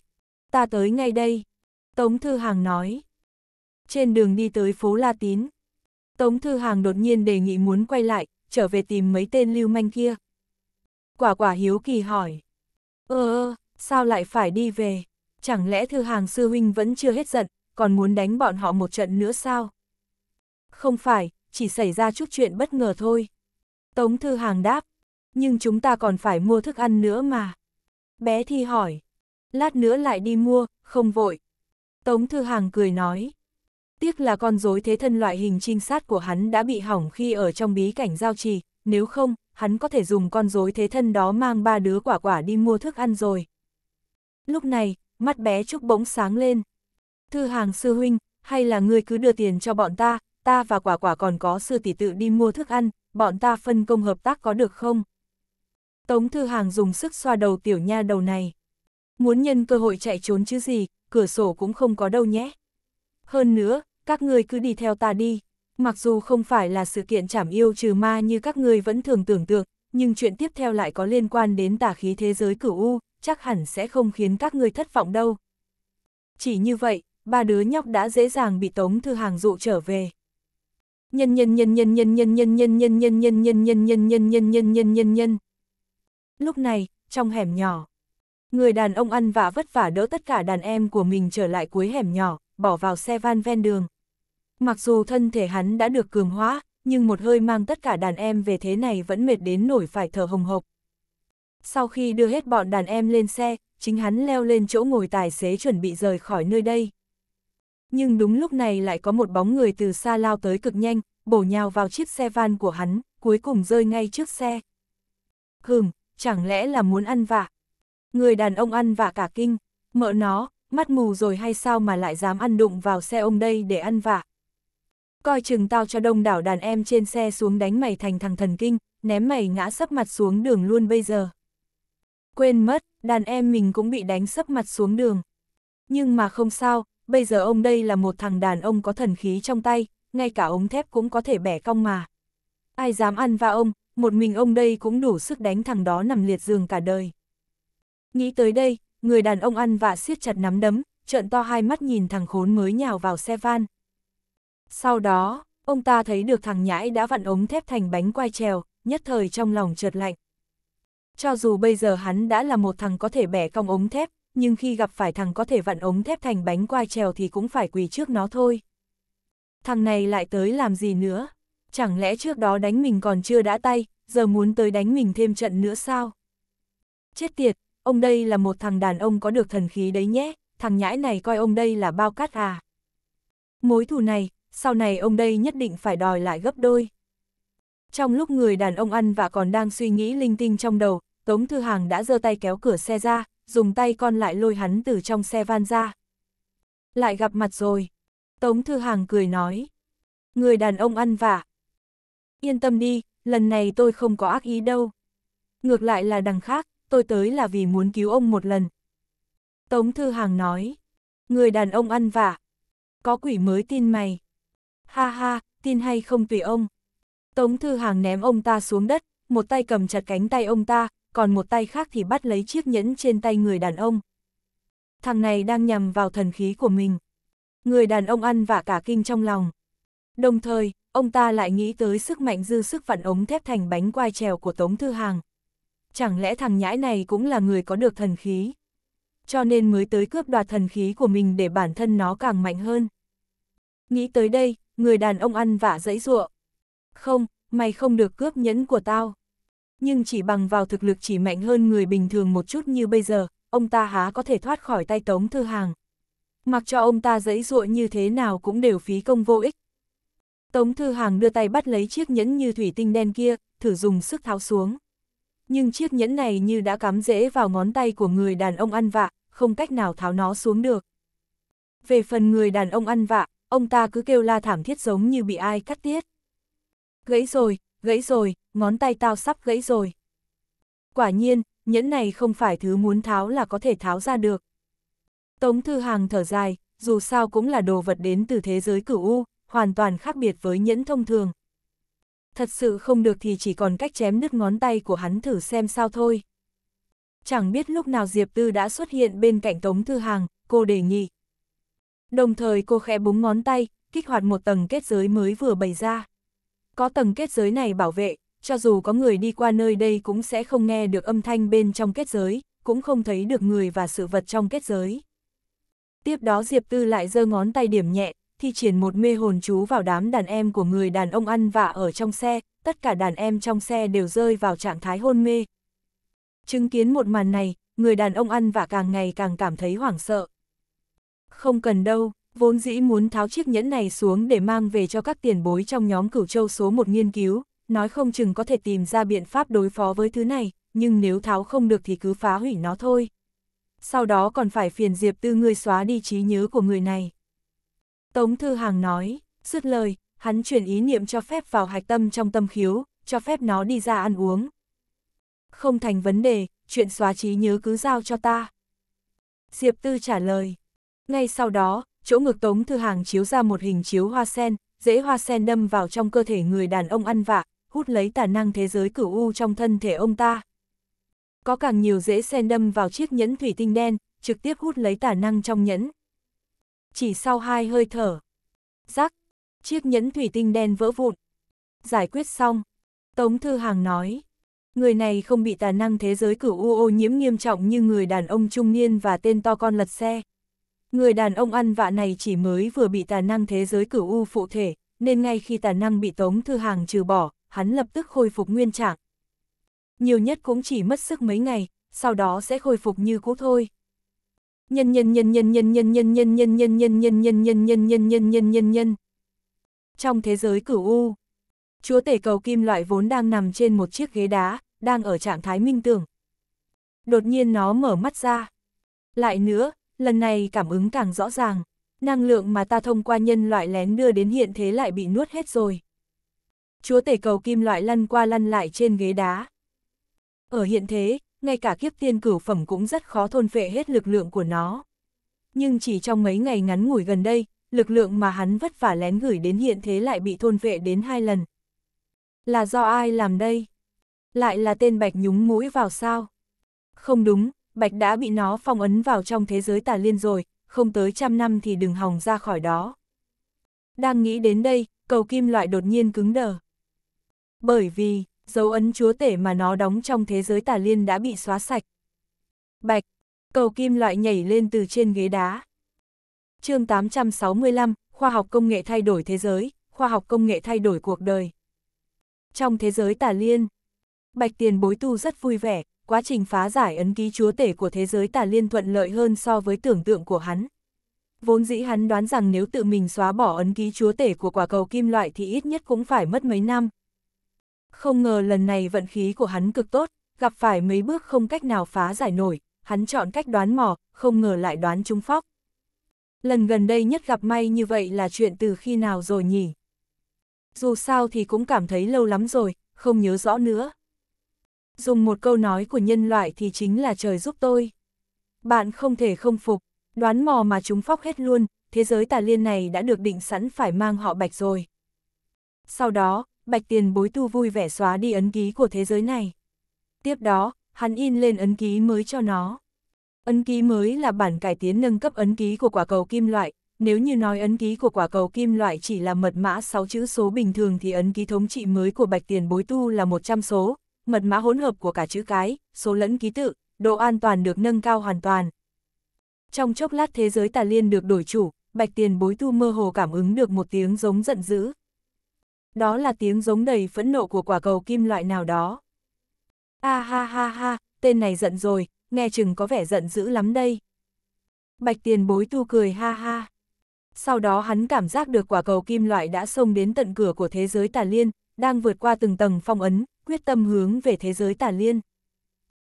Ta tới ngay đây. Tống Thư Hàng nói. Trên đường đi tới phố La Tín. Tống Thư Hàng đột nhiên đề nghị muốn quay lại, trở về tìm mấy tên lưu manh kia. Quả quả hiếu kỳ hỏi. Ơ ờ, sao lại phải đi về? Chẳng lẽ thư hàng sư huynh vẫn chưa hết giận, còn muốn đánh bọn họ một trận nữa sao? Không phải, chỉ xảy ra chút chuyện bất ngờ thôi. Tống thư hàng đáp, nhưng chúng ta còn phải mua thức ăn nữa mà. Bé thi hỏi, lát nữa lại đi mua, không vội. Tống thư hàng cười nói, Tiếc là con rối thế thân loại hình trinh sát của hắn đã bị hỏng khi ở trong bí cảnh giao trì, nếu không, hắn có thể dùng con rối thế thân đó mang ba đứa quả quả đi mua thức ăn rồi. Lúc này, mắt bé Trúc bỗng sáng lên. Thư hàng sư huynh, hay là ngươi cứ đưa tiền cho bọn ta, ta và quả quả còn có sư tỷ tự đi mua thức ăn, bọn ta phân công hợp tác có được không? Tống Thư Hàng dùng sức xoa đầu tiểu nha đầu này. Muốn nhân cơ hội chạy trốn chứ gì, cửa sổ cũng không có đâu nhé. Hơn nữa, các ngươi cứ đi theo ta đi. Mặc dù không phải là sự kiện chảm yêu trừ ma như các ngươi vẫn thường tưởng tượng, nhưng chuyện tiếp theo lại có liên quan đến tà khí thế giới cửu U, chắc hẳn sẽ không khiến các ngươi thất vọng đâu. Chỉ như vậy, ba đứa nhóc đã dễ dàng bị Tống Thư Hàng dụ trở về. Nhân nhân nhân nhân nhân nhân nhân nhân nhân nhân nhân nhân nhân nhân nhân nhân nhân nhân nhân nhân. Lúc này, trong hẻm nhỏ, người đàn ông ăn vạ vất vả đỡ tất cả đàn em của mình trở lại cuối hẻm nhỏ, bỏ vào xe van ven đường. Mặc dù thân thể hắn đã được cường hóa, nhưng một hơi mang tất cả đàn em về thế này vẫn mệt đến nổi phải thở hồng hộc. Sau khi đưa hết bọn đàn em lên xe, chính hắn leo lên chỗ ngồi tài xế chuẩn bị rời khỏi nơi đây. Nhưng đúng lúc này lại có một bóng người từ xa lao tới cực nhanh, bổ nhào vào chiếc xe van của hắn, cuối cùng rơi ngay trước xe. Hừm, chẳng lẽ là muốn ăn vạ? Người đàn ông ăn vạ cả kinh, mợ nó, mắt mù rồi hay sao mà lại dám ăn đụng vào xe ông đây để ăn vạ? coi chừng tao cho đông đảo đàn em trên xe xuống đánh mày thành thằng thần kinh, ném mày ngã sấp mặt xuống đường luôn bây giờ. Quên mất, đàn em mình cũng bị đánh sấp mặt xuống đường. Nhưng mà không sao, bây giờ ông đây là một thằng đàn ông có thần khí trong tay, ngay cả ống thép cũng có thể bẻ cong mà. Ai dám ăn va ông, một mình ông đây cũng đủ sức đánh thằng đó nằm liệt giường cả đời. Nghĩ tới đây, người đàn ông ăn vạ siết chặt nắm đấm, trợn to hai mắt nhìn thằng khốn mới nhào vào xe van. Sau đó, ông ta thấy được thằng nhãi đã vặn ống thép thành bánh quai trèo, nhất thời trong lòng trượt lạnh. Cho dù bây giờ hắn đã là một thằng có thể bẻ cong ống thép, nhưng khi gặp phải thằng có thể vặn ống thép thành bánh quai trèo thì cũng phải quỳ trước nó thôi. Thằng này lại tới làm gì nữa? Chẳng lẽ trước đó đánh mình còn chưa đã tay, giờ muốn tới đánh mình thêm trận nữa sao? Chết tiệt, ông đây là một thằng đàn ông có được thần khí đấy nhé, thằng nhãi này coi ông đây là bao cát à. Mối thù này, sau này ông đây nhất định phải đòi lại gấp đôi. Trong lúc người đàn ông ăn và còn đang suy nghĩ linh tinh trong đầu, Tống Thư Hàng đã giơ tay kéo cửa xe ra, dùng tay con lại lôi hắn từ trong xe van ra. Lại gặp mặt rồi. Tống Thư Hàng cười nói. Người đàn ông ăn vả. Yên tâm đi, lần này tôi không có ác ý đâu. Ngược lại là đằng khác, tôi tới là vì muốn cứu ông một lần. Tống Thư Hàng nói. Người đàn ông ăn vả. Có quỷ mới tin mày. Ha ha, tin hay không tùy ông. Tống Thư Hàng ném ông ta xuống đất, một tay cầm chặt cánh tay ông ta, còn một tay khác thì bắt lấy chiếc nhẫn trên tay người đàn ông. Thằng này đang nhằm vào thần khí của mình. Người đàn ông ăn vạ cả kinh trong lòng. Đồng thời, ông ta lại nghĩ tới sức mạnh dư sức vặn ống thép thành bánh quai trèo của Tống Thư Hàng. Chẳng lẽ thằng nhãi này cũng là người có được thần khí? Cho nên mới tới cướp đoạt thần khí của mình để bản thân nó càng mạnh hơn. Nghĩ tới đây, người đàn ông ăn vả dãy ruộng. Không, mày không được cướp nhẫn của tao. Nhưng chỉ bằng vào thực lực chỉ mạnh hơn người bình thường một chút như bây giờ, ông ta há có thể thoát khỏi tay tống thư hàng. Mặc cho ông ta dãy ruộng như thế nào cũng đều phí công vô ích. Tống thư hàng đưa tay bắt lấy chiếc nhẫn như thủy tinh đen kia, thử dùng sức tháo xuống. Nhưng chiếc nhẫn này như đã cắm rễ vào ngón tay của người đàn ông ăn vạ, không cách nào tháo nó xuống được. Về phần người đàn ông ăn vạ, ông ta cứ kêu la thảm thiết giống như bị ai cắt tiết. Gãy rồi, gãy rồi, ngón tay tao sắp gãy rồi. Quả nhiên, nhẫn này không phải thứ muốn tháo là có thể tháo ra được. Tống Thư Hàng thở dài, dù sao cũng là đồ vật đến từ thế giới cửu U, hoàn toàn khác biệt với nhẫn thông thường. Thật sự không được thì chỉ còn cách chém đứt ngón tay của hắn thử xem sao thôi. Chẳng biết lúc nào Diệp Tư đã xuất hiện bên cạnh Tống Thư Hàng, cô đề nghị. Đồng thời cô khẽ búng ngón tay, kích hoạt một tầng kết giới mới vừa bày ra. Có tầng kết giới này bảo vệ, cho dù có người đi qua nơi đây cũng sẽ không nghe được âm thanh bên trong kết giới, cũng không thấy được người và sự vật trong kết giới. Tiếp đó Diệp Tư lại giơ ngón tay điểm nhẹ, thi triển một mê hồn chú vào đám đàn em của người đàn ông ăn vạ ở trong xe, tất cả đàn em trong xe đều rơi vào trạng thái hôn mê. Chứng kiến một màn này, người đàn ông ăn vạ càng ngày càng cảm thấy hoảng sợ. Không cần đâu, vốn dĩ muốn tháo chiếc nhẫn này xuống để mang về cho các tiền bối trong nhóm cửu châu số một nghiên cứu, nói không chừng có thể tìm ra biện pháp đối phó với thứ này, nhưng nếu tháo không được thì cứ phá hủy nó thôi. Sau đó còn phải phiền Diệp Tư ngươi xóa đi trí nhớ của người này. Tống Thư Hàng nói, dứt lời, hắn chuyển ý niệm cho phép vào hạch tâm trong tâm khiếu, cho phép nó đi ra ăn uống. Không thành vấn đề, chuyện xóa trí nhớ cứ giao cho ta. Diệp Tư trả lời, ngay sau đó, chỗ ngực Tống Thư Hàng chiếu ra một hình chiếu hoa sen, dễ hoa sen đâm vào trong cơ thể người đàn ông ăn vạ, hút lấy tà năng thế giới cửu u trong thân thể ông ta. Có càng nhiều dễ sen đâm vào chiếc nhẫn thủy tinh đen, trực tiếp hút lấy tà năng trong nhẫn. Chỉ sau hai hơi thở. Rắc, chiếc nhẫn thủy tinh đen vỡ vụn. Giải quyết xong, Tống Thư Hàng nói. Người này không bị tà năng thế giới cửu u ô nhiễm nghiêm trọng như người đàn ông trung niên và tên to con lật xe. Người đàn ông ăn vạ này chỉ mới vừa bị tà năng thế giới cửu u phụ thể, nên ngay khi tà năng bị Tống Thư Hàng trừ bỏ, hắn lập tức khôi phục nguyên trạng. Nhiều nhất cũng chỉ mất sức mấy ngày, sau đó sẽ khôi phục như cũ thôi. Nhân nhân nhân nhân nhân nhân nhân nhân nhân nhân nhân nhân nhân nhân nhân nhân nhân nhân nhân nhân. Trong thế giới cửu u, chúa tể cầu kim loại vốn đang nằm trên một chiếc ghế đá, đang ở trạng thái minh tưởng. Đột nhiên nó mở mắt ra. Lại nữa, lần này cảm ứng càng rõ ràng, năng lượng mà ta thông qua nhân loại lén đưa đến hiện thế lại bị nuốt hết rồi. Chúa tể cầu kim loại lăn qua lăn lại trên ghế đá. Ở hiện thế, ngay cả kiếp tiên cửu phẩm cũng rất khó thôn phệ hết lực lượng của nó. Nhưng chỉ trong mấy ngày ngắn ngủi gần đây, lực lượng mà hắn vất vả lén gửi đến hiện thế lại bị thôn vệ đến hai lần. Là do ai làm đây? Lại là tên bạch nhúng mũi vào sao? Không đúng, Bạch đã bị nó phong ấn vào trong thế giới tà liên rồi, không tới trăm năm thì đừng hòng ra khỏi đó. Đang nghĩ đến đây, cầu kim loại đột nhiên cứng đờ. Bởi vì, dấu ấn chúa tể mà nó đóng trong thế giới tà liên đã bị xóa sạch. Bạch, cầu kim loại nhảy lên từ trên ghế đá. chương 865, khoa học công nghệ thay đổi thế giới, khoa học công nghệ thay đổi cuộc đời. Trong thế giới tà liên, Bạch tiền bối tu rất vui vẻ, quá trình phá giải ấn ký chúa tể của thế giới tà liên thuận lợi hơn so với tưởng tượng của hắn. Vốn dĩ hắn đoán rằng nếu tự mình xóa bỏ ấn ký chúa tể của quả cầu kim loại thì ít nhất cũng phải mất mấy năm. Không ngờ lần này vận khí của hắn cực tốt, gặp phải mấy bước không cách nào phá giải nổi, hắn chọn cách đoán mò, không ngờ lại đoán trúng phóc. Lần gần đây nhất gặp may như vậy là chuyện từ khi nào rồi nhỉ? Dù sao thì cũng cảm thấy lâu lắm rồi, không nhớ rõ nữa. Dùng một câu nói của nhân loại thì chính là trời giúp tôi. Bạn không thể không phục, đoán mò mà chúng phóc hết luôn, thế giới tà liên này đã được định sẵn phải mang họ bạch rồi. Sau đó, bạch tiền bối tu vui vẻ xóa đi ấn ký của thế giới này. Tiếp đó, hắn in lên ấn ký mới cho nó. Ấn ký mới là bản cải tiến nâng cấp ấn ký của quả cầu kim loại, nếu như nói ấn ký của quả cầu kim loại chỉ là mật mã 6 chữ số bình thường thì ấn ký thống trị mới của bạch tiền bối tu là 100 số, mật mã hỗn hợp của cả chữ cái, số lẫn ký tự, độ an toàn được nâng cao hoàn toàn. Trong chốc lát thế giới tà liên được đổi chủ, bạch tiền bối tu mơ hồ cảm ứng được một tiếng giống giận dữ. Đó là tiếng giống đầy phẫn nộ của quả cầu kim loại nào đó. A ha ha ha, tên này giận rồi, nghe chừng có vẻ giận dữ lắm đây. Bạch tiền bối tu cười ha ha. Sau đó hắn cảm giác được quả cầu kim loại đã xông đến tận cửa của thế giới tà liên, đang vượt qua từng tầng phong ấn, quyết tâm hướng về thế giới tà liên.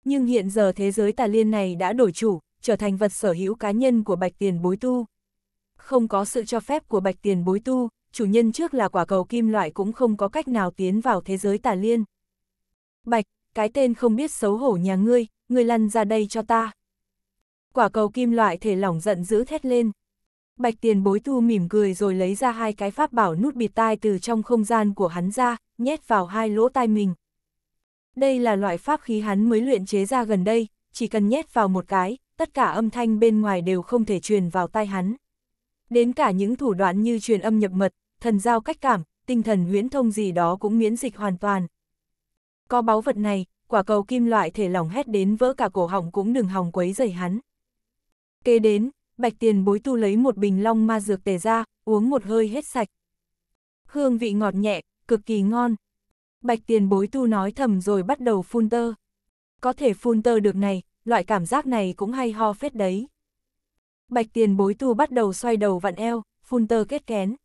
Nhưng hiện giờ thế giới tà liên này đã đổi chủ, trở thành vật sở hữu cá nhân của bạch tiền bối tu. Không có sự cho phép của bạch tiền bối tu, chủ nhân trước là quả cầu kim loại cũng không có cách nào tiến vào thế giới tà liên. Bạch, cái tên không biết xấu hổ nhà ngươi, ngươi lăn ra đây cho ta. Quả cầu kim loại thể lỏng giận dữ thét lên. Bạch tiền bối tu mỉm cười rồi lấy ra hai cái pháp bảo nút bịt tai từ trong không gian của hắn ra, nhét vào hai lỗ tai mình. Đây là loại pháp khí hắn mới luyện chế ra gần đây, chỉ cần nhét vào một cái, tất cả âm thanh bên ngoài đều không thể truyền vào tai hắn. Đến cả những thủ đoạn như truyền âm nhập mật, thần giao cách cảm, tinh thần huyễn thông gì đó cũng miễn dịch hoàn toàn. Có báu vật này, quả cầu kim loại thể lỏng hét đến vỡ cả cổ họng cũng đừng hòng quấy dày hắn. Kế đến, bạch tiền bối tu lấy một bình long ma dược tề ra, uống một hơi hết sạch. Hương vị ngọt nhẹ, cực kỳ ngon. Bạch tiền bối tu nói thầm rồi bắt đầu phun tơ. Có thể phun tơ được này, loại cảm giác này cũng hay ho phết đấy. Bạch tiền bối tu bắt đầu xoay đầu vặn eo, phun tơ kết kén.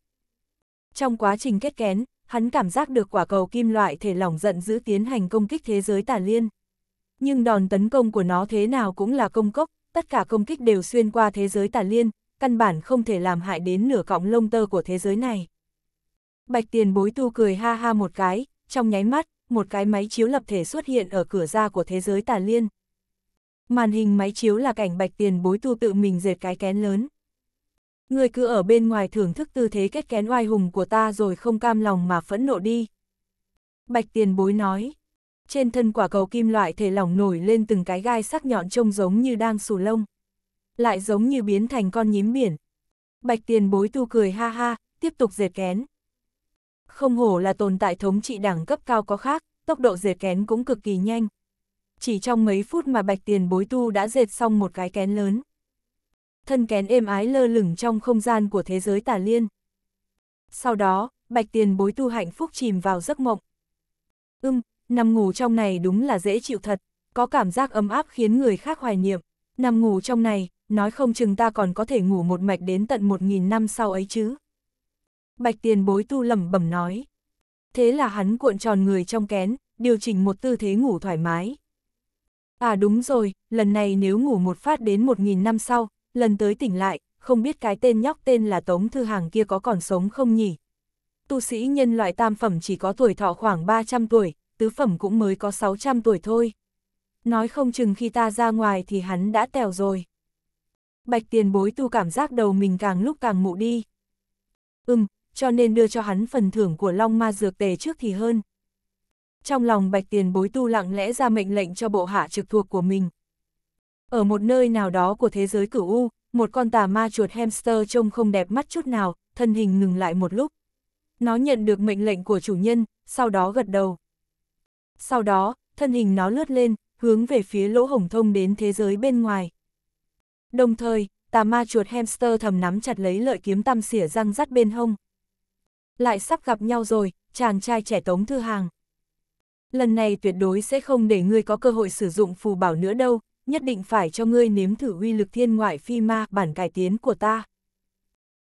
Trong quá trình kết kén, hắn cảm giác được quả cầu kim loại thể lỏng giận giữ tiến hành công kích thế giới tà liên. Nhưng đòn tấn công của nó thế nào cũng là công cốc, tất cả công kích đều xuyên qua thế giới tà liên, căn bản không thể làm hại đến nửa cọng lông tơ của thế giới này. Bạch tiền bối tu cười ha ha một cái, trong nháy mắt, một cái máy chiếu lập thể xuất hiện ở cửa ra của thế giới tà liên. Màn hình máy chiếu là cảnh bạch tiền bối tu tự mình dệt cái kén lớn. Người cứ ở bên ngoài thưởng thức tư thế kết kén oai hùng của ta rồi không cam lòng mà phẫn nộ đi. Bạch tiền bối nói, trên thân quả cầu kim loại thể lỏng nổi lên từng cái gai sắc nhọn trông giống như đang sù lông. Lại giống như biến thành con nhím biển. Bạch tiền bối tu cười ha ha, tiếp tục dệt kén. Không hổ là tồn tại thống trị đẳng cấp cao có khác, tốc độ dệt kén cũng cực kỳ nhanh. Chỉ trong mấy phút mà bạch tiền bối tu đã dệt xong một cái kén lớn. Thân kén êm ái lơ lửng trong không gian của thế giới tà liên. Sau đó, bạch tiền bối tu hạnh phúc chìm vào giấc mộng. Ưm, nằm ngủ trong này đúng là dễ chịu thật, có cảm giác ấm áp khiến người khác hoài niệm. Nằm ngủ trong này, nói không chừng ta còn có thể ngủ một mạch đến tận 1.000 năm sau ấy chứ bạch tiền bối tu lẩm bẩm nói. Thế là hắn cuộn tròn người trong kén, điều chỉnh một tư thế ngủ thoải mái. À đúng rồi, lần này nếu ngủ một phát đến một nghìn năm sau, lần tới tỉnh lại, không biết cái tên nhóc tên là Tống Thư Hàng kia có còn sống không nhỉ? Tu sĩ nhân loại tam phẩm chỉ có tuổi thọ khoảng 300 tuổi, tứ phẩm cũng mới có 600 tuổi thôi. Nói không chừng khi ta ra ngoài thì hắn đã tèo rồi. Bạch tiền bối tu cảm giác đầu mình càng lúc càng mụ đi. Ừm, cho nên đưa cho hắn phần thưởng của Long Ma Dược Tề trước thì hơn. Trong lòng Bạch Tiền bối tu lặng lẽ ra mệnh lệnh cho bộ hạ trực thuộc của mình. Ở một nơi nào đó của thế giới cửu U, một con tà ma chuột hamster trông không đẹp mắt chút nào, thân hình ngừng lại một lúc. Nó nhận được mệnh lệnh của chủ nhân, sau đó gật đầu. Sau đó, thân hình nó lướt lên, hướng về phía lỗ hổng thông đến thế giới bên ngoài. Đồng thời, tà ma chuột hamster thầm nắm chặt lấy lợi kiếm tăm xỉa răng rắt bên hông. Lại sắp gặp nhau rồi, chàng trai trẻ Tống Thư Hàng. Lần này tuyệt đối sẽ không để ngươi có cơ hội sử dụng phù bảo nữa đâu, nhất định phải cho ngươi nếm thử uy lực thiên ngoại phi ma bản cải tiến của ta.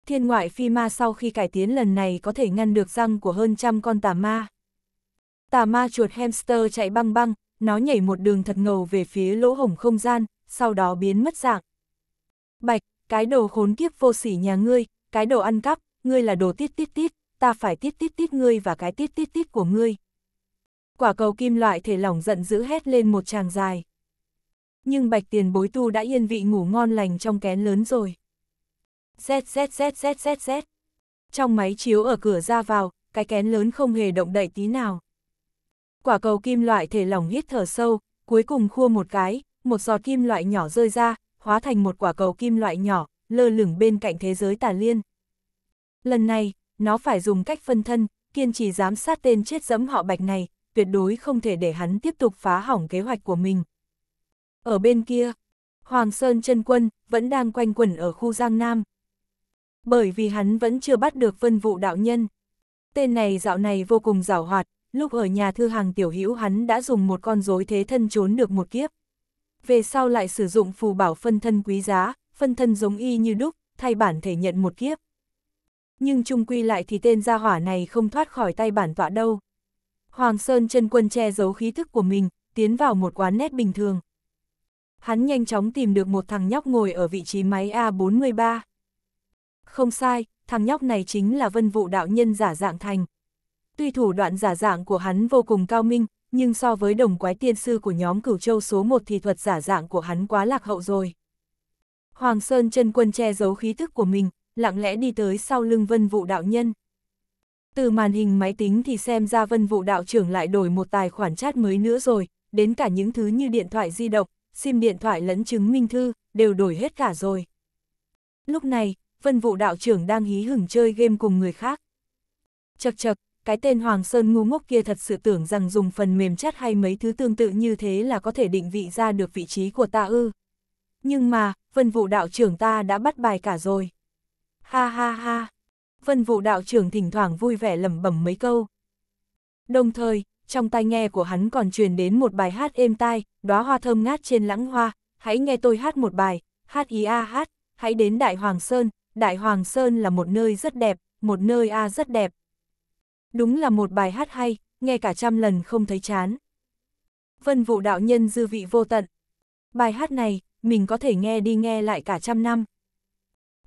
Thiên ngoại phi ma sau khi cải tiến lần này có thể ngăn được răng của hơn trăm con tà ma. Tà ma chuột hamster chạy băng băng, nó nhảy một đường thật ngầu về phía lỗ hổng không gian, sau đó biến mất dạng. Bạch, cái đồ khốn kiếp vô sỉ nhà ngươi, cái đồ ăn cắp, ngươi là đồ tít tít tít, ta phải tiết tiết tiết ngươi và cái tiết tiết tiết của ngươi. Quả cầu kim loại thể lỏng giận dữ hét lên một tràng dài. Nhưng bạch tiền bối tu đã yên vị ngủ ngon lành trong kén lớn rồi. Zét zét zét zét zét zét. Trong máy chiếu ở cửa ra vào, cái kén lớn không hề động đậy tí nào. Quả cầu kim loại thể lỏng hít thở sâu, cuối cùng khua một cái, một giọt kim loại nhỏ rơi ra, hóa thành một quả cầu kim loại nhỏ, lơ lửng bên cạnh thế giới tà liên. Lần này, nó phải dùng cách phân thân, kiên trì giám sát tên chết dẫm họ bạch này, tuyệt đối không thể để hắn tiếp tục phá hỏng kế hoạch của mình. Ở bên kia, Hoàng Sơn chân quân vẫn đang quanh quẩn ở khu Giang Nam. Bởi vì hắn vẫn chưa bắt được vân vụ đạo nhân. Tên này dạo này vô cùng rào hoạt, lúc ở nhà thư hàng tiểu hữu hắn đã dùng một con rối thế thân trốn được một kiếp. Về sau lại sử dụng phù bảo phân thân quý giá, phân thân giống y như đúc, thay bản thể nhận một kiếp nhưng trung quy lại thì tên gia hỏa này không thoát khỏi tay bản tọa đâu. Hoàng Sơn chân quân che giấu khí thức của mình, tiến vào một quán nét bình thường. Hắn nhanh chóng tìm được một thằng nhóc ngồi ở vị trí máy A43. Không sai, thằng nhóc này chính là vân vụ đạo nhân giả dạng thành. Tuy thủ đoạn giả dạng của hắn vô cùng cao minh, nhưng so với đồng quái tiên sư của nhóm cửu châu số 1 thì thuật giả dạng của hắn quá lạc hậu rồi. Hoàng Sơn chân quân che giấu khí thức của mình, lặng lẽ đi tới sau lưng vân vụ đạo nhân. Từ màn hình máy tính thì xem ra vân vụ đạo trưởng lại đổi một tài khoản chat mới nữa rồi, đến cả những thứ như điện thoại di động, sim điện thoại lẫn chứng minh thư, đều đổi hết cả rồi. Lúc này, vân vụ đạo trưởng đang hí hửng chơi game cùng người khác. Chật chật, cái tên Hoàng Sơn ngu ngốc kia thật sự tưởng rằng dùng phần mềm chat hay mấy thứ tương tự như thế là có thể định vị ra được vị trí của ta ư. Nhưng mà, vân vụ đạo trưởng ta đã bắt bài cả rồi. Ha ha ha. Vân vụ đạo trưởng thỉnh thoảng vui vẻ lẩm bẩm mấy câu. Đồng thời, trong tai nghe của hắn còn truyền đến một bài hát êm tai, đóa hoa thơm ngát trên lãng hoa, hãy nghe tôi hát một bài, hát ý a hát, hãy đến Đại Hoàng Sơn, Đại Hoàng Sơn là một nơi rất đẹp, một nơi a à rất đẹp. Đúng là một bài hát hay, nghe cả trăm lần không thấy chán. Vân vụ đạo nhân dư vị vô tận. Bài hát này, mình có thể nghe đi nghe lại cả trăm năm.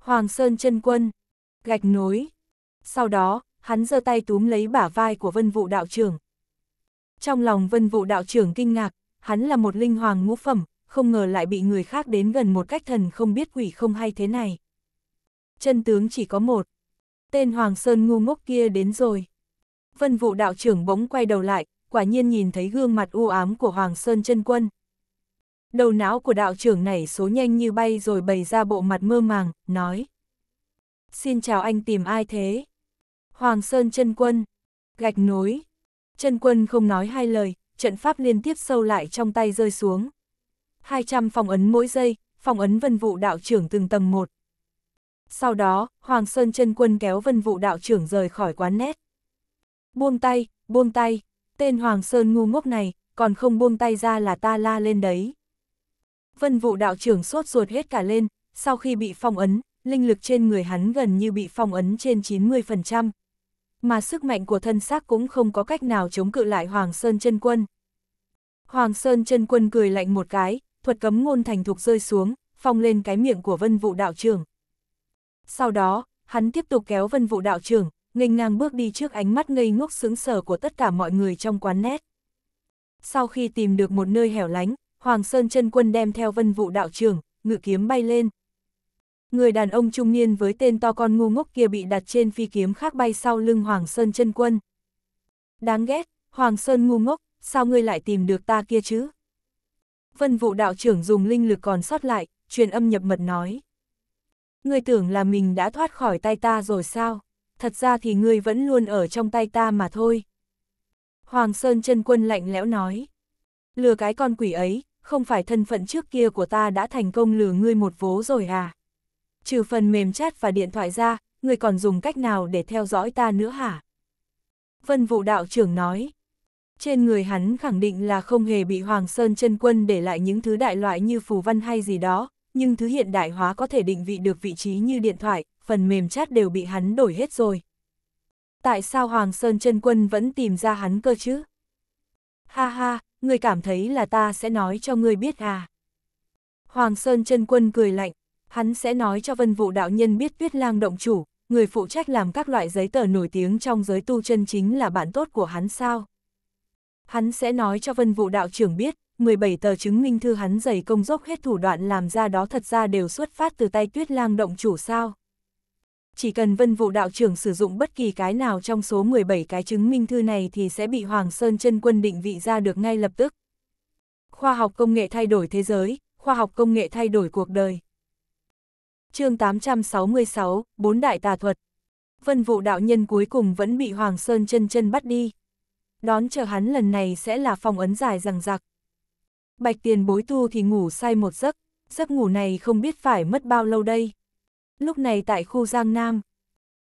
Hoàng Sơn chân quân, gạch nối. Sau đó, hắn giơ tay túm lấy bả vai của vân vụ đạo trưởng. Trong lòng vân vụ đạo trưởng kinh ngạc, hắn là một linh hoàng ngũ phẩm, không ngờ lại bị người khác đến gần một cách thần không biết quỷ không hay thế này. Chân tướng chỉ có một. Tên Hoàng Sơn ngu ngốc kia đến rồi. Vân vụ đạo trưởng bỗng quay đầu lại, quả nhiên nhìn thấy gương mặt u ám của Hoàng Sơn chân quân đầu não của đạo trưởng này số nhanh như bay rồi bày ra bộ mặt mơ màng, nói. Xin chào anh tìm ai thế? Hoàng Sơn chân Quân. Gạch nối. chân Quân không nói hai lời, trận pháp liên tiếp sâu lại trong tay rơi xuống. 200 phòng ấn mỗi giây, phòng ấn vân vụ đạo trưởng từng tầng một. Sau đó, Hoàng Sơn chân Quân kéo vân vụ đạo trưởng rời khỏi quán nét. Buông tay, buông tay, tên Hoàng Sơn ngu ngốc này, còn không buông tay ra là ta la lên đấy. Vân vụ đạo trưởng sốt ruột hết cả lên, sau khi bị phong ấn, linh lực trên người hắn gần như bị phong ấn trên 90%. Mà sức mạnh của thân xác cũng không có cách nào chống cự lại Hoàng Sơn chân Quân. Hoàng Sơn chân Quân cười lạnh một cái, thuật cấm ngôn thành thục rơi xuống, phong lên cái miệng của vân vụ đạo trưởng. Sau đó, hắn tiếp tục kéo vân vụ đạo trưởng, nghênh ngang bước đi trước ánh mắt ngây ngốc sướng sở của tất cả mọi người trong quán nét. Sau khi tìm được một nơi hẻo lánh, Hoàng Sơn chân quân đem theo vân vụ đạo trưởng, ngự kiếm bay lên. Người đàn ông trung niên với tên to con ngu ngốc kia bị đặt trên phi kiếm khác bay sau lưng Hoàng Sơn chân quân. Đáng ghét, Hoàng Sơn ngu ngốc, sao ngươi lại tìm được ta kia chứ? Vân vụ đạo trưởng dùng linh lực còn sót lại, truyền âm nhập mật nói. Ngươi tưởng là mình đã thoát khỏi tay ta rồi sao? Thật ra thì ngươi vẫn luôn ở trong tay ta mà thôi. Hoàng Sơn chân quân lạnh lẽo nói. Lừa cái con quỷ ấy, không phải thân phận trước kia của ta đã thành công lừa ngươi một vố rồi à? Trừ phần mềm chat và điện thoại ra, ngươi còn dùng cách nào để theo dõi ta nữa hả? Vân vụ đạo trưởng nói, trên người hắn khẳng định là không hề bị Hoàng Sơn chân quân để lại những thứ đại loại như phù văn hay gì đó, nhưng thứ hiện đại hóa có thể định vị được vị trí như điện thoại, phần mềm chat đều bị hắn đổi hết rồi. Tại sao Hoàng Sơn chân quân vẫn tìm ra hắn cơ chứ? Ha ha, người cảm thấy là ta sẽ nói cho người biết à. Hoàng Sơn chân quân cười lạnh, hắn sẽ nói cho vân vụ đạo nhân biết tuyết lang động chủ, người phụ trách làm các loại giấy tờ nổi tiếng trong giới tu chân chính là bạn tốt của hắn sao. Hắn sẽ nói cho vân vụ đạo trưởng biết, 17 tờ chứng minh thư hắn dày công dốc hết thủ đoạn làm ra đó thật ra đều xuất phát từ tay tuyết lang động chủ sao chỉ cần vân vụ đạo trưởng sử dụng bất kỳ cái nào trong số 17 cái chứng minh thư này thì sẽ bị Hoàng Sơn chân quân định vị ra được ngay lập tức. Khoa học công nghệ thay đổi thế giới, khoa học công nghệ thay đổi cuộc đời. chương 866, bốn đại tà thuật. Vân vụ đạo nhân cuối cùng vẫn bị Hoàng Sơn chân chân bắt đi. Đón chờ hắn lần này sẽ là phong ấn dài rằng rạc. Bạch tiền bối tu thì ngủ say một giấc, giấc ngủ này không biết phải mất bao lâu đây. Lúc này tại khu Giang Nam,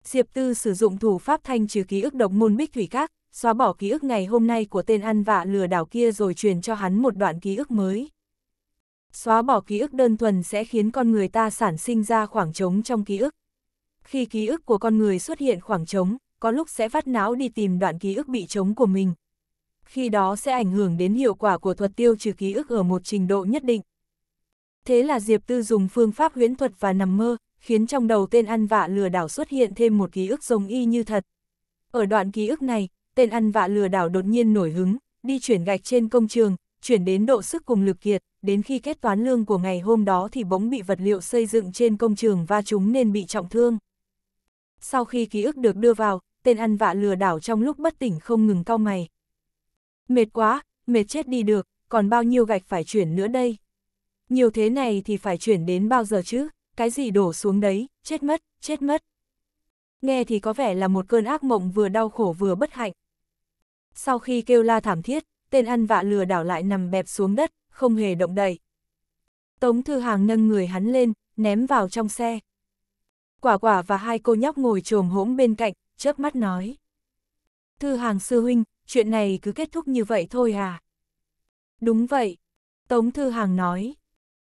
Diệp Tư sử dụng thủ pháp thanh trừ ký ức độc môn bích thủy các, xóa bỏ ký ức ngày hôm nay của tên ăn vạ lừa đảo kia rồi truyền cho hắn một đoạn ký ức mới. Xóa bỏ ký ức đơn thuần sẽ khiến con người ta sản sinh ra khoảng trống trong ký ức. Khi ký ức của con người xuất hiện khoảng trống, có lúc sẽ vắt não đi tìm đoạn ký ức bị trống của mình. Khi đó sẽ ảnh hưởng đến hiệu quả của thuật tiêu trừ ký ức ở một trình độ nhất định. Thế là Diệp Tư dùng phương pháp huyễn thuật và nằm mơ, khiến trong đầu tên ăn vạ lừa đảo xuất hiện thêm một ký ức giống y như thật. Ở đoạn ký ức này, tên ăn vạ lừa đảo đột nhiên nổi hứng, đi chuyển gạch trên công trường, chuyển đến độ sức cùng lực kiệt, đến khi kết toán lương của ngày hôm đó thì bỗng bị vật liệu xây dựng trên công trường va chúng nên bị trọng thương. Sau khi ký ức được đưa vào, tên ăn vạ lừa đảo trong lúc bất tỉnh không ngừng cau mày. Mệt quá, mệt chết đi được, còn bao nhiêu gạch phải chuyển nữa đây? Nhiều thế này thì phải chuyển đến bao giờ chứ? cái gì đổ xuống đấy, chết mất, chết mất. Nghe thì có vẻ là một cơn ác mộng vừa đau khổ vừa bất hạnh. Sau khi kêu la thảm thiết, tên ăn vạ lừa đảo lại nằm bẹp xuống đất, không hề động đậy. Tống Thư Hàng nâng người hắn lên, ném vào trong xe. Quả quả và hai cô nhóc ngồi trồm hỗn bên cạnh, chớp mắt nói. Thư Hàng sư huynh, chuyện này cứ kết thúc như vậy thôi à? Đúng vậy, Tống Thư Hàng nói.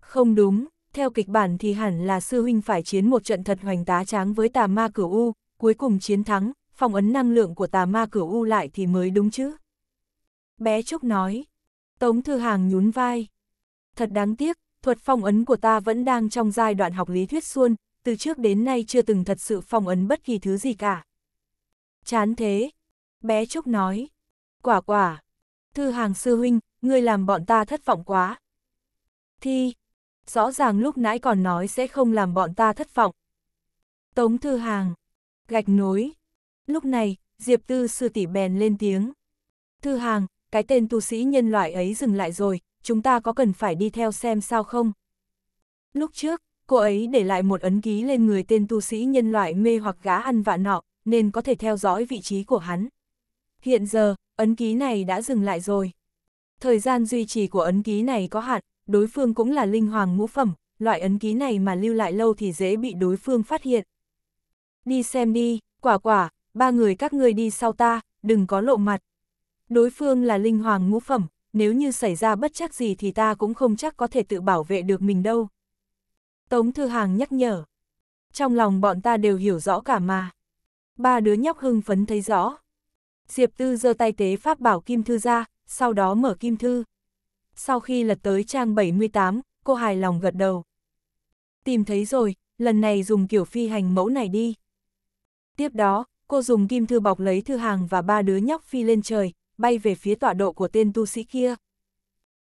Không đúng, theo kịch bản thì hẳn là sư huynh phải chiến một trận thật hoành tá tráng với tà ma cửu U, cuối cùng chiến thắng, phong ấn năng lượng của tà ma cửu U lại thì mới đúng chứ. Bé Trúc nói, Tống Thư Hàng nhún vai. Thật đáng tiếc, thuật phong ấn của ta vẫn đang trong giai đoạn học lý thuyết xuân từ trước đến nay chưa từng thật sự phong ấn bất kỳ thứ gì cả. Chán thế, bé Trúc nói. Quả quả, Thư Hàng sư huynh, ngươi làm bọn ta thất vọng quá. Thi, Rõ ràng lúc nãy còn nói sẽ không làm bọn ta thất vọng. Tống Thư Hàng, gạch nối. Lúc này, Diệp Tư sư tỷ bèn lên tiếng. Thư Hàng, cái tên tu sĩ nhân loại ấy dừng lại rồi, chúng ta có cần phải đi theo xem sao không? Lúc trước, cô ấy để lại một ấn ký lên người tên tu sĩ nhân loại mê hoặc gá ăn vạ nọ, nên có thể theo dõi vị trí của hắn. Hiện giờ, ấn ký này đã dừng lại rồi. Thời gian duy trì của ấn ký này có hạn, đối phương cũng là linh hoàng ngũ phẩm, loại ấn ký này mà lưu lại lâu thì dễ bị đối phương phát hiện. Đi xem đi, quả quả, ba người các ngươi đi sau ta, đừng có lộ mặt. Đối phương là linh hoàng ngũ phẩm, nếu như xảy ra bất chắc gì thì ta cũng không chắc có thể tự bảo vệ được mình đâu. Tống Thư Hàng nhắc nhở. Trong lòng bọn ta đều hiểu rõ cả mà. Ba đứa nhóc hưng phấn thấy rõ. Diệp Tư giơ tay tế pháp bảo Kim Thư ra, sau đó mở Kim Thư sau khi lật tới trang 78, cô hài lòng gật đầu. Tìm thấy rồi, lần này dùng kiểu phi hành mẫu này đi. Tiếp đó, cô dùng kim thư bọc lấy thư hàng và ba đứa nhóc phi lên trời, bay về phía tọa độ của tên tu sĩ kia.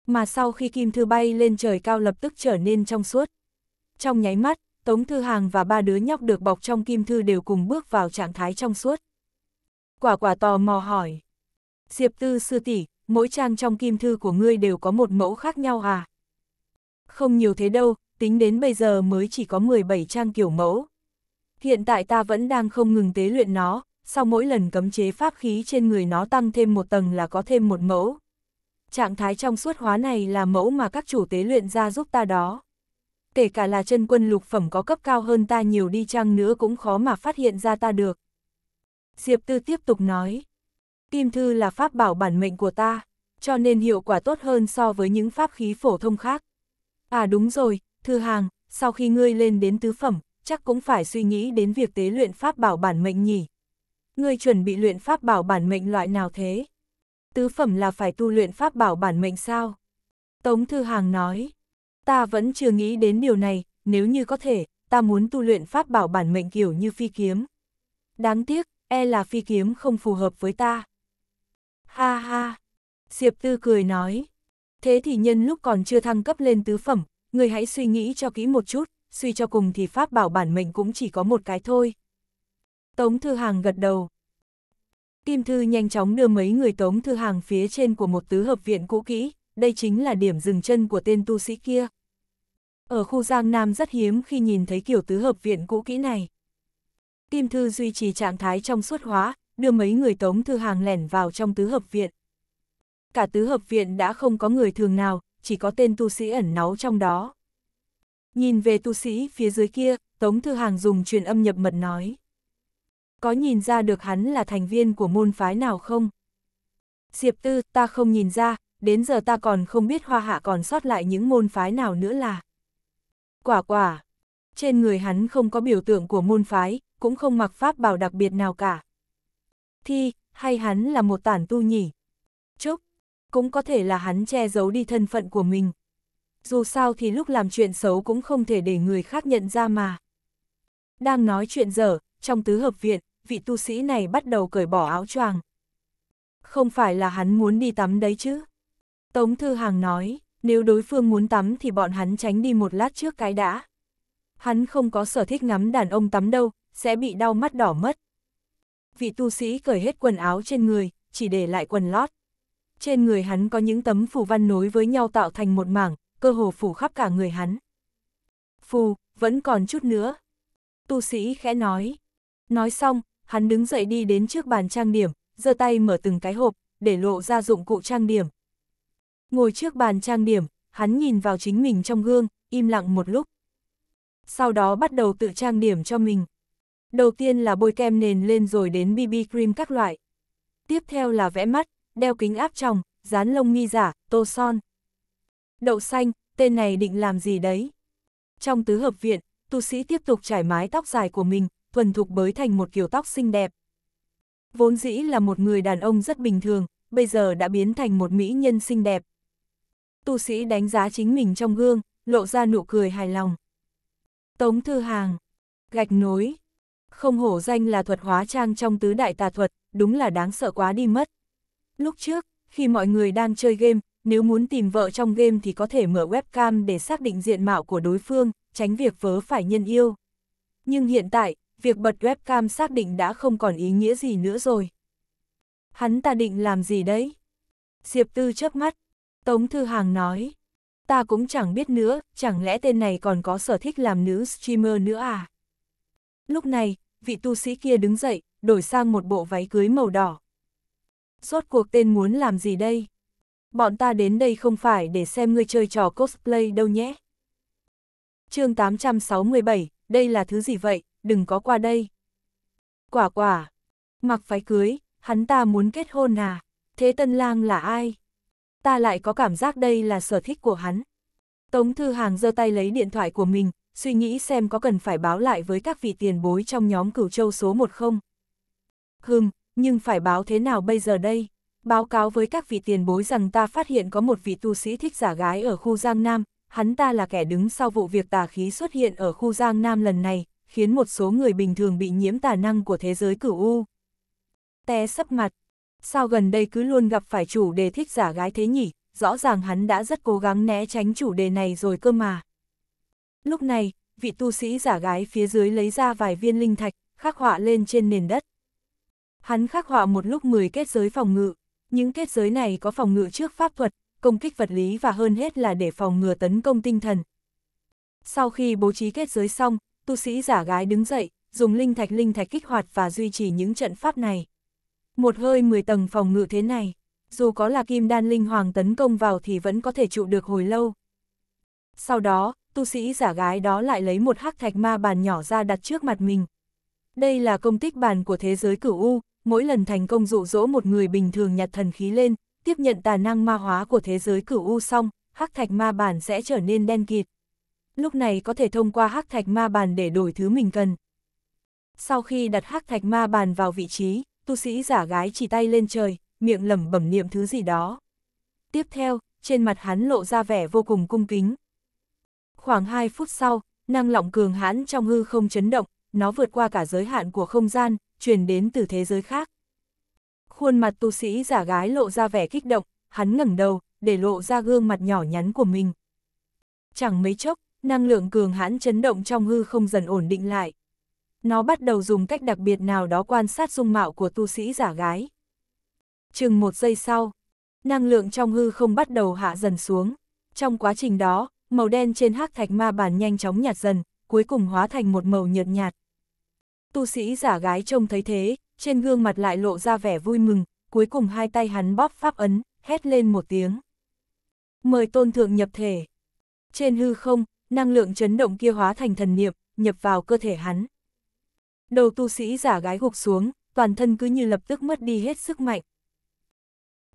Mà sau khi kim thư bay lên trời cao lập tức trở nên trong suốt. Trong nháy mắt, Tống Thư Hàng và ba đứa nhóc được bọc trong kim thư đều cùng bước vào trạng thái trong suốt. Quả quả tò mò hỏi. Diệp Tư sư tỷ, mỗi trang trong kim thư của ngươi đều có một mẫu khác nhau à? Không nhiều thế đâu, tính đến bây giờ mới chỉ có 17 trang kiểu mẫu. Hiện tại ta vẫn đang không ngừng tế luyện nó, sau mỗi lần cấm chế pháp khí trên người nó tăng thêm một tầng là có thêm một mẫu. Trạng thái trong suốt hóa này là mẫu mà các chủ tế luyện ra giúp ta đó. Kể cả là chân quân lục phẩm có cấp cao hơn ta nhiều đi chăng nữa cũng khó mà phát hiện ra ta được. Diệp Tư tiếp tục nói. Kim thư là pháp bảo bản mệnh của ta, cho nên hiệu quả tốt hơn so với những pháp khí phổ thông khác. À đúng rồi, thư hàng, sau khi ngươi lên đến tứ phẩm, chắc cũng phải suy nghĩ đến việc tế luyện pháp bảo bản mệnh nhỉ. Ngươi chuẩn bị luyện pháp bảo bản mệnh loại nào thế? Tứ phẩm là phải tu luyện pháp bảo bản mệnh sao? Tống Thư Hàng nói, ta vẫn chưa nghĩ đến điều này, nếu như có thể, ta muốn tu luyện pháp bảo bản mệnh kiểu như phi kiếm. Đáng tiếc, e là phi kiếm không phù hợp với ta. Ha ha! Diệp Tư cười nói. Thế thì nhân lúc còn chưa thăng cấp lên tứ phẩm, người hãy suy nghĩ cho kỹ một chút, suy cho cùng thì pháp bảo bản mệnh cũng chỉ có một cái thôi. Tống Thư Hàng gật đầu. Kim Thư nhanh chóng đưa mấy người Tống Thư Hàng phía trên của một tứ hợp viện cũ kỹ, đây chính là điểm dừng chân của tên tu sĩ kia. Ở khu Giang Nam rất hiếm khi nhìn thấy kiểu tứ hợp viện cũ kỹ này. Kim Thư duy trì trạng thái trong suốt hóa, đưa mấy người Tống Thư Hàng lẻn vào trong tứ hợp viện. Cả tứ hợp viện đã không có người thường nào, chỉ có tên tu sĩ ẩn náu trong đó. Nhìn về tu sĩ phía dưới kia, Tống Thư Hàng dùng truyền âm nhập mật nói. Có nhìn ra được hắn là thành viên của môn phái nào không? Diệp Tư, ta không nhìn ra, đến giờ ta còn không biết hoa hạ còn sót lại những môn phái nào nữa là. Quả quả, trên người hắn không có biểu tượng của môn phái, cũng không mặc pháp bảo đặc biệt nào cả thi, hay hắn là một tản tu nhỉ? Trúc, cũng có thể là hắn che giấu đi thân phận của mình. Dù sao thì lúc làm chuyện xấu cũng không thể để người khác nhận ra mà. Đang nói chuyện dở, trong tứ hợp viện, vị tu sĩ này bắt đầu cởi bỏ áo choàng. Không phải là hắn muốn đi tắm đấy chứ? Tống Thư Hàng nói, nếu đối phương muốn tắm thì bọn hắn tránh đi một lát trước cái đã. Hắn không có sở thích ngắm đàn ông tắm đâu, sẽ bị đau mắt đỏ mất vị tu sĩ cởi hết quần áo trên người, chỉ để lại quần lót. Trên người hắn có những tấm phù văn nối với nhau tạo thành một mảng, cơ hồ phủ khắp cả người hắn. Phù, vẫn còn chút nữa. Tu sĩ khẽ nói. Nói xong, hắn đứng dậy đi đến trước bàn trang điểm, giơ tay mở từng cái hộp, để lộ ra dụng cụ trang điểm. Ngồi trước bàn trang điểm, hắn nhìn vào chính mình trong gương, im lặng một lúc. Sau đó bắt đầu tự trang điểm cho mình. Đầu tiên là bôi kem nền lên rồi đến BB cream các loại. Tiếp theo là vẽ mắt, đeo kính áp tròng, dán lông mi giả, tô son. Đậu xanh, tên này định làm gì đấy? Trong tứ hợp viện, tu sĩ tiếp tục trải mái tóc dài của mình, thuần thục bới thành một kiểu tóc xinh đẹp. Vốn dĩ là một người đàn ông rất bình thường, bây giờ đã biến thành một mỹ nhân xinh đẹp. Tu sĩ đánh giá chính mình trong gương, lộ ra nụ cười hài lòng. Tống Thư Hàng, gạch nối, không hổ danh là thuật hóa trang trong tứ đại tà thuật, đúng là đáng sợ quá đi mất. Lúc trước, khi mọi người đang chơi game, nếu muốn tìm vợ trong game thì có thể mở webcam để xác định diện mạo của đối phương, tránh việc vớ phải nhân yêu. Nhưng hiện tại, việc bật webcam xác định đã không còn ý nghĩa gì nữa rồi. Hắn ta định làm gì đấy? Diệp Tư chớp mắt. Tống Thư Hàng nói. Ta cũng chẳng biết nữa, chẳng lẽ tên này còn có sở thích làm nữ streamer nữa à? Lúc này, vị tu sĩ kia đứng dậy, đổi sang một bộ váy cưới màu đỏ. Rốt cuộc tên muốn làm gì đây? Bọn ta đến đây không phải để xem ngươi chơi trò cosplay đâu nhé. chương 867, đây là thứ gì vậy, đừng có qua đây. Quả quả, mặc váy cưới, hắn ta muốn kết hôn à? Thế Tân Lang là ai? Ta lại có cảm giác đây là sở thích của hắn. Tống Thư Hàng giơ tay lấy điện thoại của mình, suy nghĩ xem có cần phải báo lại với các vị tiền bối trong nhóm cửu châu số một không. Hừm, nhưng phải báo thế nào bây giờ đây? Báo cáo với các vị tiền bối rằng ta phát hiện có một vị tu sĩ thích giả gái ở khu Giang Nam, hắn ta là kẻ đứng sau vụ việc tà khí xuất hiện ở khu Giang Nam lần này, khiến một số người bình thường bị nhiễm tà năng của thế giới cửu U. Té sấp mặt, sao gần đây cứ luôn gặp phải chủ đề thích giả gái thế nhỉ, rõ ràng hắn đã rất cố gắng né tránh chủ đề này rồi cơ mà. Lúc này, vị tu sĩ giả gái phía dưới lấy ra vài viên linh thạch, khắc họa lên trên nền đất. Hắn khắc họa một lúc 10 kết giới phòng ngự, những kết giới này có phòng ngự trước pháp thuật, công kích vật lý và hơn hết là để phòng ngừa tấn công tinh thần. Sau khi bố trí kết giới xong, tu sĩ giả gái đứng dậy, dùng linh thạch linh thạch kích hoạt và duy trì những trận pháp này. Một hơi 10 tầng phòng ngự thế này, dù có là kim đan linh hoàng tấn công vào thì vẫn có thể trụ được hồi lâu. Sau đó, tu sĩ giả gái đó lại lấy một hắc thạch ma bàn nhỏ ra đặt trước mặt mình. Đây là công tích bàn của thế giới cửu U, mỗi lần thành công dụ dỗ một người bình thường nhặt thần khí lên, tiếp nhận tà năng ma hóa của thế giới cửu U xong, hắc thạch ma bàn sẽ trở nên đen kịt. Lúc này có thể thông qua hắc thạch ma bàn để đổi thứ mình cần. Sau khi đặt hắc thạch ma bàn vào vị trí, tu sĩ giả gái chỉ tay lên trời, miệng lẩm bẩm niệm thứ gì đó. Tiếp theo, trên mặt hắn lộ ra vẻ vô cùng cung kính, Khoảng 2 phút sau, năng lượng cường hãn trong hư không chấn động, nó vượt qua cả giới hạn của không gian, truyền đến từ thế giới khác. Khuôn mặt tu sĩ giả gái lộ ra vẻ kích động, hắn ngẩng đầu, để lộ ra gương mặt nhỏ nhắn của mình. Chẳng mấy chốc, năng lượng cường hãn chấn động trong hư không dần ổn định lại. Nó bắt đầu dùng cách đặc biệt nào đó quan sát dung mạo của tu sĩ giả gái. Chừng một giây sau, năng lượng trong hư không bắt đầu hạ dần xuống. Trong quá trình đó, màu đen trên hắc thạch ma bản nhanh chóng nhạt dần, cuối cùng hóa thành một màu nhợt nhạt. Tu sĩ giả gái trông thấy thế, trên gương mặt lại lộ ra vẻ vui mừng, cuối cùng hai tay hắn bóp pháp ấn, hét lên một tiếng. Mời tôn thượng nhập thể. Trên hư không, năng lượng chấn động kia hóa thành thần niệm, nhập vào cơ thể hắn. Đầu tu sĩ giả gái gục xuống, toàn thân cứ như lập tức mất đi hết sức mạnh.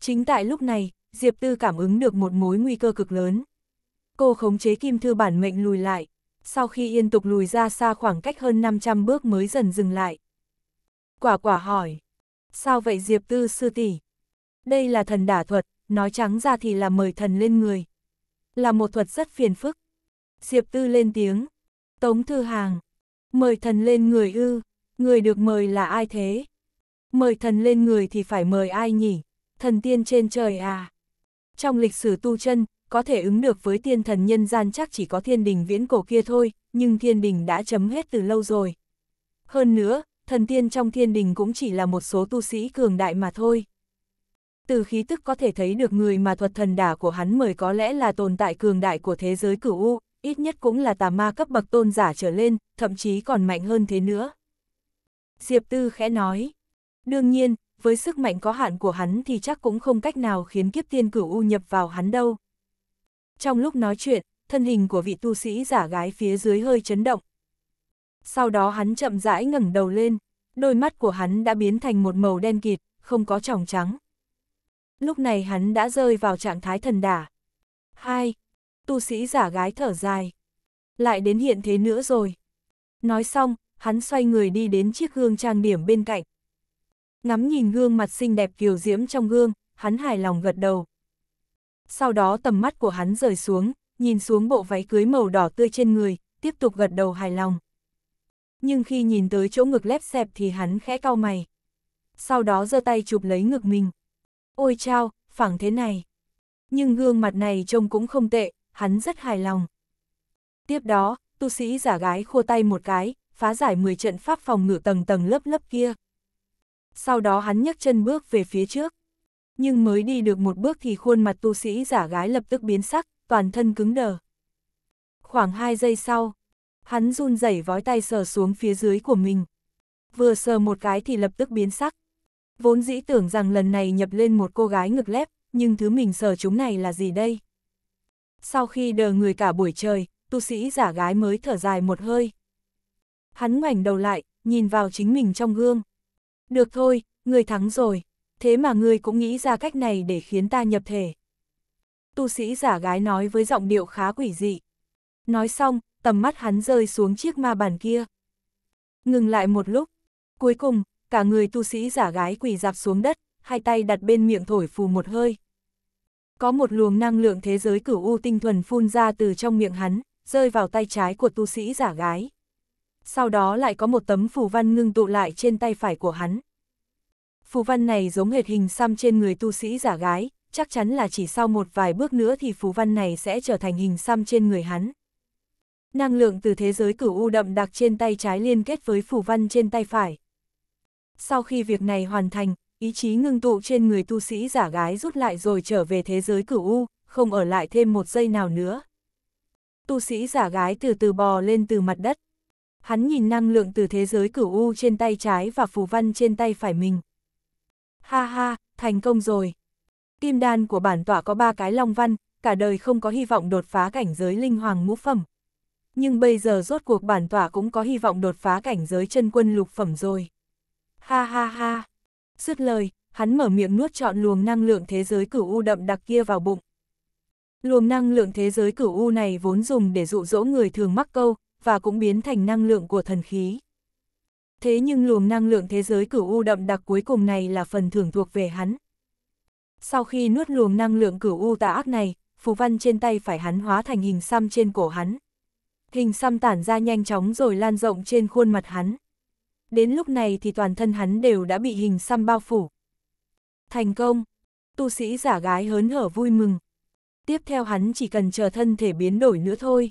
Chính tại lúc này, Diệp Tư cảm ứng được một mối nguy cơ cực lớn cô khống chế kim thư bản mệnh lùi lại, sau khi yên tục lùi ra xa khoảng cách hơn 500 bước mới dần dừng lại. Quả quả hỏi, sao vậy Diệp Tư sư tỷ? Đây là thần đả thuật, nói trắng ra thì là mời thần lên người. Là một thuật rất phiền phức. Diệp Tư lên tiếng, Tống Thư Hàng, mời thần lên người ư, người được mời là ai thế? Mời thần lên người thì phải mời ai nhỉ? Thần tiên trên trời à? Trong lịch sử tu chân, có thể ứng được với tiên thần nhân gian chắc chỉ có thiên đình viễn cổ kia thôi, nhưng thiên đình đã chấm hết từ lâu rồi. Hơn nữa, thần tiên trong thiên đình cũng chỉ là một số tu sĩ cường đại mà thôi. Từ khí tức có thể thấy được người mà thuật thần đả của hắn mời có lẽ là tồn tại cường đại của thế giới cửu U, ít nhất cũng là tà ma cấp bậc tôn giả trở lên, thậm chí còn mạnh hơn thế nữa. Diệp Tư khẽ nói. Đương nhiên, với sức mạnh có hạn của hắn thì chắc cũng không cách nào khiến kiếp tiên cửu U nhập vào hắn đâu. Trong lúc nói chuyện, thân hình của vị tu sĩ giả gái phía dưới hơi chấn động. Sau đó hắn chậm rãi ngẩng đầu lên, đôi mắt của hắn đã biến thành một màu đen kịt, không có tròng trắng. Lúc này hắn đã rơi vào trạng thái thần đả. Hai, tu sĩ giả gái thở dài. Lại đến hiện thế nữa rồi. Nói xong, hắn xoay người đi đến chiếc gương trang điểm bên cạnh. Ngắm nhìn gương mặt xinh đẹp kiều diễm trong gương, hắn hài lòng gật đầu, sau đó tầm mắt của hắn rời xuống, nhìn xuống bộ váy cưới màu đỏ tươi trên người, tiếp tục gật đầu hài lòng. Nhưng khi nhìn tới chỗ ngực lép xẹp thì hắn khẽ cau mày. Sau đó giơ tay chụp lấy ngực mình. Ôi chao, phẳng thế này. Nhưng gương mặt này trông cũng không tệ, hắn rất hài lòng. Tiếp đó, tu sĩ giả gái khô tay một cái, phá giải 10 trận pháp phòng ngự tầng tầng lớp lớp kia. Sau đó hắn nhấc chân bước về phía trước nhưng mới đi được một bước thì khuôn mặt tu sĩ giả gái lập tức biến sắc, toàn thân cứng đờ. Khoảng 2 giây sau, hắn run rẩy vói tay sờ xuống phía dưới của mình. Vừa sờ một cái thì lập tức biến sắc. Vốn dĩ tưởng rằng lần này nhập lên một cô gái ngực lép, nhưng thứ mình sờ chúng này là gì đây? Sau khi đờ người cả buổi trời, tu sĩ giả gái mới thở dài một hơi. Hắn ngoảnh đầu lại, nhìn vào chính mình trong gương. Được thôi, người thắng rồi thế mà ngươi cũng nghĩ ra cách này để khiến ta nhập thể. Tu sĩ giả gái nói với giọng điệu khá quỷ dị. Nói xong, tầm mắt hắn rơi xuống chiếc ma bàn kia. Ngừng lại một lúc, cuối cùng, cả người tu sĩ giả gái quỳ dạp xuống đất, hai tay đặt bên miệng thổi phù một hơi. Có một luồng năng lượng thế giới cửu u tinh thuần phun ra từ trong miệng hắn, rơi vào tay trái của tu sĩ giả gái. Sau đó lại có một tấm phù văn ngưng tụ lại trên tay phải của hắn. Phù văn này giống hệt hình xăm trên người tu sĩ giả gái, chắc chắn là chỉ sau một vài bước nữa thì phù văn này sẽ trở thành hình xăm trên người hắn. Năng lượng từ thế giới cửu u đậm đặc trên tay trái liên kết với phù văn trên tay phải. Sau khi việc này hoàn thành, ý chí ngưng tụ trên người tu sĩ giả gái rút lại rồi trở về thế giới cửu u, không ở lại thêm một giây nào nữa. Tu sĩ giả gái từ từ bò lên từ mặt đất. Hắn nhìn năng lượng từ thế giới cửu u trên tay trái và phù văn trên tay phải mình ha ha, thành công rồi. Kim đan của bản tọa có ba cái long văn, cả đời không có hy vọng đột phá cảnh giới linh hoàng ngũ phẩm. Nhưng bây giờ rốt cuộc bản tỏa cũng có hy vọng đột phá cảnh giới chân quân lục phẩm rồi. Ha ha ha. Dứt lời, hắn mở miệng nuốt trọn luồng năng lượng thế giới cửu u đậm đặc kia vào bụng. Luồng năng lượng thế giới cửu u này vốn dùng để dụ dỗ người thường mắc câu, và cũng biến thành năng lượng của thần khí thế nhưng luồng năng lượng thế giới cửu u đậm đặc cuối cùng này là phần thưởng thuộc về hắn. Sau khi nuốt luồng năng lượng cửu u tà ác này, phù văn trên tay phải hắn hóa thành hình xăm trên cổ hắn. Hình xăm tản ra nhanh chóng rồi lan rộng trên khuôn mặt hắn. Đến lúc này thì toàn thân hắn đều đã bị hình xăm bao phủ. Thành công! Tu sĩ giả gái hớn hở vui mừng. Tiếp theo hắn chỉ cần chờ thân thể biến đổi nữa thôi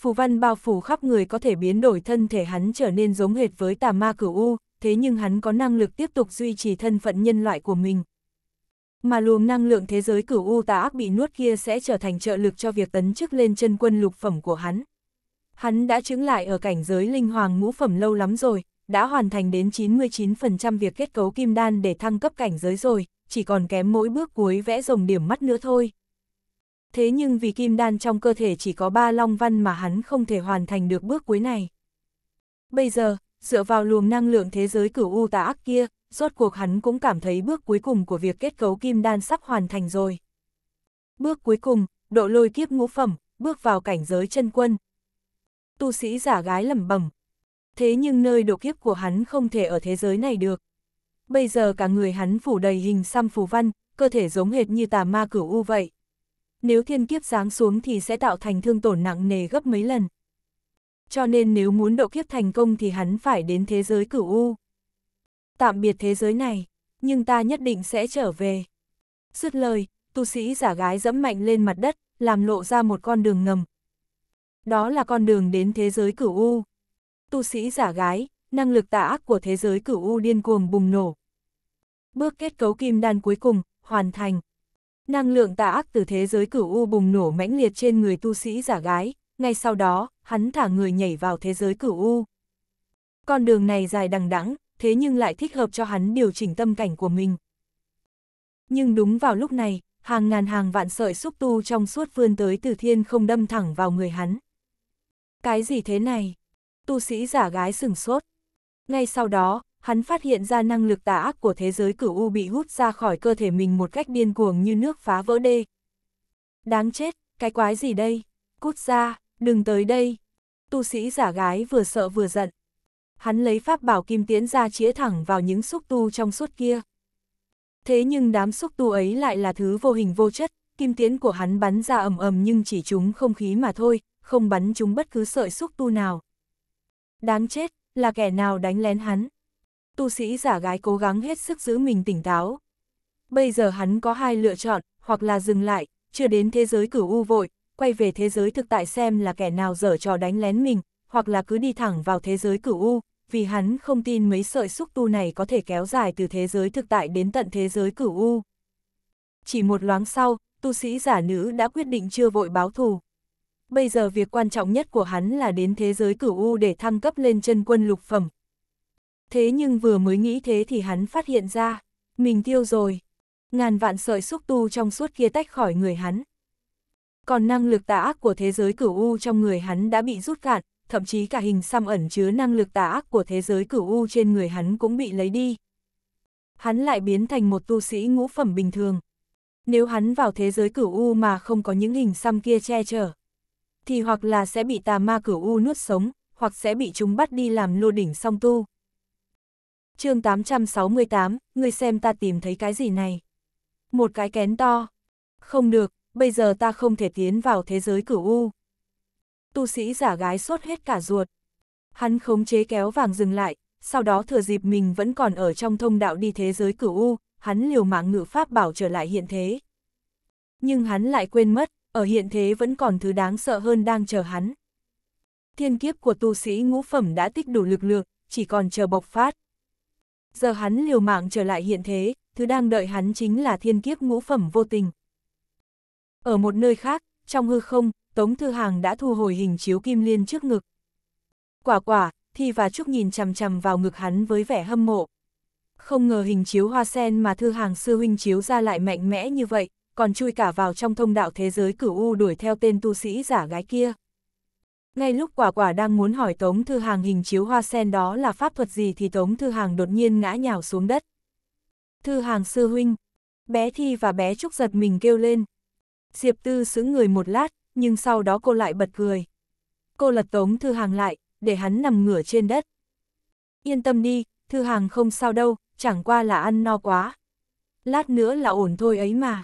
phù văn bao phủ khắp người có thể biến đổi thân thể hắn trở nên giống hệt với tà ma cửu U, thế nhưng hắn có năng lực tiếp tục duy trì thân phận nhân loại của mình. Mà luồng năng lượng thế giới cửu U tà ác bị nuốt kia sẽ trở thành trợ lực cho việc tấn chức lên chân quân lục phẩm của hắn. Hắn đã chứng lại ở cảnh giới linh hoàng ngũ phẩm lâu lắm rồi, đã hoàn thành đến 99% việc kết cấu kim đan để thăng cấp cảnh giới rồi, chỉ còn kém mỗi bước cuối vẽ rồng điểm mắt nữa thôi thế nhưng vì kim đan trong cơ thể chỉ có ba long văn mà hắn không thể hoàn thành được bước cuối này. Bây giờ, dựa vào luồng năng lượng thế giới cửu u tà ác kia, rốt cuộc hắn cũng cảm thấy bước cuối cùng của việc kết cấu kim đan sắp hoàn thành rồi. Bước cuối cùng, độ lôi kiếp ngũ phẩm, bước vào cảnh giới chân quân. Tu sĩ giả gái lẩm bẩm. Thế nhưng nơi độ kiếp của hắn không thể ở thế giới này được. Bây giờ cả người hắn phủ đầy hình xăm phù văn, cơ thể giống hệt như tà ma cửu u vậy nếu thiên kiếp giáng xuống thì sẽ tạo thành thương tổn nặng nề gấp mấy lần. Cho nên nếu muốn độ kiếp thành công thì hắn phải đến thế giới cửu U. Tạm biệt thế giới này, nhưng ta nhất định sẽ trở về. Dứt lời, tu sĩ giả gái dẫm mạnh lên mặt đất, làm lộ ra một con đường ngầm. Đó là con đường đến thế giới cửu U. Tu sĩ giả gái, năng lực tà ác của thế giới cửu U điên cuồng bùng nổ. Bước kết cấu kim đan cuối cùng, hoàn thành. Năng lượng tà ác từ thế giới cửu u bùng nổ mãnh liệt trên người tu sĩ giả gái, ngay sau đó, hắn thả người nhảy vào thế giới cửu u. Con đường này dài đằng đẵng, thế nhưng lại thích hợp cho hắn điều chỉnh tâm cảnh của mình. Nhưng đúng vào lúc này, hàng ngàn hàng vạn sợi xúc tu trong suốt vươn tới từ thiên không đâm thẳng vào người hắn. Cái gì thế này? Tu sĩ giả gái sửng sốt. Ngay sau đó, hắn phát hiện ra năng lực tà ác của thế giới cửu u bị hút ra khỏi cơ thể mình một cách điên cuồng như nước phá vỡ đê. Đáng chết, cái quái gì đây? Cút ra, đừng tới đây. Tu sĩ giả gái vừa sợ vừa giận. Hắn lấy pháp bảo kim tiễn ra chĩa thẳng vào những xúc tu trong suốt kia. Thế nhưng đám xúc tu ấy lại là thứ vô hình vô chất, kim tiễn của hắn bắn ra ầm ầm nhưng chỉ trúng không khí mà thôi, không bắn chúng bất cứ sợi xúc tu nào. Đáng chết, là kẻ nào đánh lén hắn tu sĩ giả gái cố gắng hết sức giữ mình tỉnh táo. Bây giờ hắn có hai lựa chọn, hoặc là dừng lại, chưa đến thế giới cửu u vội, quay về thế giới thực tại xem là kẻ nào dở trò đánh lén mình, hoặc là cứ đi thẳng vào thế giới cửu u, vì hắn không tin mấy sợi xúc tu này có thể kéo dài từ thế giới thực tại đến tận thế giới cửu u. Chỉ một loáng sau, tu sĩ giả nữ đã quyết định chưa vội báo thù. Bây giờ việc quan trọng nhất của hắn là đến thế giới cửu u để thăng cấp lên chân quân lục phẩm, thế nhưng vừa mới nghĩ thế thì hắn phát hiện ra, mình tiêu rồi. Ngàn vạn sợi xúc tu trong suốt kia tách khỏi người hắn. Còn năng lực tà ác của thế giới cửu U trong người hắn đã bị rút cạn, thậm chí cả hình xăm ẩn chứa năng lực tà ác của thế giới cửu U trên người hắn cũng bị lấy đi. Hắn lại biến thành một tu sĩ ngũ phẩm bình thường. Nếu hắn vào thế giới cửu U mà không có những hình xăm kia che chở, thì hoặc là sẽ bị tà ma cửu U nuốt sống, hoặc sẽ bị chúng bắt đi làm lô đỉnh song tu chương 868, người xem ta tìm thấy cái gì này. Một cái kén to. Không được, bây giờ ta không thể tiến vào thế giới cửu U. Tu sĩ giả gái sốt hết cả ruột. Hắn khống chế kéo vàng dừng lại, sau đó thừa dịp mình vẫn còn ở trong thông đạo đi thế giới cửu U, hắn liều mạng ngự pháp bảo trở lại hiện thế. Nhưng hắn lại quên mất, ở hiện thế vẫn còn thứ đáng sợ hơn đang chờ hắn. Thiên kiếp của tu sĩ ngũ phẩm đã tích đủ lực lượng, chỉ còn chờ bộc phát giờ hắn liều mạng trở lại hiện thế, thứ đang đợi hắn chính là thiên kiếp ngũ phẩm vô tình. Ở một nơi khác, trong hư không, Tống Thư Hàng đã thu hồi hình chiếu kim liên trước ngực. Quả quả, Thi và Trúc nhìn chằm chằm vào ngực hắn với vẻ hâm mộ. Không ngờ hình chiếu hoa sen mà Thư Hàng sư huynh chiếu ra lại mạnh mẽ như vậy, còn chui cả vào trong thông đạo thế giới cửu u đuổi theo tên tu sĩ giả gái kia. Ngay lúc quả quả đang muốn hỏi Tống Thư Hàng hình chiếu hoa sen đó là pháp thuật gì thì Tống Thư Hàng đột nhiên ngã nhào xuống đất. Thư Hàng sư huynh, bé Thi và bé Trúc giật mình kêu lên. Diệp Tư sững người một lát, nhưng sau đó cô lại bật cười. Cô lật Tống Thư Hàng lại, để hắn nằm ngửa trên đất. Yên tâm đi, Thư Hàng không sao đâu, chẳng qua là ăn no quá. Lát nữa là ổn thôi ấy mà.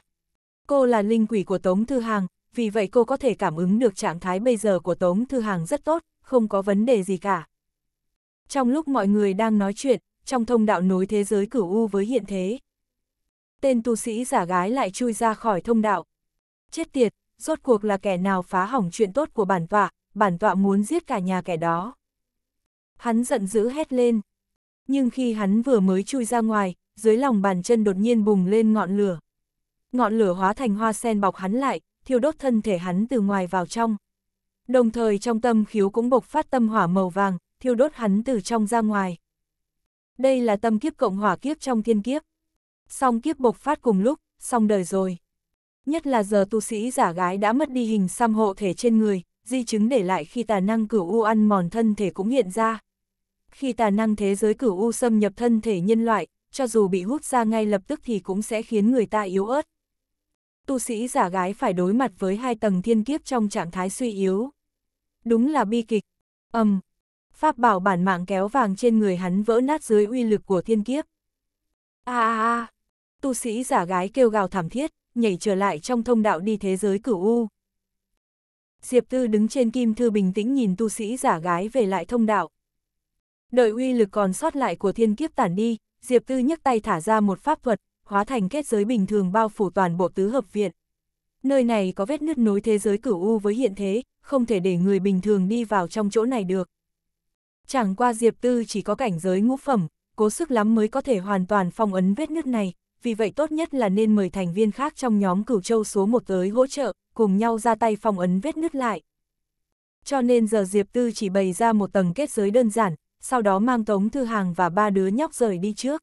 Cô là linh quỷ của Tống Thư Hàng, vì vậy cô có thể cảm ứng được trạng thái bây giờ của Tống Thư Hàng rất tốt, không có vấn đề gì cả. Trong lúc mọi người đang nói chuyện, trong thông đạo nối thế giới cửu U với hiện thế, tên tu sĩ giả gái lại chui ra khỏi thông đạo. Chết tiệt, rốt cuộc là kẻ nào phá hỏng chuyện tốt của bản tọa, bản tọa muốn giết cả nhà kẻ đó. Hắn giận dữ hét lên. Nhưng khi hắn vừa mới chui ra ngoài, dưới lòng bàn chân đột nhiên bùng lên ngọn lửa. Ngọn lửa hóa thành hoa sen bọc hắn lại, thiêu đốt thân thể hắn từ ngoài vào trong. Đồng thời trong tâm khiếu cũng bộc phát tâm hỏa màu vàng, thiêu đốt hắn từ trong ra ngoài. Đây là tâm kiếp cộng hỏa kiếp trong thiên kiếp. Song kiếp bộc phát cùng lúc, xong đời rồi. Nhất là giờ tu sĩ giả gái đã mất đi hình xăm hộ thể trên người, di chứng để lại khi tà năng cửu u ăn mòn thân thể cũng hiện ra. Khi tà năng thế giới cửu u xâm nhập thân thể nhân loại, cho dù bị hút ra ngay lập tức thì cũng sẽ khiến người ta yếu ớt, tu sĩ giả gái phải đối mặt với hai tầng thiên kiếp trong trạng thái suy yếu. Đúng là bi kịch. Âm. Um, pháp bảo bản mạng kéo vàng trên người hắn vỡ nát dưới uy lực của thiên kiếp. A a a. Tu sĩ giả gái kêu gào thảm thiết, nhảy trở lại trong thông đạo đi thế giới cửu u. Diệp Tư đứng trên kim thư bình tĩnh nhìn tu sĩ giả gái về lại thông đạo. Đợi uy lực còn sót lại của thiên kiếp tản đi, Diệp Tư nhấc tay thả ra một pháp thuật, hóa thành kết giới bình thường bao phủ toàn bộ tứ hợp viện. Nơi này có vết nứt nối thế giới cửu u với hiện thế, không thể để người bình thường đi vào trong chỗ này được. Chẳng qua Diệp Tư chỉ có cảnh giới ngũ phẩm, cố sức lắm mới có thể hoàn toàn phong ấn vết nứt này, vì vậy tốt nhất là nên mời thành viên khác trong nhóm cửu châu số 1 tới hỗ trợ, cùng nhau ra tay phong ấn vết nứt lại. Cho nên giờ Diệp Tư chỉ bày ra một tầng kết giới đơn giản, sau đó mang Tống Thư Hàng và ba đứa nhóc rời đi trước.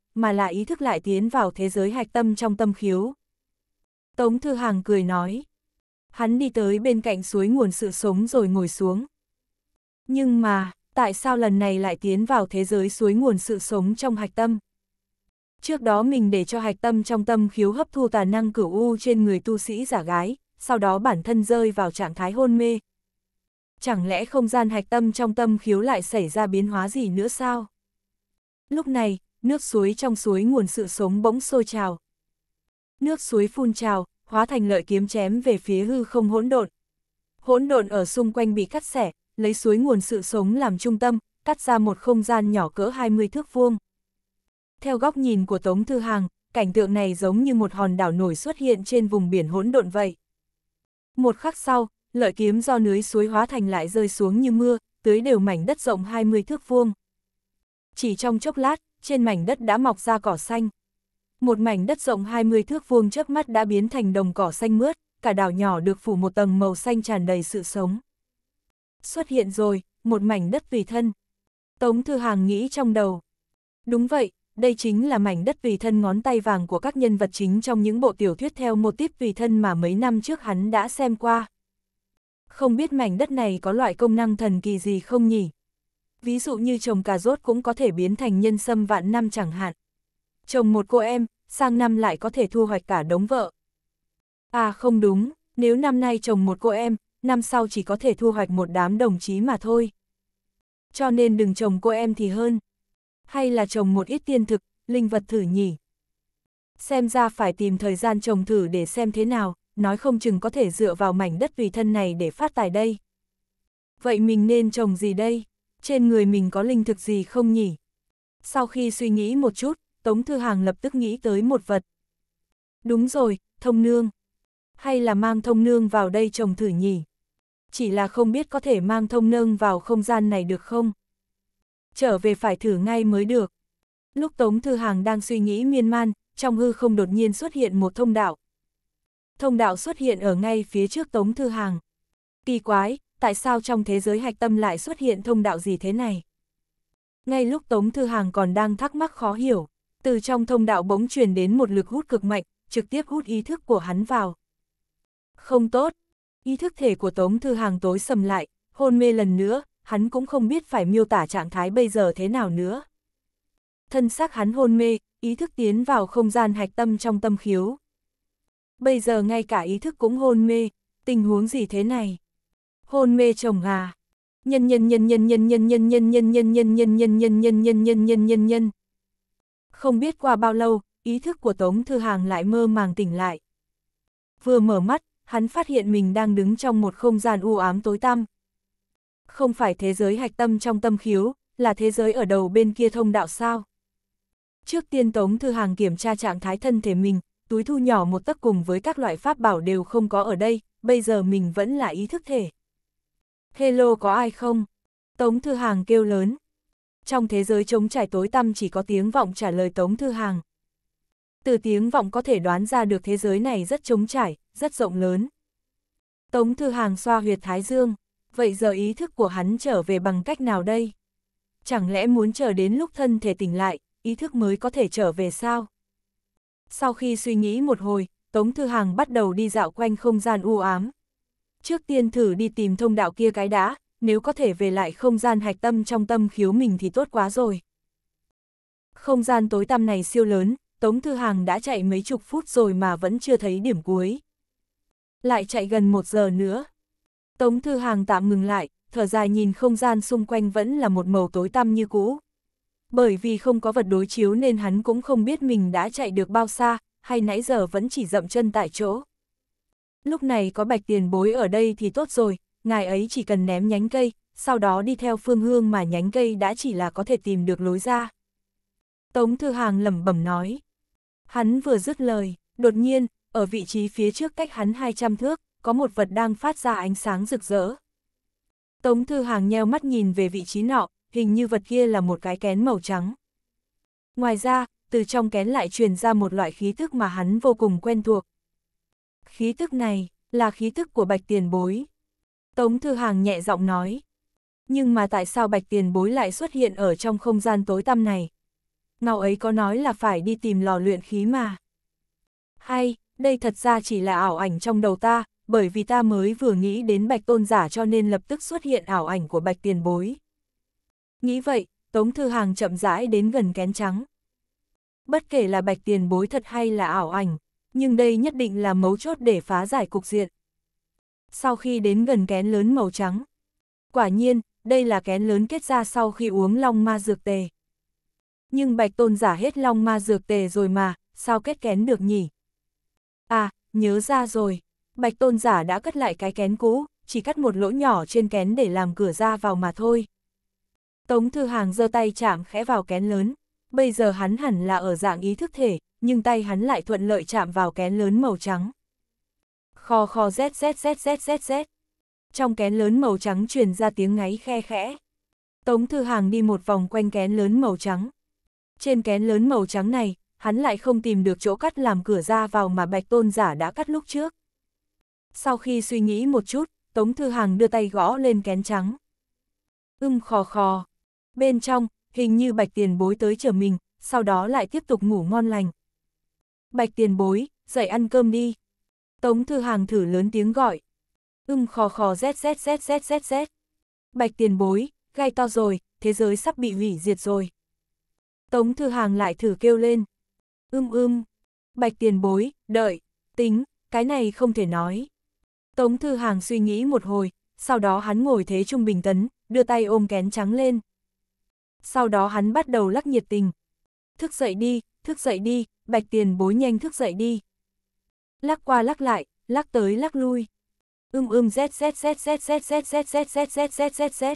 mà là ý thức lại tiến vào thế giới hạch tâm trong tâm khiếu. Tống Thư Hàng cười nói. Hắn đi tới bên cạnh suối nguồn sự sống rồi ngồi xuống. Nhưng mà, tại sao lần này lại tiến vào thế giới suối nguồn sự sống trong hạch tâm? Trước đó mình để cho hạch tâm trong tâm khiếu hấp thu tà năng cửu u trên người tu sĩ giả gái, sau đó bản thân rơi vào trạng thái hôn mê. Chẳng lẽ không gian hạch tâm trong tâm khiếu lại xảy ra biến hóa gì nữa sao? Lúc này, nước suối trong suối nguồn sự sống bỗng sôi trào. Nước suối phun trào, hóa thành lợi kiếm chém về phía hư không hỗn độn. Hỗn độn ở xung quanh bị cắt xẻ, lấy suối nguồn sự sống làm trung tâm, cắt ra một không gian nhỏ cỡ 20 thước vuông. Theo góc nhìn của Tống Thư Hàng, cảnh tượng này giống như một hòn đảo nổi xuất hiện trên vùng biển hỗn độn vậy. Một khắc sau, lợi kiếm do núi suối hóa thành lại rơi xuống như mưa, tưới đều mảnh đất rộng 20 thước vuông. Chỉ trong chốc lát, trên mảnh đất đã mọc ra cỏ xanh. Một mảnh đất rộng 20 thước vuông trước mắt đã biến thành đồng cỏ xanh mướt, cả đảo nhỏ được phủ một tầng màu xanh tràn đầy sự sống. Xuất hiện rồi, một mảnh đất vì thân. Tống Thư Hàng nghĩ trong đầu. Đúng vậy, đây chính là mảnh đất vì thân ngón tay vàng của các nhân vật chính trong những bộ tiểu thuyết theo mô típ vì thân mà mấy năm trước hắn đã xem qua. Không biết mảnh đất này có loại công năng thần kỳ gì không nhỉ? ví dụ như trồng cà rốt cũng có thể biến thành nhân sâm vạn năm chẳng hạn. Trồng một cô em, sang năm lại có thể thu hoạch cả đống vợ. À không đúng, nếu năm nay trồng một cô em, năm sau chỉ có thể thu hoạch một đám đồng chí mà thôi. Cho nên đừng trồng cô em thì hơn. Hay là trồng một ít tiên thực, linh vật thử nhỉ. Xem ra phải tìm thời gian trồng thử để xem thế nào, nói không chừng có thể dựa vào mảnh đất vì thân này để phát tài đây. Vậy mình nên trồng gì đây? trên người mình có linh thực gì không nhỉ? Sau khi suy nghĩ một chút, Tống Thư Hàng lập tức nghĩ tới một vật. Đúng rồi, thông nương. Hay là mang thông nương vào đây trồng thử nhỉ? Chỉ là không biết có thể mang thông nương vào không gian này được không? Trở về phải thử ngay mới được. Lúc Tống Thư Hàng đang suy nghĩ miên man, trong hư không đột nhiên xuất hiện một thông đạo. Thông đạo xuất hiện ở ngay phía trước Tống Thư Hàng. Kỳ quái, tại sao trong thế giới hạch tâm lại xuất hiện thông đạo gì thế này? Ngay lúc Tống Thư Hàng còn đang thắc mắc khó hiểu, từ trong thông đạo bỗng truyền đến một lực hút cực mạnh, trực tiếp hút ý thức của hắn vào. Không tốt, ý thức thể của Tống Thư Hàng tối sầm lại, hôn mê lần nữa, hắn cũng không biết phải miêu tả trạng thái bây giờ thế nào nữa. Thân xác hắn hôn mê, ý thức tiến vào không gian hạch tâm trong tâm khiếu. Bây giờ ngay cả ý thức cũng hôn mê, tình huống gì thế này? hôn mê chồng gà Nhân nhân nhân nhân nhân nhân nhân nhân nhân nhân nhân nhân nhân nhân nhân nhân nhân nhân nhân nhân. Không biết qua bao lâu, ý thức của Tống Thư Hàng lại mơ màng tỉnh lại. Vừa mở mắt, hắn phát hiện mình đang đứng trong một không gian u ám tối tăm. Không phải thế giới hạch tâm trong tâm khiếu, là thế giới ở đầu bên kia thông đạo sao. Trước tiên Tống Thư Hàng kiểm tra trạng thái thân thể mình, túi thu nhỏ một tấc cùng với các loại pháp bảo đều không có ở đây, bây giờ mình vẫn là ý thức thể. Hello có ai không? Tống Thư Hàng kêu lớn. Trong thế giới trống trải tối tăm chỉ có tiếng vọng trả lời Tống Thư Hàng. Từ tiếng vọng có thể đoán ra được thế giới này rất trống trải, rất rộng lớn. Tống Thư Hàng xoa huyệt Thái Dương, vậy giờ ý thức của hắn trở về bằng cách nào đây? Chẳng lẽ muốn chờ đến lúc thân thể tỉnh lại, ý thức mới có thể trở về sao? Sau khi suy nghĩ một hồi, Tống Thư Hàng bắt đầu đi dạo quanh không gian u ám, Trước tiên thử đi tìm thông đạo kia cái đã, nếu có thể về lại không gian hạch tâm trong tâm khiếu mình thì tốt quá rồi. Không gian tối tăm này siêu lớn, Tống Thư Hàng đã chạy mấy chục phút rồi mà vẫn chưa thấy điểm cuối. Lại chạy gần một giờ nữa. Tống Thư Hàng tạm ngừng lại, thở dài nhìn không gian xung quanh vẫn là một màu tối tăm như cũ. Bởi vì không có vật đối chiếu nên hắn cũng không biết mình đã chạy được bao xa, hay nãy giờ vẫn chỉ dậm chân tại chỗ. Lúc này có bạch tiền bối ở đây thì tốt rồi, ngài ấy chỉ cần ném nhánh cây, sau đó đi theo phương hương mà nhánh cây đã chỉ là có thể tìm được lối ra. Tống Thư Hàng lẩm bẩm nói. Hắn vừa dứt lời, đột nhiên, ở vị trí phía trước cách hắn 200 thước, có một vật đang phát ra ánh sáng rực rỡ. Tống Thư Hàng nheo mắt nhìn về vị trí nọ, hình như vật kia là một cái kén màu trắng. Ngoài ra, từ trong kén lại truyền ra một loại khí thức mà hắn vô cùng quen thuộc, khí tức này, là khí tức của bạch tiền bối. Tống Thư Hàng nhẹ giọng nói. Nhưng mà tại sao bạch tiền bối lại xuất hiện ở trong không gian tối tăm này? Ngao ấy có nói là phải đi tìm lò luyện khí mà. Hay, đây thật ra chỉ là ảo ảnh trong đầu ta, bởi vì ta mới vừa nghĩ đến bạch tôn giả cho nên lập tức xuất hiện ảo ảnh của bạch tiền bối. Nghĩ vậy, Tống Thư Hàng chậm rãi đến gần kén trắng. Bất kể là bạch tiền bối thật hay là ảo ảnh, nhưng đây nhất định là mấu chốt để phá giải cục diện. Sau khi đến gần kén lớn màu trắng, quả nhiên, đây là kén lớn kết ra sau khi uống long ma dược tề. Nhưng bạch tôn giả hết long ma dược tề rồi mà, sao kết kén được nhỉ? À, nhớ ra rồi, bạch tôn giả đã cất lại cái kén cũ, chỉ cắt một lỗ nhỏ trên kén để làm cửa ra vào mà thôi. Tống Thư Hàng giơ tay chạm khẽ vào kén lớn, bây giờ hắn hẳn là ở dạng ý thức thể, nhưng tay hắn lại thuận lợi chạm vào kén lớn màu trắng. Kho kho rét rét rét rét rét rét. Trong kén lớn màu trắng truyền ra tiếng ngáy khe khẽ. Tống Thư Hàng đi một vòng quanh kén lớn màu trắng. Trên kén lớn màu trắng này, hắn lại không tìm được chỗ cắt làm cửa ra vào mà bạch tôn giả đã cắt lúc trước. Sau khi suy nghĩ một chút, Tống Thư Hàng đưa tay gõ lên kén trắng. Ưm khò khò. Bên trong, hình như bạch tiền bối tới chờ mình, sau đó lại tiếp tục ngủ ngon lành. Bạch tiền bối, dậy ăn cơm đi. Tống thư hàng thử lớn tiếng gọi. Ưng khò khò rét rét rét rét rét rét. Bạch tiền bối, gai to rồi, thế giới sắp bị hủy diệt rồi. Tống thư hàng lại thử kêu lên. Ưm ưm. Bạch tiền bối, đợi, tính, cái này không thể nói. Tống thư hàng suy nghĩ một hồi, sau đó hắn ngồi thế trung bình tấn, đưa tay ôm kén trắng lên. Sau đó hắn bắt đầu lắc nhiệt tình. Thức dậy đi, thức dậy đi, bạch tiền bối nhanh thức dậy đi. Lắc qua lắc lại, lắc tới lắc lui. Ưm ưm z z z z z z z z z z z z z.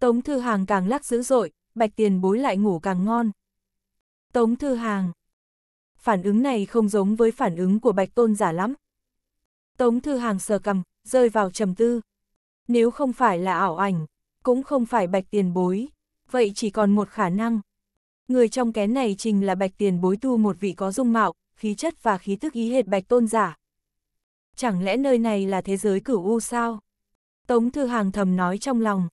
Tống Thư Hàng càng lắc dữ dội, bạch tiền bối lại ngủ càng ngon. Tống Thư Hàng. Phản ứng này không giống với phản ứng của bạch tôn giả lắm. Tống Thư Hàng sờ cầm, rơi vào trầm tư. Nếu không phải là ảo ảnh, cũng không phải bạch tiền bối, vậy chỉ còn một khả năng, Người trong kén này trình là bạch tiền bối tu một vị có dung mạo, khí chất và khí tức ý hệt bạch tôn giả. Chẳng lẽ nơi này là thế giới cửu u sao? Tống Thư Hàng thầm nói trong lòng.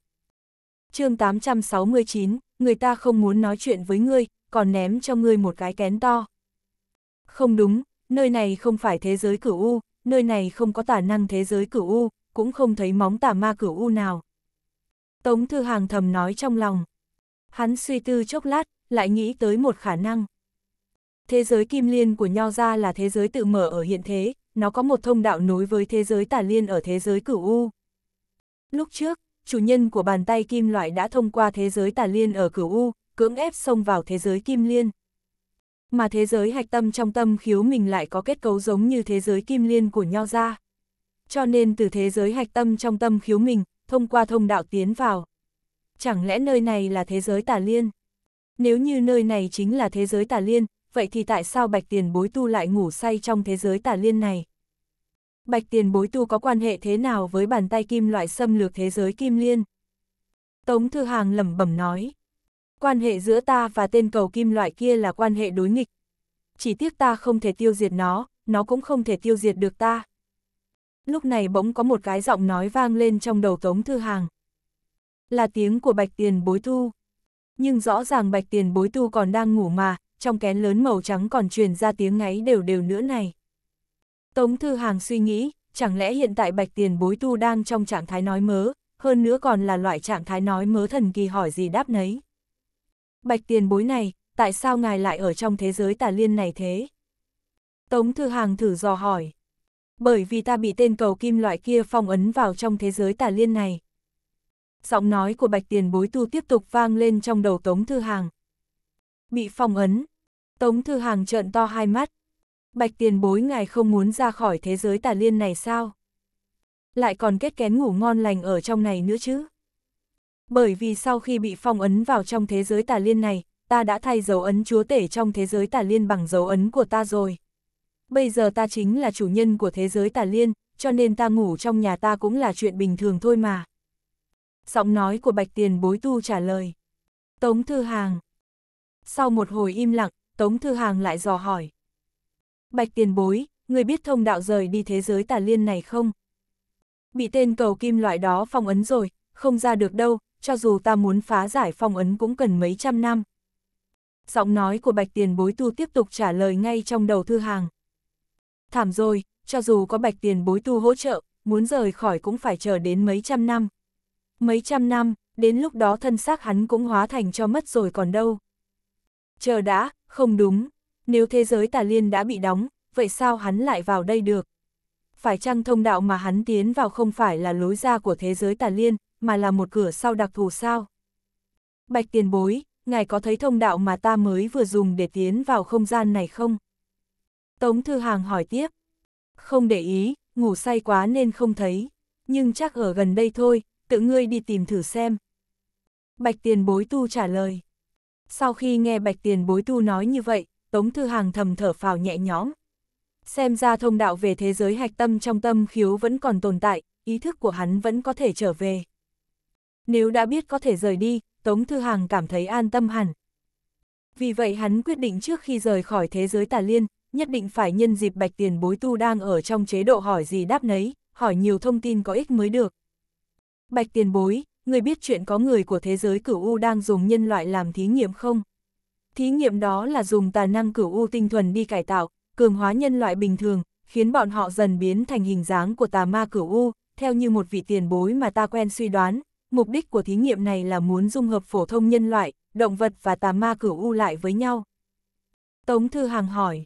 chương 869, người ta không muốn nói chuyện với ngươi, còn ném cho ngươi một cái kén to. Không đúng, nơi này không phải thế giới cửu u, nơi này không có tả năng thế giới cửu u, cũng không thấy móng tà ma cửu u nào. Tống Thư Hàng thầm nói trong lòng. Hắn suy tư chốc lát, lại nghĩ tới một khả năng. Thế giới kim liên của Nho Gia là thế giới tự mở ở hiện thế, nó có một thông đạo nối với thế giới tà liên ở thế giới cửu U. Lúc trước, chủ nhân của bàn tay kim loại đã thông qua thế giới tà liên ở cửu U, cưỡng ép xông vào thế giới kim liên. Mà thế giới hạch tâm trong tâm khiếu mình lại có kết cấu giống như thế giới kim liên của Nho Gia. Cho nên từ thế giới hạch tâm trong tâm khiếu mình, thông qua thông đạo tiến vào. Chẳng lẽ nơi này là thế giới tà liên? Nếu như nơi này chính là thế giới tà liên, vậy thì tại sao bạch tiền bối tu lại ngủ say trong thế giới tà liên này? Bạch tiền bối tu có quan hệ thế nào với bàn tay kim loại xâm lược thế giới kim liên? Tống Thư Hàng lẩm bẩm nói. Quan hệ giữa ta và tên cầu kim loại kia là quan hệ đối nghịch. Chỉ tiếc ta không thể tiêu diệt nó, nó cũng không thể tiêu diệt được ta. Lúc này bỗng có một cái giọng nói vang lên trong đầu Tống Thư Hàng. Là tiếng của bạch tiền bối tu nhưng rõ ràng bạch tiền bối tu còn đang ngủ mà, trong kén lớn màu trắng còn truyền ra tiếng ngáy đều đều nữa này. Tống Thư Hàng suy nghĩ, chẳng lẽ hiện tại bạch tiền bối tu đang trong trạng thái nói mớ, hơn nữa còn là loại trạng thái nói mớ thần kỳ hỏi gì đáp nấy. Bạch tiền bối này, tại sao ngài lại ở trong thế giới tà liên này thế? Tống Thư Hàng thử dò hỏi. Bởi vì ta bị tên cầu kim loại kia phong ấn vào trong thế giới tà liên này. Giọng nói của bạch tiền bối tu tiếp tục vang lên trong đầu Tống Thư Hàng. Bị phong ấn. Tống Thư Hàng trợn to hai mắt. Bạch tiền bối ngài không muốn ra khỏi thế giới tà liên này sao? Lại còn kết kén ngủ ngon lành ở trong này nữa chứ? Bởi vì sau khi bị phong ấn vào trong thế giới tà liên này, ta đã thay dấu ấn chúa tể trong thế giới tà liên bằng dấu ấn của ta rồi. Bây giờ ta chính là chủ nhân của thế giới tà liên, cho nên ta ngủ trong nhà ta cũng là chuyện bình thường thôi mà giọng nói của bạch tiền bối tu trả lời. Tống Thư Hàng. Sau một hồi im lặng, Tống Thư Hàng lại dò hỏi. Bạch tiền bối, người biết thông đạo rời đi thế giới tà liên này không? Bị tên cầu kim loại đó phong ấn rồi, không ra được đâu, cho dù ta muốn phá giải phong ấn cũng cần mấy trăm năm. Giọng nói của bạch tiền bối tu tiếp tục trả lời ngay trong đầu Thư Hàng. Thảm rồi, cho dù có bạch tiền bối tu hỗ trợ, muốn rời khỏi cũng phải chờ đến mấy trăm năm mấy trăm năm, đến lúc đó thân xác hắn cũng hóa thành cho mất rồi còn đâu. Chờ đã, không đúng, nếu thế giới tà liên đã bị đóng, vậy sao hắn lại vào đây được? Phải chăng thông đạo mà hắn tiến vào không phải là lối ra của thế giới tà liên, mà là một cửa sau đặc thù sao? Bạch tiền bối, ngài có thấy thông đạo mà ta mới vừa dùng để tiến vào không gian này không? Tống Thư Hàng hỏi tiếp. Không để ý, ngủ say quá nên không thấy. Nhưng chắc ở gần đây thôi, tự ngươi đi tìm thử xem. Bạch tiền bối tu trả lời. Sau khi nghe bạch tiền bối tu nói như vậy, Tống Thư Hàng thầm thở phào nhẹ nhõm. Xem ra thông đạo về thế giới hạch tâm trong tâm khiếu vẫn còn tồn tại, ý thức của hắn vẫn có thể trở về. Nếu đã biết có thể rời đi, Tống Thư Hàng cảm thấy an tâm hẳn. Vì vậy hắn quyết định trước khi rời khỏi thế giới tà liên, nhất định phải nhân dịp bạch tiền bối tu đang ở trong chế độ hỏi gì đáp nấy, hỏi nhiều thông tin có ích mới được. Bạch tiền bối, người biết chuyện có người của thế giới cửu U đang dùng nhân loại làm thí nghiệm không? Thí nghiệm đó là dùng tài năng cửu U tinh thuần đi cải tạo, cường hóa nhân loại bình thường, khiến bọn họ dần biến thành hình dáng của tà ma cửu U, theo như một vị tiền bối mà ta quen suy đoán. Mục đích của thí nghiệm này là muốn dung hợp phổ thông nhân loại, động vật và tà ma cửu u lại với nhau. Tống Thư Hàng hỏi,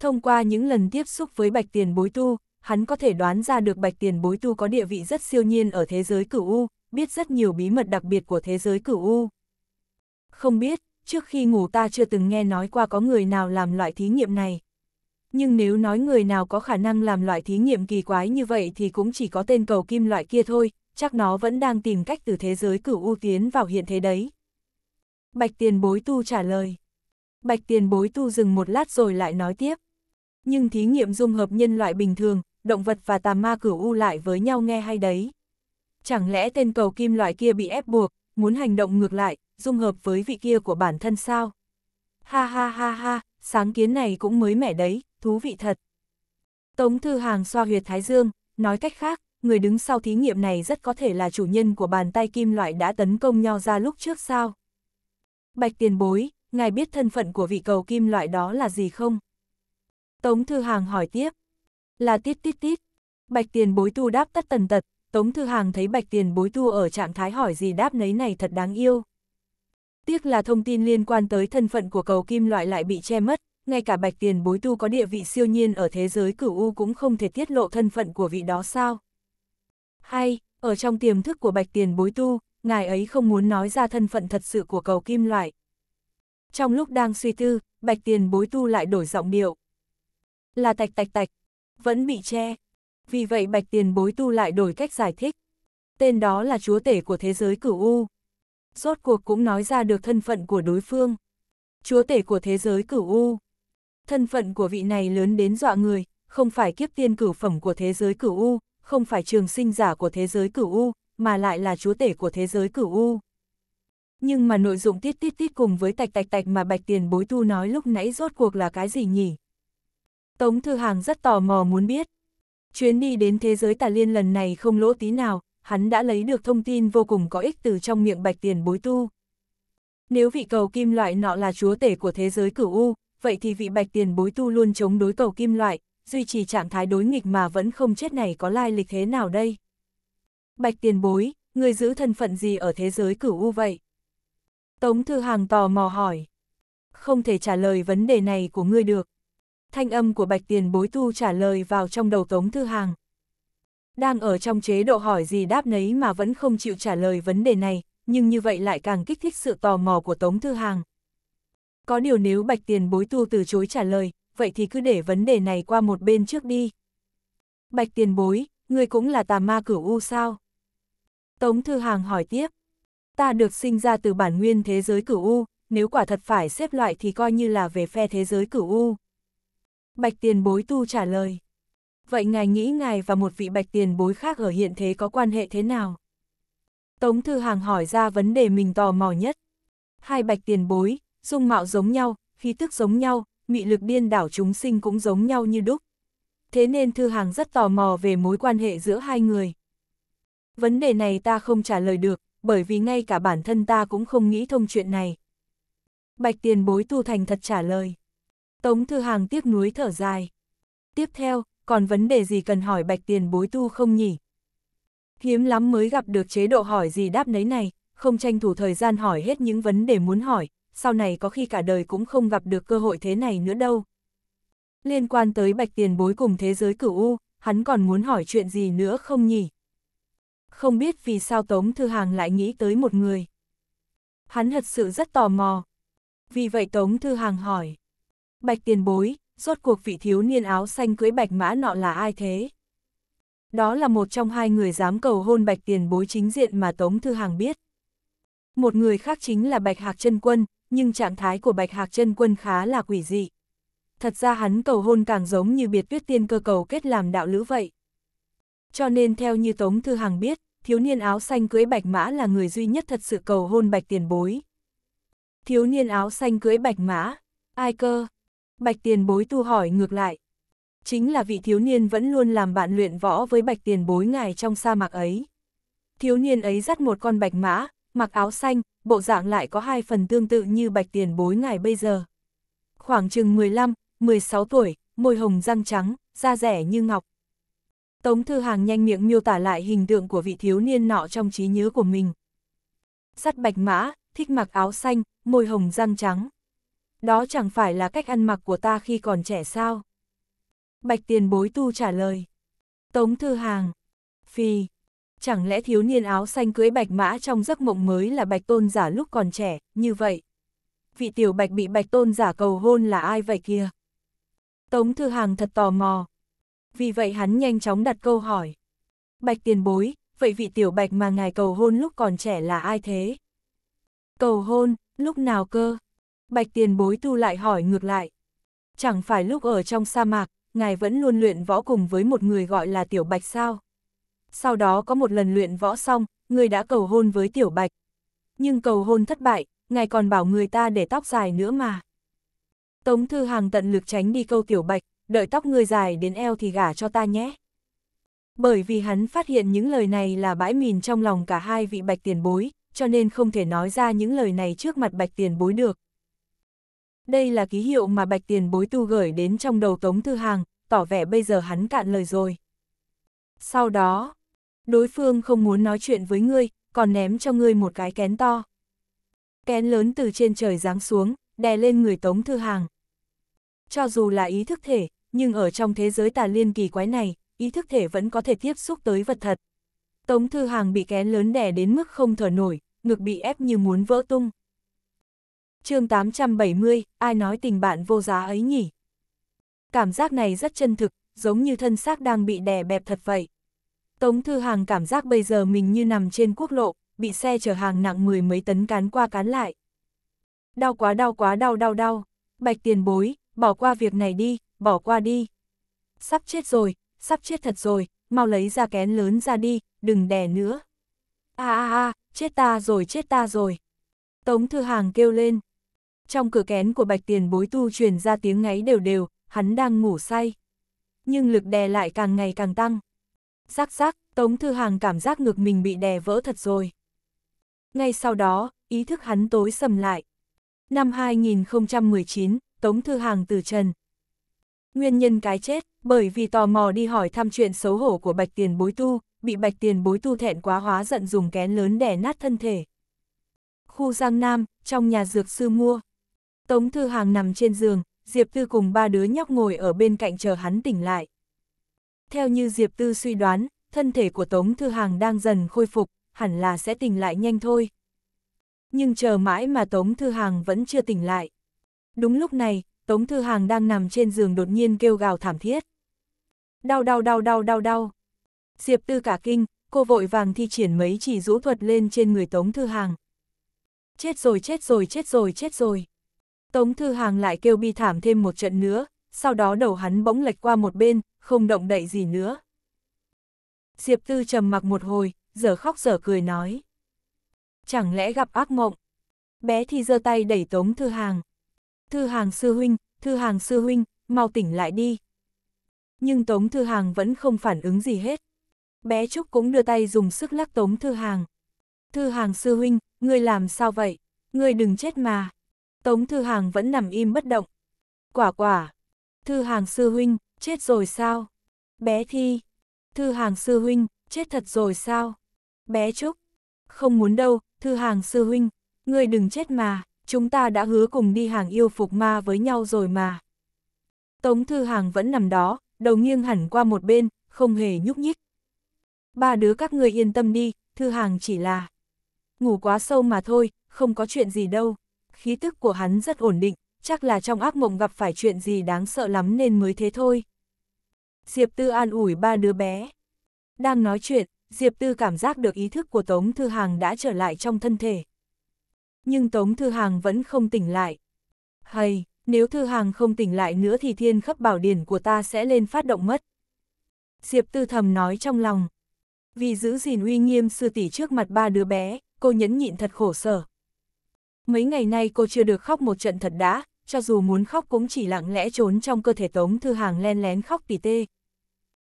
thông qua những lần tiếp xúc với bạch tiền bối tu, hắn có thể đoán ra được bạch tiền bối tu có địa vị rất siêu nhiên ở thế giới cửu U, biết rất nhiều bí mật đặc biệt của thế giới cửu U. Không biết, trước khi ngủ ta chưa từng nghe nói qua có người nào làm loại thí nghiệm này. Nhưng nếu nói người nào có khả năng làm loại thí nghiệm kỳ quái như vậy thì cũng chỉ có tên cầu kim loại kia thôi, chắc nó vẫn đang tìm cách từ thế giới cửu U tiến vào hiện thế đấy. Bạch tiền bối tu trả lời. Bạch tiền bối tu dừng một lát rồi lại nói tiếp. Nhưng thí nghiệm dung hợp nhân loại bình thường, động vật và tà ma cửu u lại với nhau nghe hay đấy. Chẳng lẽ tên cầu kim loại kia bị ép buộc, muốn hành động ngược lại, dung hợp với vị kia của bản thân sao? Ha ha ha ha, sáng kiến này cũng mới mẻ đấy, thú vị thật. Tống Thư Hàng xoa huyệt Thái Dương, nói cách khác, người đứng sau thí nghiệm này rất có thể là chủ nhân của bàn tay kim loại đã tấn công nho ra lúc trước sao. Bạch tiền bối, ngài biết thân phận của vị cầu kim loại đó là gì không? Tống Thư Hàng hỏi tiếp, là tít tít tít. Bạch tiền bối tu đáp tất tần tật, Tống Thư Hàng thấy bạch tiền bối tu ở trạng thái hỏi gì đáp nấy này thật đáng yêu. Tiếc là thông tin liên quan tới thân phận của cầu kim loại lại bị che mất, ngay cả bạch tiền bối tu có địa vị siêu nhiên ở thế giới cửu U cũng không thể tiết lộ thân phận của vị đó sao. Hay, ở trong tiềm thức của bạch tiền bối tu, ngài ấy không muốn nói ra thân phận thật sự của cầu kim loại. Trong lúc đang suy tư, bạch tiền bối tu lại đổi giọng điệu. Là tạch tạch tạch, vẫn bị che. Vì vậy bạch tiền bối tu lại đổi cách giải thích. Tên đó là chúa tể của thế giới cửu U. Rốt cuộc cũng nói ra được thân phận của đối phương. Chúa tể của thế giới cửu U. Thân phận của vị này lớn đến dọa người, không phải kiếp tiên cửu phẩm của thế giới cửu U, không phải trường sinh giả của thế giới cửu U, mà lại là chúa tể của thế giới cửu U. Nhưng mà nội dung tiết tiết tiết cùng với tạch tạch tạch mà bạch tiền bối tu nói lúc nãy rốt cuộc là cái gì nhỉ? Tống Thư Hàng rất tò mò muốn biết. Chuyến đi đến thế giới tà liên lần này không lỗ tí nào, hắn đã lấy được thông tin vô cùng có ích từ trong miệng bạch tiền bối tu. Nếu vị cầu kim loại nọ là chúa tể của thế giới cửu U, vậy thì vị bạch tiền bối tu luôn chống đối cầu kim loại, duy trì trạng thái đối nghịch mà vẫn không chết này có lai lịch thế nào đây? Bạch tiền bối, người giữ thân phận gì ở thế giới cửu U vậy? Tống Thư Hàng tò mò hỏi. Không thể trả lời vấn đề này của ngươi được, thanh âm của bạch tiền bối thu trả lời vào trong đầu Tống Thư Hàng. Đang ở trong chế độ hỏi gì đáp nấy mà vẫn không chịu trả lời vấn đề này, nhưng như vậy lại càng kích thích sự tò mò của Tống Thư Hàng. Có điều nếu bạch tiền bối tu từ chối trả lời, vậy thì cứ để vấn đề này qua một bên trước đi. Bạch tiền bối, ngươi cũng là tà ma cửu u sao? Tống Thư Hàng hỏi tiếp. Ta được sinh ra từ bản nguyên thế giới cửu u, nếu quả thật phải xếp loại thì coi như là về phe thế giới cửu u. Bạch tiền bối tu trả lời. Vậy ngài nghĩ ngài và một vị bạch tiền bối khác ở hiện thế có quan hệ thế nào? Tống Thư Hàng hỏi ra vấn đề mình tò mò nhất. Hai bạch tiền bối, dung mạo giống nhau, khí tức giống nhau, mị lực điên đảo chúng sinh cũng giống nhau như đúc. Thế nên Thư Hàng rất tò mò về mối quan hệ giữa hai người. Vấn đề này ta không trả lời được, bởi vì ngay cả bản thân ta cũng không nghĩ thông chuyện này. Bạch tiền bối tu thành thật trả lời. Tống Thư Hàng tiếc nuối thở dài. Tiếp theo, còn vấn đề gì cần hỏi bạch tiền bối tu không nhỉ? Hiếm lắm mới gặp được chế độ hỏi gì đáp nấy này, không tranh thủ thời gian hỏi hết những vấn đề muốn hỏi, sau này có khi cả đời cũng không gặp được cơ hội thế này nữa đâu. Liên quan tới bạch tiền bối cùng thế giới cửu U, hắn còn muốn hỏi chuyện gì nữa không nhỉ? Không biết vì sao Tống Thư Hàng lại nghĩ tới một người. Hắn thật sự rất tò mò. Vì vậy Tống Thư Hàng hỏi. Bạch tiền bối, rốt cuộc vị thiếu niên áo xanh cưới bạch mã nọ là ai thế? Đó là một trong hai người dám cầu hôn bạch tiền bối chính diện mà Tống Thư Hàng biết. Một người khác chính là Bạch Hạc chân Quân, nhưng trạng thái của Bạch Hạc chân Quân khá là quỷ dị. Thật ra hắn cầu hôn càng giống như biệt tuyết tiên cơ cầu kết làm đạo lữ vậy. Cho nên theo như Tống Thư Hàng biết, thiếu niên áo xanh cưới bạch mã là người duy nhất thật sự cầu hôn bạch tiền bối. Thiếu niên áo xanh cưới bạch mã, ai cơ, Bạch tiền bối tu hỏi ngược lại. Chính là vị thiếu niên vẫn luôn làm bạn luyện võ với bạch tiền bối ngài trong sa mạc ấy. Thiếu niên ấy dắt một con bạch mã, mặc áo xanh, bộ dạng lại có hai phần tương tự như bạch tiền bối ngài bây giờ. Khoảng chừng 15, 16 tuổi, môi hồng răng trắng, da rẻ như ngọc. Tống Thư Hàng nhanh miệng miêu tả lại hình tượng của vị thiếu niên nọ trong trí nhớ của mình. Sắt bạch mã, thích mặc áo xanh, môi hồng răng trắng đó chẳng phải là cách ăn mặc của ta khi còn trẻ sao? Bạch tiền bối tu trả lời. Tống thư hàng. Phi. Chẳng lẽ thiếu niên áo xanh cưới bạch mã trong giấc mộng mới là bạch tôn giả lúc còn trẻ, như vậy? Vị tiểu bạch bị bạch tôn giả cầu hôn là ai vậy kia? Tống thư hàng thật tò mò. Vì vậy hắn nhanh chóng đặt câu hỏi. Bạch tiền bối, vậy vị tiểu bạch mà ngài cầu hôn lúc còn trẻ là ai thế? Cầu hôn, lúc nào cơ? bạch tiền bối tu lại hỏi ngược lại. Chẳng phải lúc ở trong sa mạc, ngài vẫn luôn luyện võ cùng với một người gọi là tiểu bạch sao? Sau đó có một lần luyện võ xong, người đã cầu hôn với tiểu bạch. Nhưng cầu hôn thất bại, ngài còn bảo người ta để tóc dài nữa mà. Tống Thư Hàng tận lực tránh đi câu tiểu bạch, đợi tóc người dài đến eo thì gả cho ta nhé. Bởi vì hắn phát hiện những lời này là bãi mìn trong lòng cả hai vị bạch tiền bối, cho nên không thể nói ra những lời này trước mặt bạch tiền bối được. Đây là ký hiệu mà bạch tiền bối tu gửi đến trong đầu Tống Thư Hàng, tỏ vẻ bây giờ hắn cạn lời rồi. Sau đó, đối phương không muốn nói chuyện với ngươi, còn ném cho ngươi một cái kén to. Kén lớn từ trên trời giáng xuống, đè lên người Tống Thư Hàng. Cho dù là ý thức thể, nhưng ở trong thế giới tà liên kỳ quái này, ý thức thể vẫn có thể tiếp xúc tới vật thật. Tống Thư Hàng bị kén lớn đè đến mức không thở nổi, ngực bị ép như muốn vỡ tung chương 870, ai nói tình bạn vô giá ấy nhỉ? Cảm giác này rất chân thực, giống như thân xác đang bị đè bẹp thật vậy. Tống Thư Hàng cảm giác bây giờ mình như nằm trên quốc lộ, bị xe chở hàng nặng mười mấy tấn cán qua cán lại. Đau quá đau quá đau đau đau, bạch tiền bối, bỏ qua việc này đi, bỏ qua đi. Sắp chết rồi, sắp chết thật rồi, mau lấy ra kén lớn ra đi, đừng đè nữa. a a a, chết ta rồi chết ta rồi. Tống Thư Hàng kêu lên trong cửa kén của bạch tiền bối tu truyền ra tiếng ngáy đều đều, hắn đang ngủ say. Nhưng lực đè lại càng ngày càng tăng. Rắc rắc, Tống Thư Hàng cảm giác ngực mình bị đè vỡ thật rồi. Ngay sau đó, ý thức hắn tối sầm lại. Năm 2019, Tống Thư Hàng từ trần. Nguyên nhân cái chết, bởi vì tò mò đi hỏi thăm chuyện xấu hổ của bạch tiền bối tu, bị bạch tiền bối tu thẹn quá hóa giận dùng kén lớn đè nát thân thể. Khu Giang Nam, trong nhà dược sư mua. Tống Thư Hàng nằm trên giường, Diệp Tư cùng ba đứa nhóc ngồi ở bên cạnh chờ hắn tỉnh lại. Theo như Diệp Tư suy đoán, thân thể của Tống Thư Hàng đang dần khôi phục, hẳn là sẽ tỉnh lại nhanh thôi. Nhưng chờ mãi mà Tống Thư Hàng vẫn chưa tỉnh lại. Đúng lúc này, Tống Thư Hàng đang nằm trên giường đột nhiên kêu gào thảm thiết. Đau đau đau đau đau đau. Diệp Tư cả kinh, cô vội vàng thi triển mấy chỉ rũ thuật lên trên người Tống Thư Hàng. Chết rồi chết rồi chết rồi chết rồi. Tống Thư Hàng lại kêu bi thảm thêm một trận nữa, sau đó đầu hắn bỗng lệch qua một bên, không động đậy gì nữa. Diệp Tư trầm mặc một hồi, giờ khóc giờ cười nói. Chẳng lẽ gặp ác mộng? Bé thì giơ tay đẩy Tống Thư Hàng. Thư Hàng sư huynh, Thư Hàng sư huynh, mau tỉnh lại đi. Nhưng Tống Thư Hàng vẫn không phản ứng gì hết. Bé Trúc cũng đưa tay dùng sức lắc Tống Thư Hàng. Thư Hàng sư huynh, ngươi làm sao vậy? Ngươi đừng chết mà. Tống Thư Hàng vẫn nằm im bất động. Quả quả. Thư Hàng sư huynh, chết rồi sao? Bé Thi. Thư Hàng sư huynh, chết thật rồi sao? Bé Trúc. Không muốn đâu, Thư Hàng sư huynh, ngươi đừng chết mà, chúng ta đã hứa cùng đi hàng yêu phục ma với nhau rồi mà. Tống Thư Hàng vẫn nằm đó, đầu nghiêng hẳn qua một bên, không hề nhúc nhích. Ba đứa các người yên tâm đi, Thư Hàng chỉ là ngủ quá sâu mà thôi, không có chuyện gì đâu khí tức của hắn rất ổn định, chắc là trong ác mộng gặp phải chuyện gì đáng sợ lắm nên mới thế thôi. Diệp Tư an ủi ba đứa bé. Đang nói chuyện, Diệp Tư cảm giác được ý thức của Tống Thư Hàng đã trở lại trong thân thể. Nhưng Tống Thư Hàng vẫn không tỉnh lại. Hay, nếu Thư Hàng không tỉnh lại nữa thì thiên khắp bảo điển của ta sẽ lên phát động mất. Diệp Tư thầm nói trong lòng. Vì giữ gìn uy nghiêm sư tỷ trước mặt ba đứa bé, cô nhẫn nhịn thật khổ sở. Mấy ngày nay cô chưa được khóc một trận thật đã, cho dù muốn khóc cũng chỉ lặng lẽ trốn trong cơ thể Tống Thư Hàng len lén khóc tỉ tê.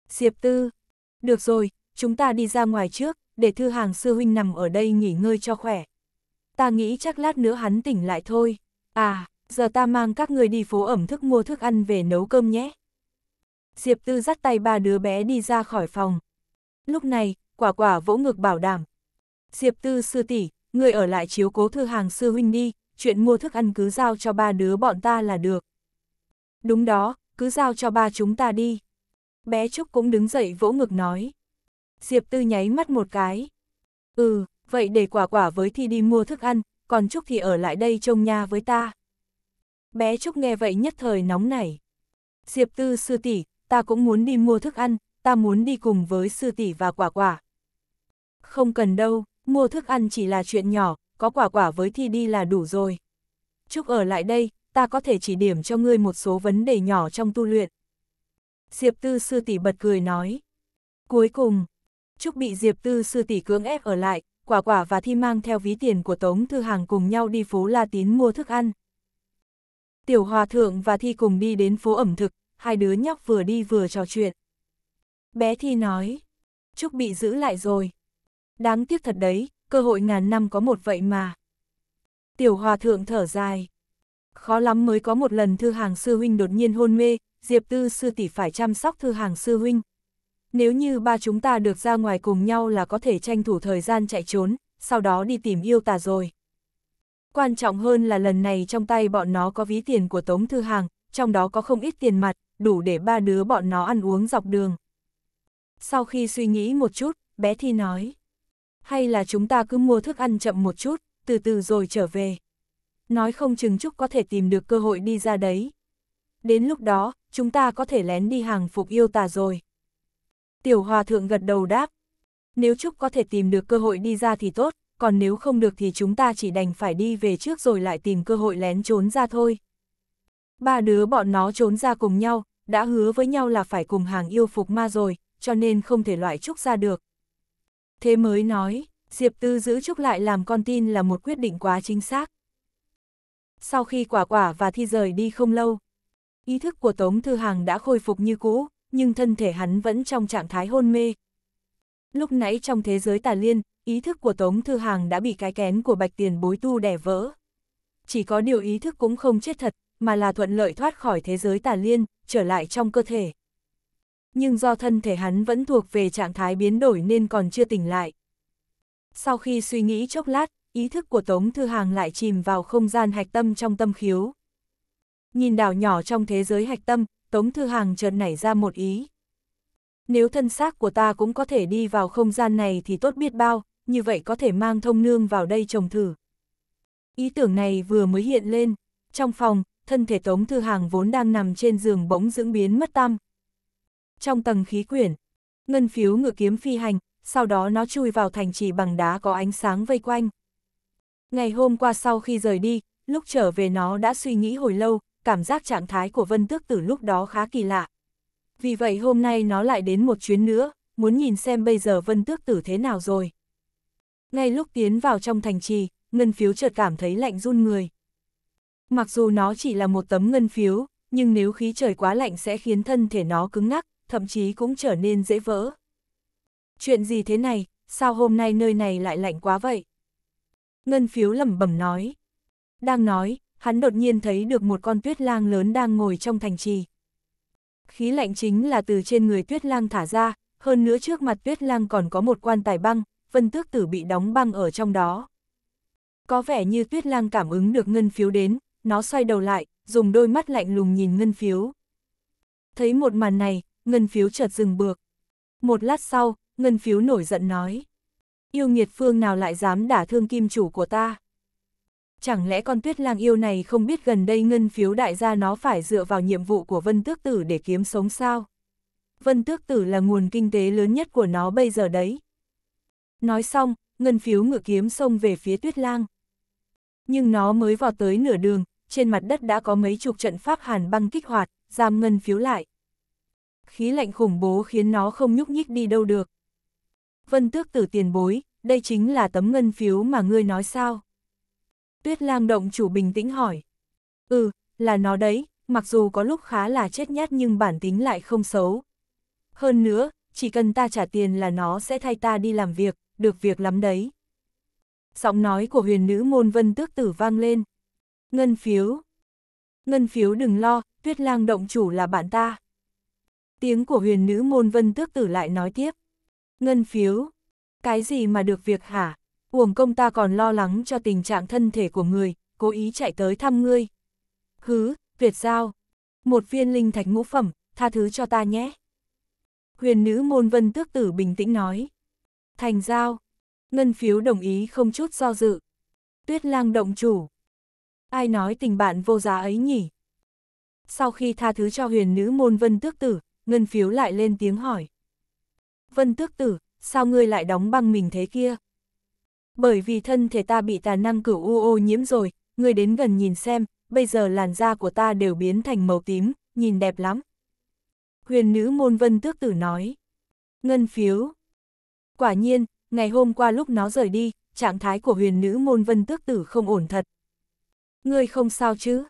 Diệp Tư, được rồi, chúng ta đi ra ngoài trước, để Thư Hàng sư huynh nằm ở đây nghỉ ngơi cho khỏe. Ta nghĩ chắc lát nữa hắn tỉnh lại thôi. À, giờ ta mang các người đi phố ẩm thức mua thức ăn về nấu cơm nhé. Diệp Tư dắt tay ba đứa bé đi ra khỏi phòng. Lúc này, quả quả vỗ ngực bảo đảm. Diệp Tư sư tỷ, người ở lại chiếu cố thư hàng sư huynh đi, chuyện mua thức ăn cứ giao cho ba đứa bọn ta là được. Đúng đó, cứ giao cho ba chúng ta đi. Bé Trúc cũng đứng dậy vỗ ngực nói. Diệp Tư nháy mắt một cái. Ừ, vậy để quả quả với thì đi mua thức ăn, còn Trúc thì ở lại đây trông nha với ta. Bé Trúc nghe vậy nhất thời nóng nảy. Diệp Tư sư tỷ, ta cũng muốn đi mua thức ăn, ta muốn đi cùng với sư tỷ và quả quả. Không cần đâu, Mua thức ăn chỉ là chuyện nhỏ, có quả quả với thi đi là đủ rồi. Trúc ở lại đây, ta có thể chỉ điểm cho ngươi một số vấn đề nhỏ trong tu luyện. Diệp Tư Sư Tỷ bật cười nói. Cuối cùng, Trúc bị Diệp Tư Sư Tỷ cưỡng ép ở lại, quả quả và thi mang theo ví tiền của Tống Thư Hàng cùng nhau đi phố La Tín mua thức ăn. Tiểu Hòa Thượng và Thi cùng đi đến phố ẩm thực, hai đứa nhóc vừa đi vừa trò chuyện. Bé Thi nói, Trúc bị giữ lại rồi, đáng tiếc thật đấy, cơ hội ngàn năm có một vậy mà. Tiểu hòa thượng thở dài. Khó lắm mới có một lần thư hàng sư huynh đột nhiên hôn mê, Diệp Tư sư tỷ phải chăm sóc thư hàng sư huynh. Nếu như ba chúng ta được ra ngoài cùng nhau là có thể tranh thủ thời gian chạy trốn, sau đó đi tìm yêu tà rồi. Quan trọng hơn là lần này trong tay bọn nó có ví tiền của Tống Thư Hàng, trong đó có không ít tiền mặt, đủ để ba đứa bọn nó ăn uống dọc đường. Sau khi suy nghĩ một chút, bé Thi nói hay là chúng ta cứ mua thức ăn chậm một chút, từ từ rồi trở về. Nói không chừng Trúc có thể tìm được cơ hội đi ra đấy. Đến lúc đó, chúng ta có thể lén đi hàng phục yêu tà rồi. Tiểu Hòa Thượng gật đầu đáp. Nếu Trúc có thể tìm được cơ hội đi ra thì tốt, còn nếu không được thì chúng ta chỉ đành phải đi về trước rồi lại tìm cơ hội lén trốn ra thôi. Ba đứa bọn nó trốn ra cùng nhau, đã hứa với nhau là phải cùng hàng yêu phục ma rồi, cho nên không thể loại Trúc ra được. Thế mới nói, Diệp Tư giữ Trúc lại làm con tin là một quyết định quá chính xác. Sau khi quả quả và thi rời đi không lâu, ý thức của Tống Thư Hàng đã khôi phục như cũ, nhưng thân thể hắn vẫn trong trạng thái hôn mê. Lúc nãy trong thế giới tà liên, ý thức của Tống Thư Hàng đã bị cái kén của bạch tiền bối tu đẻ vỡ. Chỉ có điều ý thức cũng không chết thật, mà là thuận lợi thoát khỏi thế giới tà liên, trở lại trong cơ thể nhưng do thân thể hắn vẫn thuộc về trạng thái biến đổi nên còn chưa tỉnh lại. Sau khi suy nghĩ chốc lát, ý thức của Tống Thư Hàng lại chìm vào không gian hạch tâm trong tâm khiếu. Nhìn đảo nhỏ trong thế giới hạch tâm, Tống Thư Hàng chợt nảy ra một ý. Nếu thân xác của ta cũng có thể đi vào không gian này thì tốt biết bao, như vậy có thể mang thông nương vào đây trồng thử. Ý tưởng này vừa mới hiện lên, trong phòng, thân thể Tống Thư Hàng vốn đang nằm trên giường bỗng dưỡng biến mất tăm, trong tầng khí quyển. Ngân phiếu ngự kiếm phi hành, sau đó nó chui vào thành trì bằng đá có ánh sáng vây quanh. Ngày hôm qua sau khi rời đi, lúc trở về nó đã suy nghĩ hồi lâu, cảm giác trạng thái của Vân Tước Tử lúc đó khá kỳ lạ. Vì vậy hôm nay nó lại đến một chuyến nữa, muốn nhìn xem bây giờ Vân Tước Tử thế nào rồi. Ngay lúc tiến vào trong thành trì, ngân phiếu chợt cảm thấy lạnh run người. Mặc dù nó chỉ là một tấm ngân phiếu, nhưng nếu khí trời quá lạnh sẽ khiến thân thể nó cứng ngắc, thậm chí cũng trở nên dễ vỡ. Chuyện gì thế này, sao hôm nay nơi này lại lạnh quá vậy? Ngân phiếu lẩm bẩm nói. Đang nói, hắn đột nhiên thấy được một con tuyết lang lớn đang ngồi trong thành trì. Khí lạnh chính là từ trên người tuyết lang thả ra, hơn nữa trước mặt tuyết lang còn có một quan tài băng, vân tước tử bị đóng băng ở trong đó. Có vẻ như tuyết lang cảm ứng được ngân phiếu đến, nó xoay đầu lại, dùng đôi mắt lạnh lùng nhìn ngân phiếu. Thấy một màn này, ngân phiếu chợt dừng bược. Một lát sau, ngân phiếu nổi giận nói. Yêu nghiệt phương nào lại dám đả thương kim chủ của ta? Chẳng lẽ con tuyết lang yêu này không biết gần đây ngân phiếu đại gia nó phải dựa vào nhiệm vụ của Vân Tước Tử để kiếm sống sao? Vân Tước Tử là nguồn kinh tế lớn nhất của nó bây giờ đấy. Nói xong, ngân phiếu ngựa kiếm xông về phía tuyết lang. Nhưng nó mới vào tới nửa đường, trên mặt đất đã có mấy chục trận pháp hàn băng kích hoạt, giam ngân phiếu lại khí lạnh khủng bố khiến nó không nhúc nhích đi đâu được. Vân tước tử tiền bối, đây chính là tấm ngân phiếu mà ngươi nói sao? Tuyết lang động chủ bình tĩnh hỏi. Ừ, là nó đấy, mặc dù có lúc khá là chết nhát nhưng bản tính lại không xấu. Hơn nữa, chỉ cần ta trả tiền là nó sẽ thay ta đi làm việc, được việc lắm đấy. Giọng nói của huyền nữ môn vân tước tử vang lên. Ngân phiếu. Ngân phiếu đừng lo, tuyết lang động chủ là bạn ta. Tiếng của huyền nữ môn vân tước tử lại nói tiếp. Ngân phiếu, cái gì mà được việc hả? Uổng công ta còn lo lắng cho tình trạng thân thể của người, cố ý chạy tới thăm ngươi. Hứ, tuyệt giao. Một viên linh thạch ngũ phẩm, tha thứ cho ta nhé. Huyền nữ môn vân tước tử bình tĩnh nói. Thành giao. Ngân phiếu đồng ý không chút do dự. Tuyết lang động chủ. Ai nói tình bạn vô giá ấy nhỉ? Sau khi tha thứ cho huyền nữ môn vân tước tử, Ngân phiếu lại lên tiếng hỏi. Vân tước tử, sao ngươi lại đóng băng mình thế kia? Bởi vì thân thể ta bị tà năng cửu u ô nhiễm rồi, ngươi đến gần nhìn xem, bây giờ làn da của ta đều biến thành màu tím, nhìn đẹp lắm. Huyền nữ môn vân tước tử nói. Ngân phiếu. Quả nhiên, ngày hôm qua lúc nó rời đi, trạng thái của huyền nữ môn vân tước tử không ổn thật. Ngươi không sao chứ?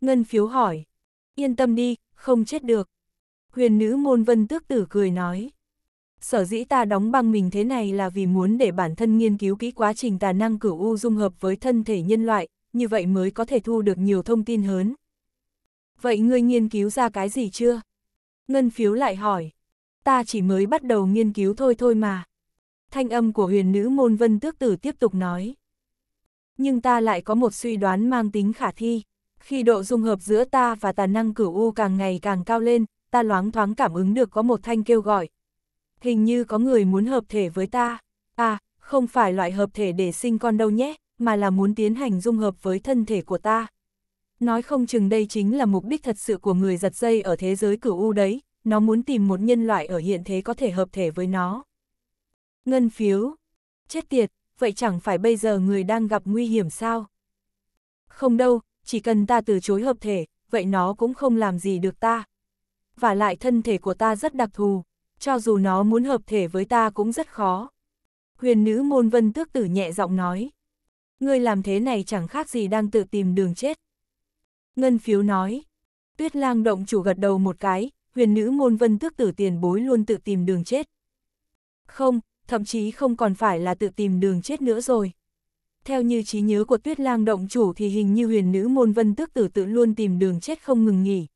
Ngân phiếu hỏi. Yên tâm đi, không chết được huyền nữ môn vân tước tử cười nói. Sở dĩ ta đóng băng mình thế này là vì muốn để bản thân nghiên cứu kỹ quá trình tà năng cửu u dung hợp với thân thể nhân loại, như vậy mới có thể thu được nhiều thông tin hơn. Vậy ngươi nghiên cứu ra cái gì chưa? Ngân phiếu lại hỏi. Ta chỉ mới bắt đầu nghiên cứu thôi thôi mà. Thanh âm của huyền nữ môn vân tước tử tiếp tục nói. Nhưng ta lại có một suy đoán mang tính khả thi. Khi độ dung hợp giữa ta và tà năng cửu u càng ngày càng cao lên, ta loáng thoáng cảm ứng được có một thanh kêu gọi. Hình như có người muốn hợp thể với ta. À, không phải loại hợp thể để sinh con đâu nhé, mà là muốn tiến hành dung hợp với thân thể của ta. Nói không chừng đây chính là mục đích thật sự của người giật dây ở thế giới cửu u đấy, nó muốn tìm một nhân loại ở hiện thế có thể hợp thể với nó. Ngân phiếu. Chết tiệt, vậy chẳng phải bây giờ người đang gặp nguy hiểm sao? Không đâu, chỉ cần ta từ chối hợp thể, vậy nó cũng không làm gì được ta, và lại thân thể của ta rất đặc thù, cho dù nó muốn hợp thể với ta cũng rất khó. Huyền nữ môn vân tước tử nhẹ giọng nói. Ngươi làm thế này chẳng khác gì đang tự tìm đường chết. Ngân phiếu nói. Tuyết lang động chủ gật đầu một cái, huyền nữ môn vân tước tử tiền bối luôn tự tìm đường chết. Không, thậm chí không còn phải là tự tìm đường chết nữa rồi. Theo như trí nhớ của tuyết lang động chủ thì hình như huyền nữ môn vân tước tử tự luôn tìm đường chết không ngừng nghỉ,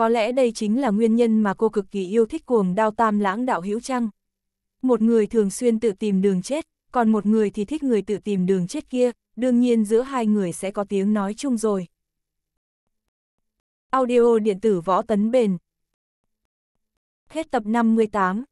có lẽ đây chính là nguyên nhân mà cô cực kỳ yêu thích cuồng đao tam lãng đạo hữu trăng. Một người thường xuyên tự tìm đường chết, còn một người thì thích người tự tìm đường chết kia, đương nhiên giữa hai người sẽ có tiếng nói chung rồi. Audio điện tử võ tấn bền Hết tập 58